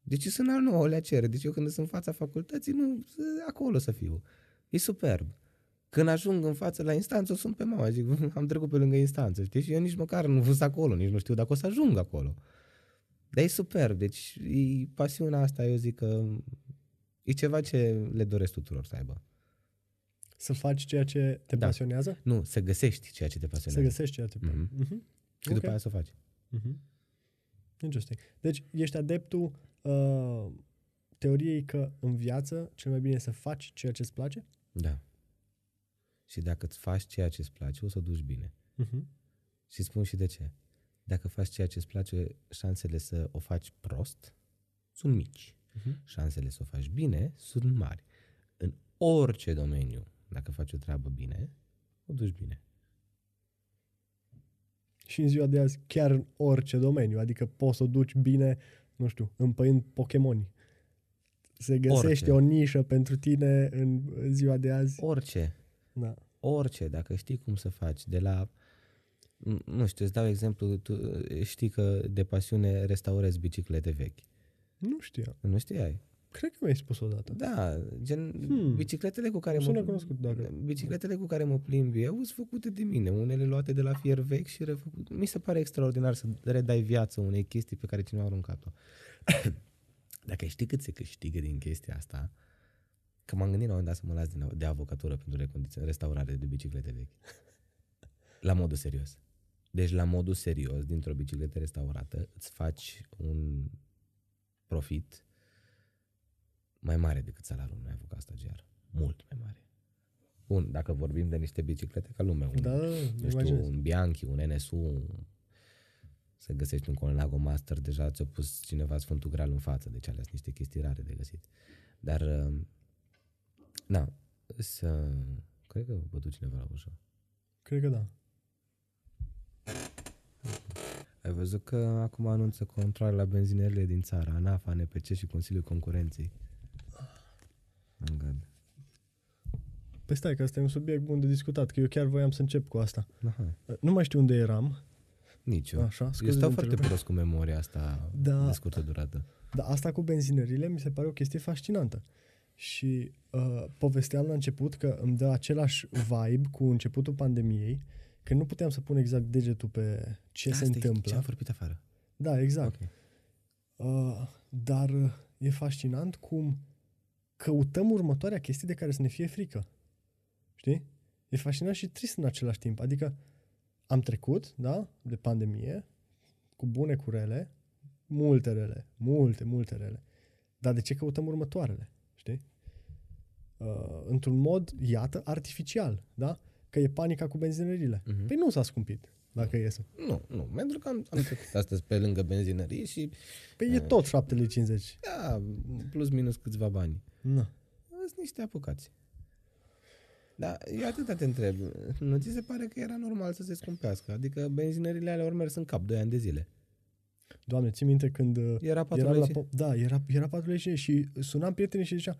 Deci sunt al nouălea cer, deci eu când sunt în fața facultății, nu, acolo să fiu. E superb. Când ajung în față la instanță, sunt pe mama, zic, am trecut pe lângă instanță, știi? Și eu nici măcar nu sunt acolo, nici nu știu dacă o să ajung acolo. Dar e superb, deci e, pasiunea asta, eu zic că e ceva ce le doresc tuturor să aibă să faci ceea ce te da. pasionează? Nu, să găsești ceea ce te pasionează. Să găsești ceea ce te mhm. pasionează. Mm-hmm. Mm-hmm. Și okay. după aia să o faci. Mm-hmm. Interesting. Deci ești adeptul uh, teoriei că în viață cel mai bine e să faci ceea ce îți place? Da. Și dacă îți faci ceea ce îți place, o să o duci bine. Mm-hmm. Și spun și de ce. Dacă faci ceea ce îți place, șansele să o faci prost sunt mici. Mm-hmm. Șansele să o faci bine sunt mari. În orice domeniu dacă faci o treabă bine, o duci bine. Și în ziua de azi, chiar în orice domeniu, adică poți să o duci bine, nu știu, împăind Pokémoni. Se găsește orice. o nișă pentru tine în ziua de azi. Orice. Da. Orice, dacă știi cum să faci, de la nu știu, îți dau exemplu, tu știi că de pasiune restaurezi biciclete vechi. Nu știu. Nu știai. Cred că mi-ai spus odată. Da, gen hmm. bicicletele cu care Sună mă cunoscut, dacă... bicicletele cu care mă plimb eu sunt făcute de mine, unele luate de la fier vechi și refăcute. Mi se pare extraordinar să redai viață unei chestii pe care cineva a aruncat-o. dacă știi cât se câștigă din chestia asta, că m-am gândit la un dat să mă las din, de avocatură pentru recondiționare, restaurare de biciclete vechi. la modul serios. Deci la modul serios, dintr-o bicicletă restaurată, îți faci un profit mai mare decât salariul unui avocat stagiar. Mult mai mare. Bun, dacă vorbim de niște biciclete ca lume un, da, nu știu, un Bianchi, un NSU, un... să găsești un Colnago Master, deja ți-a pus cineva Sfântul Graal în față, deci alea sunt niște chestii rare de găsit. Dar, da, să... Cred că bătu cineva la ușă. Cred că da. Ai văzut că acum anunță controle la benzinerile din țară, ANAF, ANPC și Consiliul Concurenței în Păi stai, că asta e un subiect bun de discutat, că eu chiar voiam să încep cu asta. Aha. Nu mai știu unde eram. Nici eu. Așa, eu stau foarte prost cu memoria asta da, de scurtă durată. Da, asta cu benzinările mi se pare o chestie fascinantă. Și uh, povesteam la început că îmi dă același vibe cu începutul pandemiei, că nu puteam să pun exact degetul pe ce da, asta se întâmplă. ce am vorbit afară. Da, exact. Okay. Uh, dar uh, e fascinant cum căutăm următoarea chestie de care să ne fie frică. Știi? E fascinant și trist în același timp. Adică am trecut, da, de pandemie, cu bune, cu rele, multe rele, multe, multe rele. Dar de ce căutăm următoarele? Știi? Uh, într-un mod, iată, artificial, da? Că e panica cu benzinările. Uh-huh. Păi nu s-a scumpit dacă iese. Nu, nu, pentru că am, am trecut astăzi pe lângă benzinărie și... Păi e eh, tot 7,50 Da, plus minus câțiva bani. Nu. Sunt niște apucați. Da, eu atâta te întreb, nu ți se pare că era normal să se scumpească? Adică benzinările alea ori mers în cap 2 ani de zile. Doamne, ții minte când... Era 4 eh, era la, Da, era, era 4 și sunam prietenii și ziceam,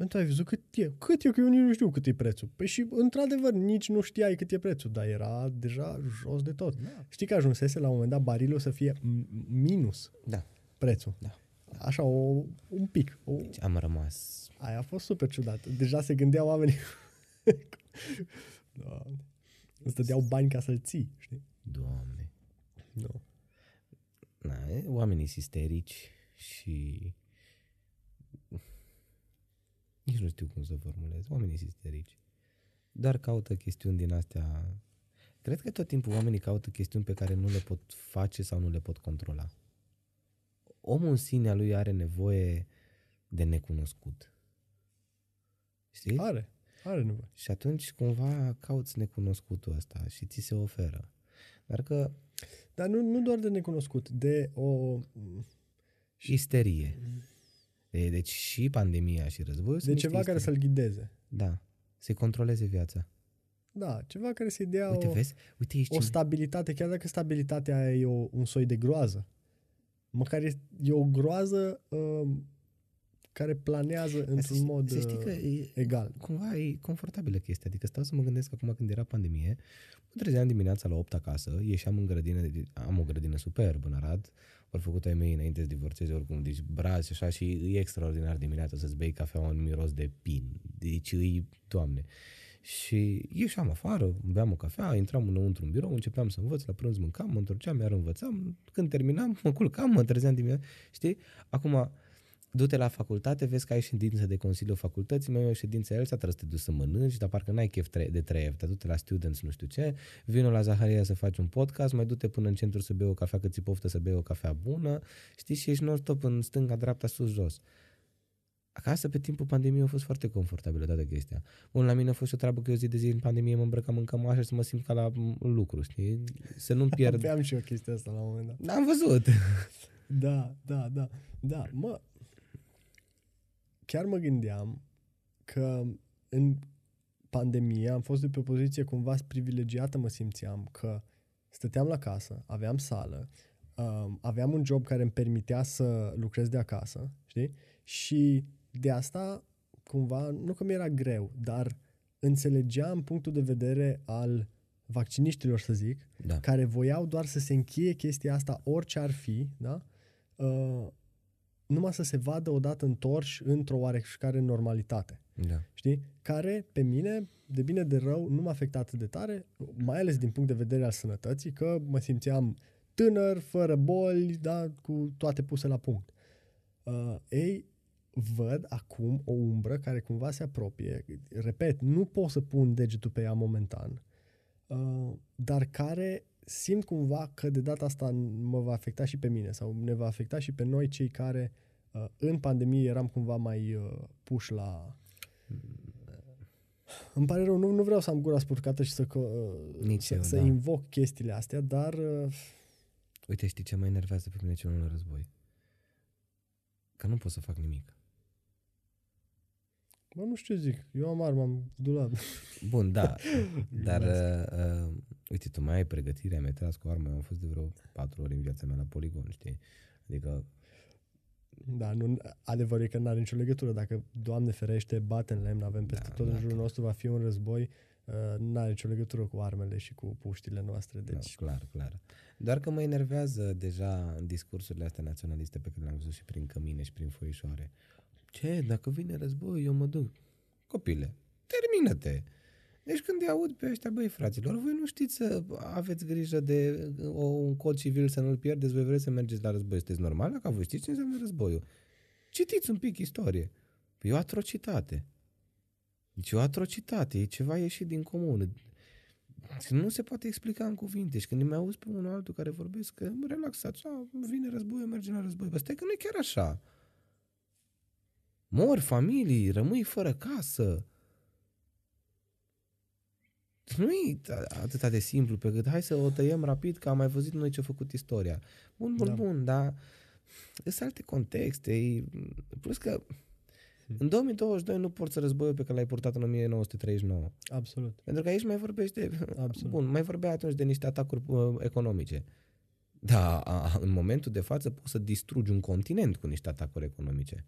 Bă, tu ai văzut cât e? Cât e? Că eu nu știu cât e prețul. Păi și, într-adevăr, nici nu știai cât e prețul, dar era deja jos de tot. Da. Știi că ajunsese la un moment dat barilul să fie minus da. prețul. Da. Așa, o, un pic. O... Deci am rămas. Aia a fost super ciudat. Deja se gândeau oamenii. da. Îți dădeau bani ca să-l ții, știi? Doamne. Nu. No. Na, oamenii isterici și nici nu știu cum să formulez, oamenii sunt isterici. Doar caută chestiuni din astea. Cred că tot timpul oamenii caută chestiuni pe care nu le pot face sau nu le pot controla. Omul în a lui are nevoie de necunoscut. Știi? Are. Are nevoie. Și atunci cumva cauți necunoscutul ăsta și ți se oferă. Dar că... Dar nu, nu doar de necunoscut, de o... Isterie. Mm. De, deci și pandemia și războiul De ceva care să-l ghideze. Da. Să-i controleze viața. Da, ceva care să-i dea uite, o, vezi? Uite, o stabilitate, chiar dacă stabilitatea e o, un soi de groază. Măcar e, e o groază uh, care planează într-un mod să știi că uh, e, egal. Cumva e confortabilă chestia. Adică stau să mă gândesc acum când era pandemie, mă trezeam dimineața la 8 acasă, ieșeam în grădină, am o grădină superbă în Arad, ori făcut ai mei înainte să divorțeze oricum, deci brazi și așa și e extraordinar dimineața să-ți bei cafea un miros de pin. Deci îi, doamne. Și ieșeam afară, beam o cafea, intram înăuntru în birou, începeam să învăț, la prânz mâncam, mă întorceam, iar învățam. Când terminam, mă culcam, mă trezeam dimineața. Știi? Acum, du-te la facultate, vezi că ai ședință de Consiliu Facultății, mai e o ședință el, trebuie să te duci să mănânci, dar parcă n-ai chef de trei, te du-te la students, nu știu ce, vină la Zaharia să faci un podcast, mai du-te până în centru să bei o cafea, că ți poftă să bei o cafea bună, știi, și ești non-stop în stânga, dreapta, sus, jos. Acasă, pe timpul pandemiei, a fost foarte confortabilă toată chestia. Unul la mine a fost o treabă că eu zi de zi în pandemie mă îmbrăcam în cămașă să mă simt ca la lucru, știi? Să nu-mi pierd... Aveam și eu chestia asta la un moment dat. N-am văzut! da, da, da, da. Mă, chiar mă gândeam că în pandemie am fost de pe o poziție cumva privilegiată, mă simțeam că stăteam la casă, aveam sală, um, aveam un job care îmi permitea să lucrez de acasă, știi? Și de asta cumva, nu că mi-era greu, dar înțelegeam punctul de vedere al vacciniștilor, să zic, da. care voiau doar să se încheie chestia asta, orice ar fi, da? Uh, numai să se vadă odată întorși într-o oarecare normalitate. Da. Știi? Care pe mine, de bine de rău, nu m-a afectat atât de tare, mai ales din punct de vedere al sănătății, că mă simțeam tânăr, fără boli, da, cu toate puse la punct. Uh, ei, văd acum o umbră care cumva se apropie. Repet, nu pot să pun degetul pe ea momentan, uh, dar care simt cumva că de data asta mă va afecta și pe mine sau ne va afecta și pe noi cei care uh, în pandemie eram cumva mai uh, puși la... Uh, îmi pare rău, nu, nu vreau să am gura spurcată și să, uh, Nici să, eu, să da. invoc chestiile astea, dar... Uh... Uite, știi ce mă enervează pe mine cel mai război? Că nu pot să fac nimic. Mă, nu știu ce zic. Eu am armă, am dulap. Bun, da. dar uh, uh, Uite, tu mai ai pregătirea mea, tras cu arme, am fost de vreo patru ori în viața mea la poligon, știi? Adică... Da, nu, adevărul e că nu are nicio legătură. Dacă, Doamne ferește, bate în lemn, avem peste da, tot în da, jurul nostru, va fi un război, uh, nu are nicio legătură cu armele și cu puștile noastre. Deci... Da, clar, clar. Doar că mă enervează deja discursurile astea naționaliste pe care le-am văzut și prin cămine și prin foișoare. Ce? Dacă vine război, eu mă duc. Copile, termină-te! Deci când îi aud pe ăștia, băi, fraților, voi nu știți să aveți grijă de o, un cod civil să nu-l pierdeți, voi vreți să mergeți la război, sunteți normal, dacă voi știți ce înseamnă războiul. Citiți un pic istorie. E o atrocitate. Deci e o atrocitate, e ceva ieșit din comun. Nu se poate explica în cuvinte și când îmi auzi pe unul altul care vorbesc că relaxați, sau da, vine războiul, merge la război. Bă, stai că nu e chiar așa. Mor familii, rămâi fără casă, nu e atât de simplu pe cât hai să o tăiem rapid, că am mai văzut noi ce a făcut istoria. Bun, bun, da. bun, dar sunt alte contexte. Plus că hmm. în 2022 nu porți războiul pe care l-ai purtat în 1939. Absolut. Pentru că aici mai vorbește, Absolut. bun, mai vorbea atunci de niște atacuri uh, economice. Da, în momentul de față poți să distrugi un continent cu niște atacuri economice.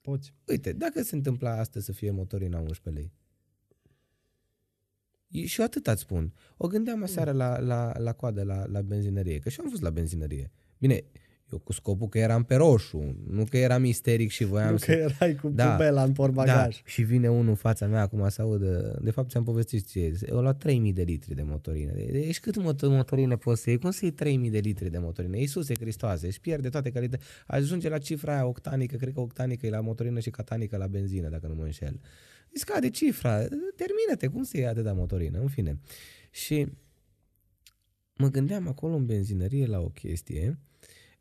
Poți. Uite, dacă se întâmpla astăzi să fie motorii în 11 lei, și eu atât îți spun. O gândeam mm. aseară la, la, la coadă, la, la benzinărie, că și am fost la benzinărie. Bine, eu cu scopul că eram pe roșu, nu că eram isteric și voiam nu să... că erai cu da, pubela în portbagaj. Da. Și vine unul în fața mea, acum să audă, de fapt ți-am povestit ce eu la 3000 de litri de motorină. Deci cât motorină poți să iei? Cum să iei 3000 de litri de motorină? Iisuse Hristoase, își pierde toate calitățile. Ajunge la cifra aia octanică, cred că octanică e la motorină și catanică la benzină, dacă nu mă înșel îi scade cifra, termină-te, cum să iei atâta motorină, în fine. Și mă gândeam acolo în benzinărie la o chestie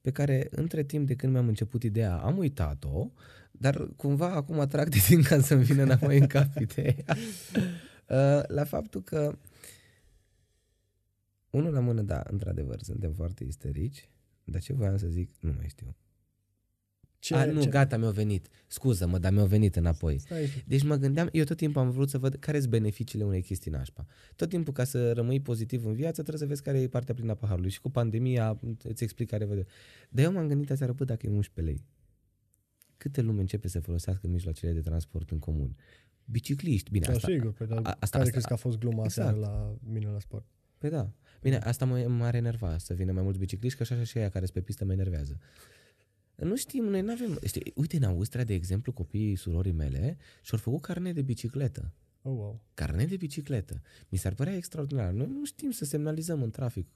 pe care între timp de când mi-am început ideea am uitat-o, dar cumva acum atrag de din ca să-mi vină înapoi în cap ideea. Uh, la faptul că unul la mână, da, într-adevăr, suntem foarte isterici, dar ce voiam să zic, nu mai știu. Ce, A, nu, ce? gata, mi-au venit. Scuză-mă, dar mi-au venit înapoi. Stai. Deci mă gândeam, eu tot timpul am vrut să văd care sunt beneficiile unei chestii nașpa. Tot timpul ca să rămâi pozitiv în viață trebuie să vezi care e partea plină a paharului și cu pandemia îți explic care văd. Dar eu m-am gândit aseară, bă, dacă e 11 lei, câte lume începe să folosească mijloacele de transport în comun? Bicicliști, bine, da, asta... Sigur, pe, dar asta, asta, care crezi că a fost gluma exact. la mine la sport? Păi da. Bine, asta mă, mă are enerva, să vină mai mulți bicicliști, că așa și aia care sunt pe pistă mă enervează. Nu știm, noi nu avem... Știi, uite, în Austria, de exemplu, copiii surorii mele și-au făcut carnet de bicicletă. Oh, wow. Carnet de bicicletă. Mi s-ar părea extraordinar. Noi nu știm să semnalizăm în trafic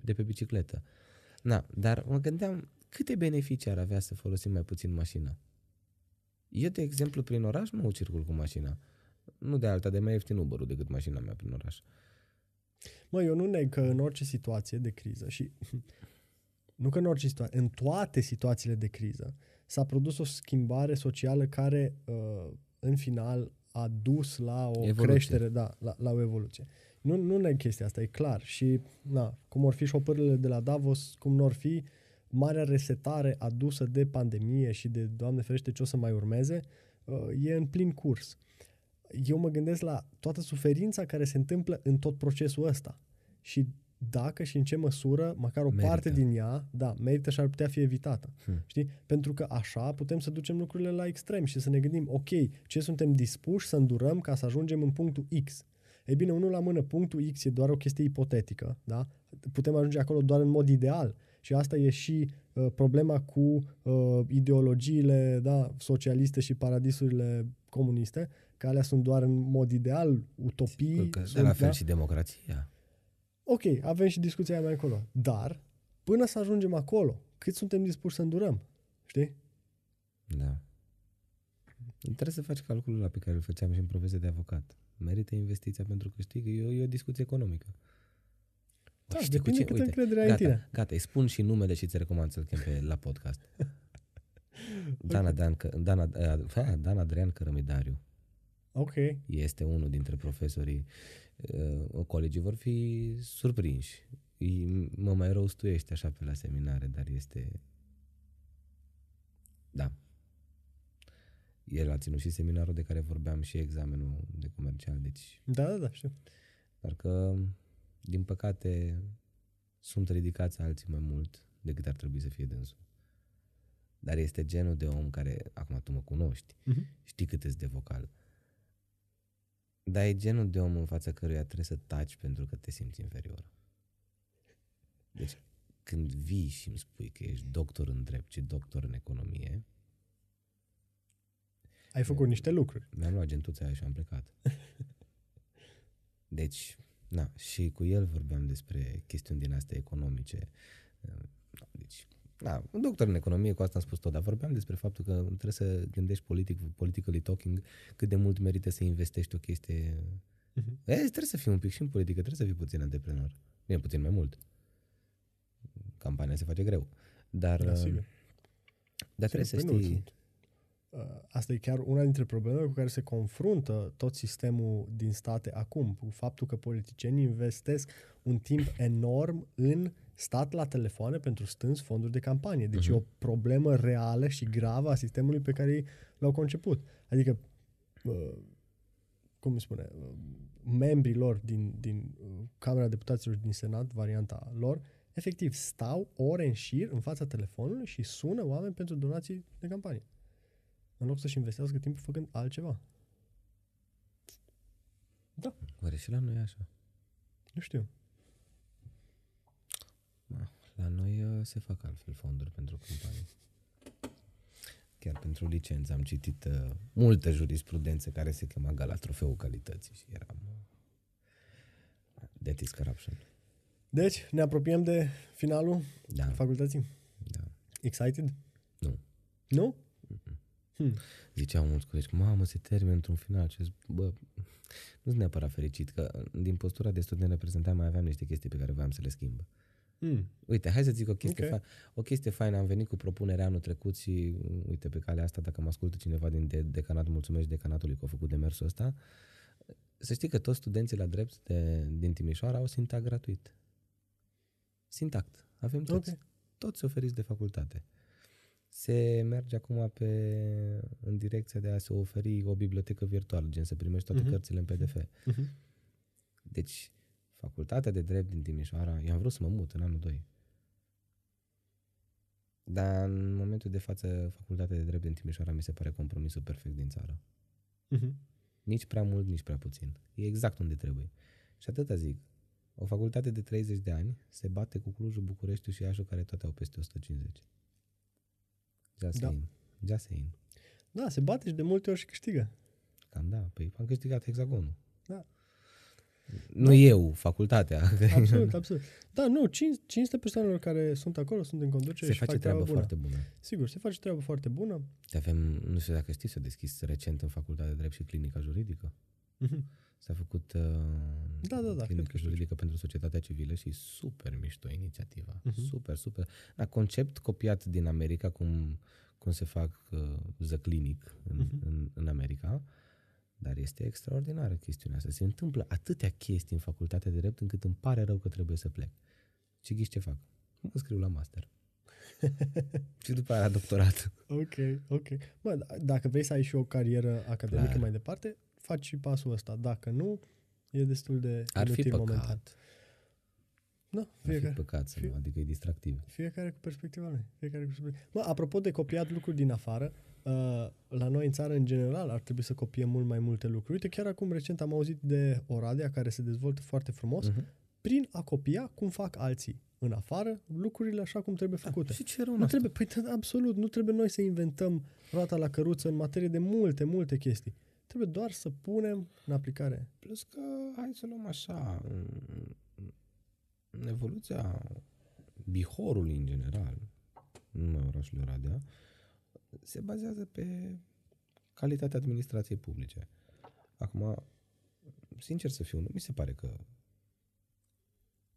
de pe bicicletă. Na, dar mă gândeam câte beneficii ar avea să folosim mai puțin mașina. Eu, de exemplu, prin oraș nu circul cu mașina. Nu de alta, de mai ieftin uber decât mașina mea prin oraș. Mă, eu nu neg că în orice situație de criză și nu că în orice situație, în toate situațiile de criză, s-a produs o schimbare socială care, uh, în final, a dus la o evoluție. creștere, da, la, la o evoluție. Nu, nu ne chestia asta, e clar. Și, na, cum or fi șopările de la Davos, cum nu or fi marea resetare adusă de pandemie și de, Doamne ferește, ce o să mai urmeze, uh, e în plin curs. Eu mă gândesc la toată suferința care se întâmplă în tot procesul ăsta. Și dacă și în ce măsură, măcar o merită. parte din ea, da, merită și ar putea fi evitată. Hmm. Știi? Pentru că așa putem să ducem lucrurile la extrem și să ne gândim, ok, ce suntem dispuși să îndurăm ca să ajungem în punctul X. Ei bine, unul la mână, punctul X e doar o chestie ipotetică, da? Putem ajunge acolo doar în mod ideal. Și asta e și uh, problema cu uh, ideologiile da, socialiste și paradisurile comuniste, că alea sunt doar în mod ideal utopii. Sigur că, sunt, la fel da? și democrația ok, avem și discuția aia mai acolo. Dar, până să ajungem acolo, cât suntem dispuși să îndurăm? Știi? Da. Trebuie să faci calculul la pe care îl făceam și în profesie de avocat. Merită investiția pentru câștig? E o, e o discuție economică. Da, de cât câtă încredere ai în tine. Gata, îi spun și numele și ți recomand să-l chem pe, la podcast. Dana, Dan, Dana, Dana Adrian Cărămidariu Ok. Este unul dintre profesorii. Uh, colegii vor fi surprinși. Mă mai rostuiește așa pe la seminare, dar este... Da. El a ținut și seminarul de care vorbeam și examenul de comercial, deci... Da, da, da, știu. Dar că, din păcate, sunt ridicați alții mai mult decât ar trebui să fie dânsul. Dar este genul de om care, acum tu mă cunoști, uh-huh. știi cât ești de vocal. Dar e genul de om în fața căruia trebuie să taci pentru că te simți inferior. Deci când vii și îmi spui că ești doctor în drept și doctor în economie... Ai făcut niște lucruri. Mi-am luat gentuța aia și am plecat. Deci, na, și cu el vorbeam despre chestiuni din astea economice da, un doctor în economie, cu asta am spus tot, dar vorbeam despre faptul că trebuie să gândești politic, politically talking, cât de mult merită să investești o chestie. Uh-huh. E, trebuie să fii un pic și în politică, trebuie să fii puțin antreprenor. Bine, puțin mai mult. Campania se face greu. Dar, da, sigur. dar trebuie sigur, să păi știi... Asta e chiar una dintre problemele cu care se confruntă tot sistemul din state acum, cu faptul că politicienii investesc un timp enorm în stat la telefoane pentru stâns fonduri de campanie. Deci uh-huh. e o problemă reală și gravă a sistemului pe care l-au conceput. Adică, uh, cum spune, uh, membrii lor din, din uh, Camera Deputaților din Senat, varianta lor, efectiv stau ore în șir în fața telefonului și sună oameni pentru donații de campanie. În loc să-și investească timpul făcând altceva. Da. Oare și la noi e așa? Nu știu. La noi uh, se fac altfel fonduri pentru companii. Chiar pentru licență am citit uh, multe jurisprudențe care se chema Gala Trofeul Calității și eram... de uh, is corruption. Deci, ne apropiem de finalul da. facultății? Da. Excited? Nu. Nu? Mm-mm. Hmm. ziceam mulți colegi, mamă, se termină într-un final. Și zic, bă, nu sunt neapărat fericit, că din postura de student reprezentant mai aveam niște chestii pe care voiam să le schimb. Mm. Uite, hai să zic o chestie, okay. fa- o chestie faină. Am venit cu propunerea anul trecut și, mm, uite, pe calea asta, dacă mă ascultă cineva din de- decanat, mulțumesc decanatului că a făcut demersul ăsta. Să știi că toți studenții la drept de, din Timișoara au sintact gratuit. Sintact. Avem toți. Okay. Toți oferiți de facultate. Se merge acum pe, în direcția de a se oferi o bibliotecă virtuală, gen să primești toate mm-hmm. cărțile în PDF. Mm-hmm. Deci, facultatea de drept din Timișoara, eu am vrut să mă mut în anul 2. Dar în momentul de față, facultatea de drept din Timișoara mi se pare compromisul perfect din țară. Uh-huh. Nici prea mult, nici prea puțin. E exact unde trebuie. Și atâta zic, o facultate de 30 de ani se bate cu Clujul, Bucureștiul și Iașul, care toate au peste 150. Just da. saying. Just saying. Da, se bate și de multe ori și câștigă. Cam da. Păi am câștigat hexagonul. Da. Nu da. eu, facultatea. Absolut, absolut. Da, nu, 500 persoanelor care sunt acolo, sunt în conducere se și face fac treabă, treabă bună. foarte bună. Sigur, se face treabă foarte bună. Avem, nu știu dacă știți, s-a deschis recent în facultatea de drept și clinica juridică. Mhm. S-a făcut uh, da, da, da, clinică juridică pentru societatea civilă și super mișto inițiativa. Uh-huh. Super, super. Da, concept copiat din America, cum, cum se fac uh, The Clinic în, uh-huh. în, în America. Uh, dar este extraordinară chestiunea asta. Se întâmplă atâtea chestii în facultatea de drept încât îmi pare rău că trebuie să plec. Și ghiși ce fac? Mă scriu la master. și după aia la doctorat. Ok, ok. Bă, da, dacă vrei să ai și o carieră academică Clar. mai departe, faci și pasul ăsta. Dacă nu, e destul de Ar fi păcat. Momentan. Da, fiecare. Ar fi păcat să fie, nu, adică e distractiv. Fiecare cu perspectiva lui. Fiecare cu perspectiva. Mă, apropo de copiat lucruri din afară, la noi în țară, în general, ar trebui să copiem mult mai multe lucruri. Uite, chiar acum recent am auzit de Oradea, care se dezvoltă foarte frumos, uh-huh. prin a copia cum fac alții în afară lucrurile așa cum trebuie da, făcute. Da, și ce nu trebuie, păi, absolut, nu trebuie noi să inventăm roata la căruță în materie de multe, multe chestii. Trebuie doar să punem în aplicare. Plus că, hai să luăm așa, da. evoluția Bihorului în general, nu mai orașul Oradea, uh, se bazează pe calitatea administrației publice. Acum, sincer să fiu, nu mi se pare că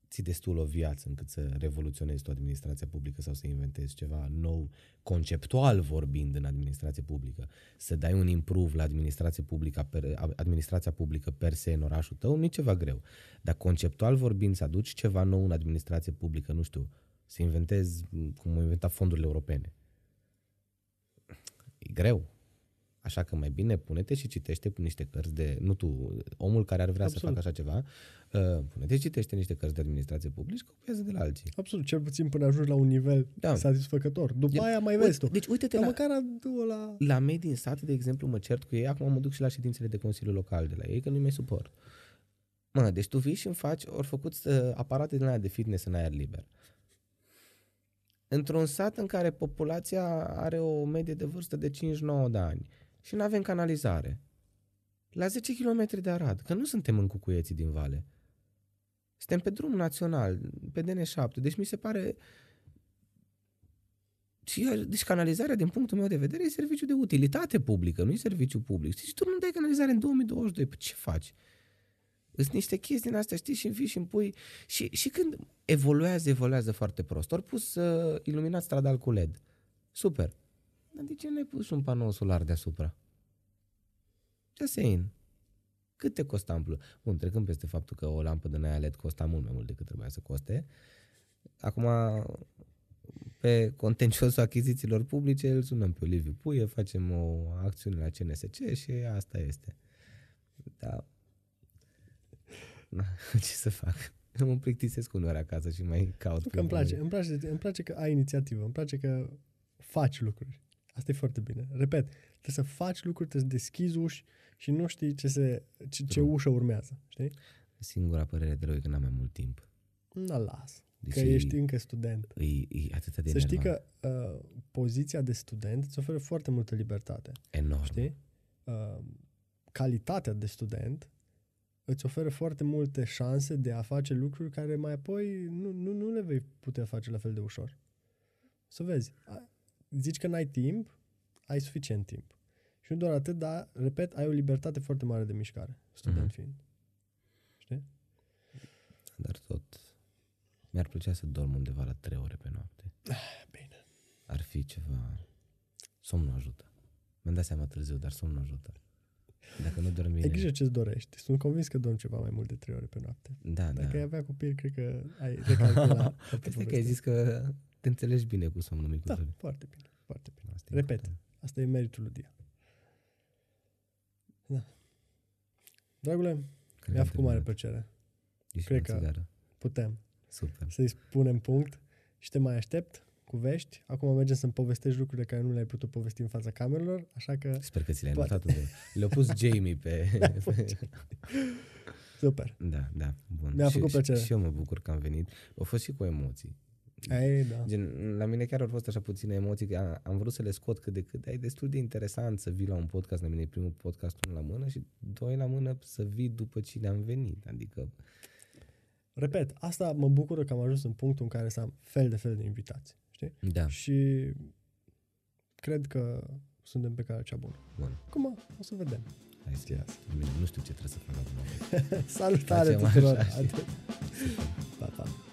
ții destul o viață încât să revoluționezi tu administrația publică sau să inventezi ceva nou, conceptual vorbind în administrație publică, să dai un improve la administrație publică, administrația publică per se în orașul tău, nu e ceva greu. Dar conceptual vorbind să aduci ceva nou în administrație publică, nu știu, să inventezi cum au inventat fondurile europene greu. Așa că mai bine pune-te și citește niște cărți de, nu tu, omul care ar vrea Absolut. să facă așa ceva, uh, pune-te și citește niște cărți de administrație publică, copiază de la alții. Absolut, cel puțin până ajungi la un nivel da. satisfăcător. După Eu, aia mai vezi tu. Deci uite-te la, măcar la... la mei din sat, de exemplu, mă cert cu ei, acum mă duc și la ședințele de Consiliu Local de la ei, că nu-i mai suport. Mă, deci tu vii și îmi faci, ori făcut uh, aparate din aia de fitness în aer liber într-un sat în care populația are o medie de vârstă de 5-9 de ani și nu avem canalizare. La 10 km de Arad, că nu suntem în cucuieții din vale. Suntem pe drum național, pe DN7, deci mi se pare... deci canalizarea, din punctul meu de vedere, e serviciu de utilitate publică, nu e serviciu public. Deci tu nu dai canalizare în 2022, păi ce faci? Sunt niște chestii din astea, știi, și în și în pui. Și, și când evoluează, evoluează foarte prost. Ori pus uh, iluminat stradal cu LED. Super. Dar de ce nu ai pus un panou solar deasupra? Ce se in? Cât te costă amplu? Bun, trecând peste faptul că o lampă de aia LED costa mult mai mult decât trebuia să coste. Acum, pe contenciosul achizițiilor publice, îl sunăm pe Liviu Puie, facem o acțiune la CNSC și asta este. Da. Na, ce să fac? Mă plictisesc uneori acasă și mai caut. Că îmi place, îmi place, îmi place că ai inițiativă, îmi place că faci lucruri. Asta e foarte bine. Repet, trebuie să faci lucruri, trebuie să deschizi uși și nu știi ce, se, ce, ce da. ușă urmează, știi? Singura părere de lui că n-am mai mult timp. Nu las. Deci că e, ești încă student. E, e atât de Să știi nervan. că uh, poziția de student îți oferă foarte multă libertate. Enorm. Știi? Uh, calitatea de student îți oferă foarte multe șanse de a face lucruri care mai apoi nu, nu, nu le vei putea face la fel de ușor. Să vezi, zici că n-ai timp, ai suficient timp. Și nu doar atât, dar, repet, ai o libertate foarte mare de mișcare, student mm-hmm. fiind. Știi? Dar tot mi-ar plăcea să dorm undeva la trei ore pe noapte. Ah, bine. Ar fi ceva... Somnul ajută. Mi-am dat seama târziu, dar somnul ajută. Dacă nu dormi bine. Ai grijă ce-ți dorești. Sunt convins că dormi ceva mai mult de trei ore pe noapte. Da, Dacă da. ai avea copil, cred că ai recalculat. cred păi, că ai zis că te înțelegi bine cu somnul micuțului. Da, foarte bine. Foarte bine. Asta Repet, important. asta e meritul lui Dia. Da. Dragule, cred mi-a făcut mare plăcere. Ești cred că putem Super. să-i spunem punct și te mai aștept cu vești. Acum mergem să-mi povestești lucrurile care nu le-ai putut povesti în fața camerelor, așa că... Sper că ți le-ai notat unde. Le-a pus Jamie pe... Da, Super. Da, da. Bun. Mi-a și, făcut plăcere. Și, și eu mă bucur că am venit. Au fost și cu emoții. Ei, da. Gen, la mine chiar au fost așa puține emoții, că am, vrut să le scot cât de cât, e destul de interesant să vii la un podcast, la mine e primul podcast unul la mână și doi la mână să vii după cine am venit, adică... Repet, asta mă bucură că am ajuns în punctul în care să am fel de fel de invitați știi? Da. Și cred că suntem pe calea cea bună. Bun. Acum o să vedem. Hai să iasă. nu știu ce trebuie să fac acum. Salutare Facem tuturor! Așa, pa, pa!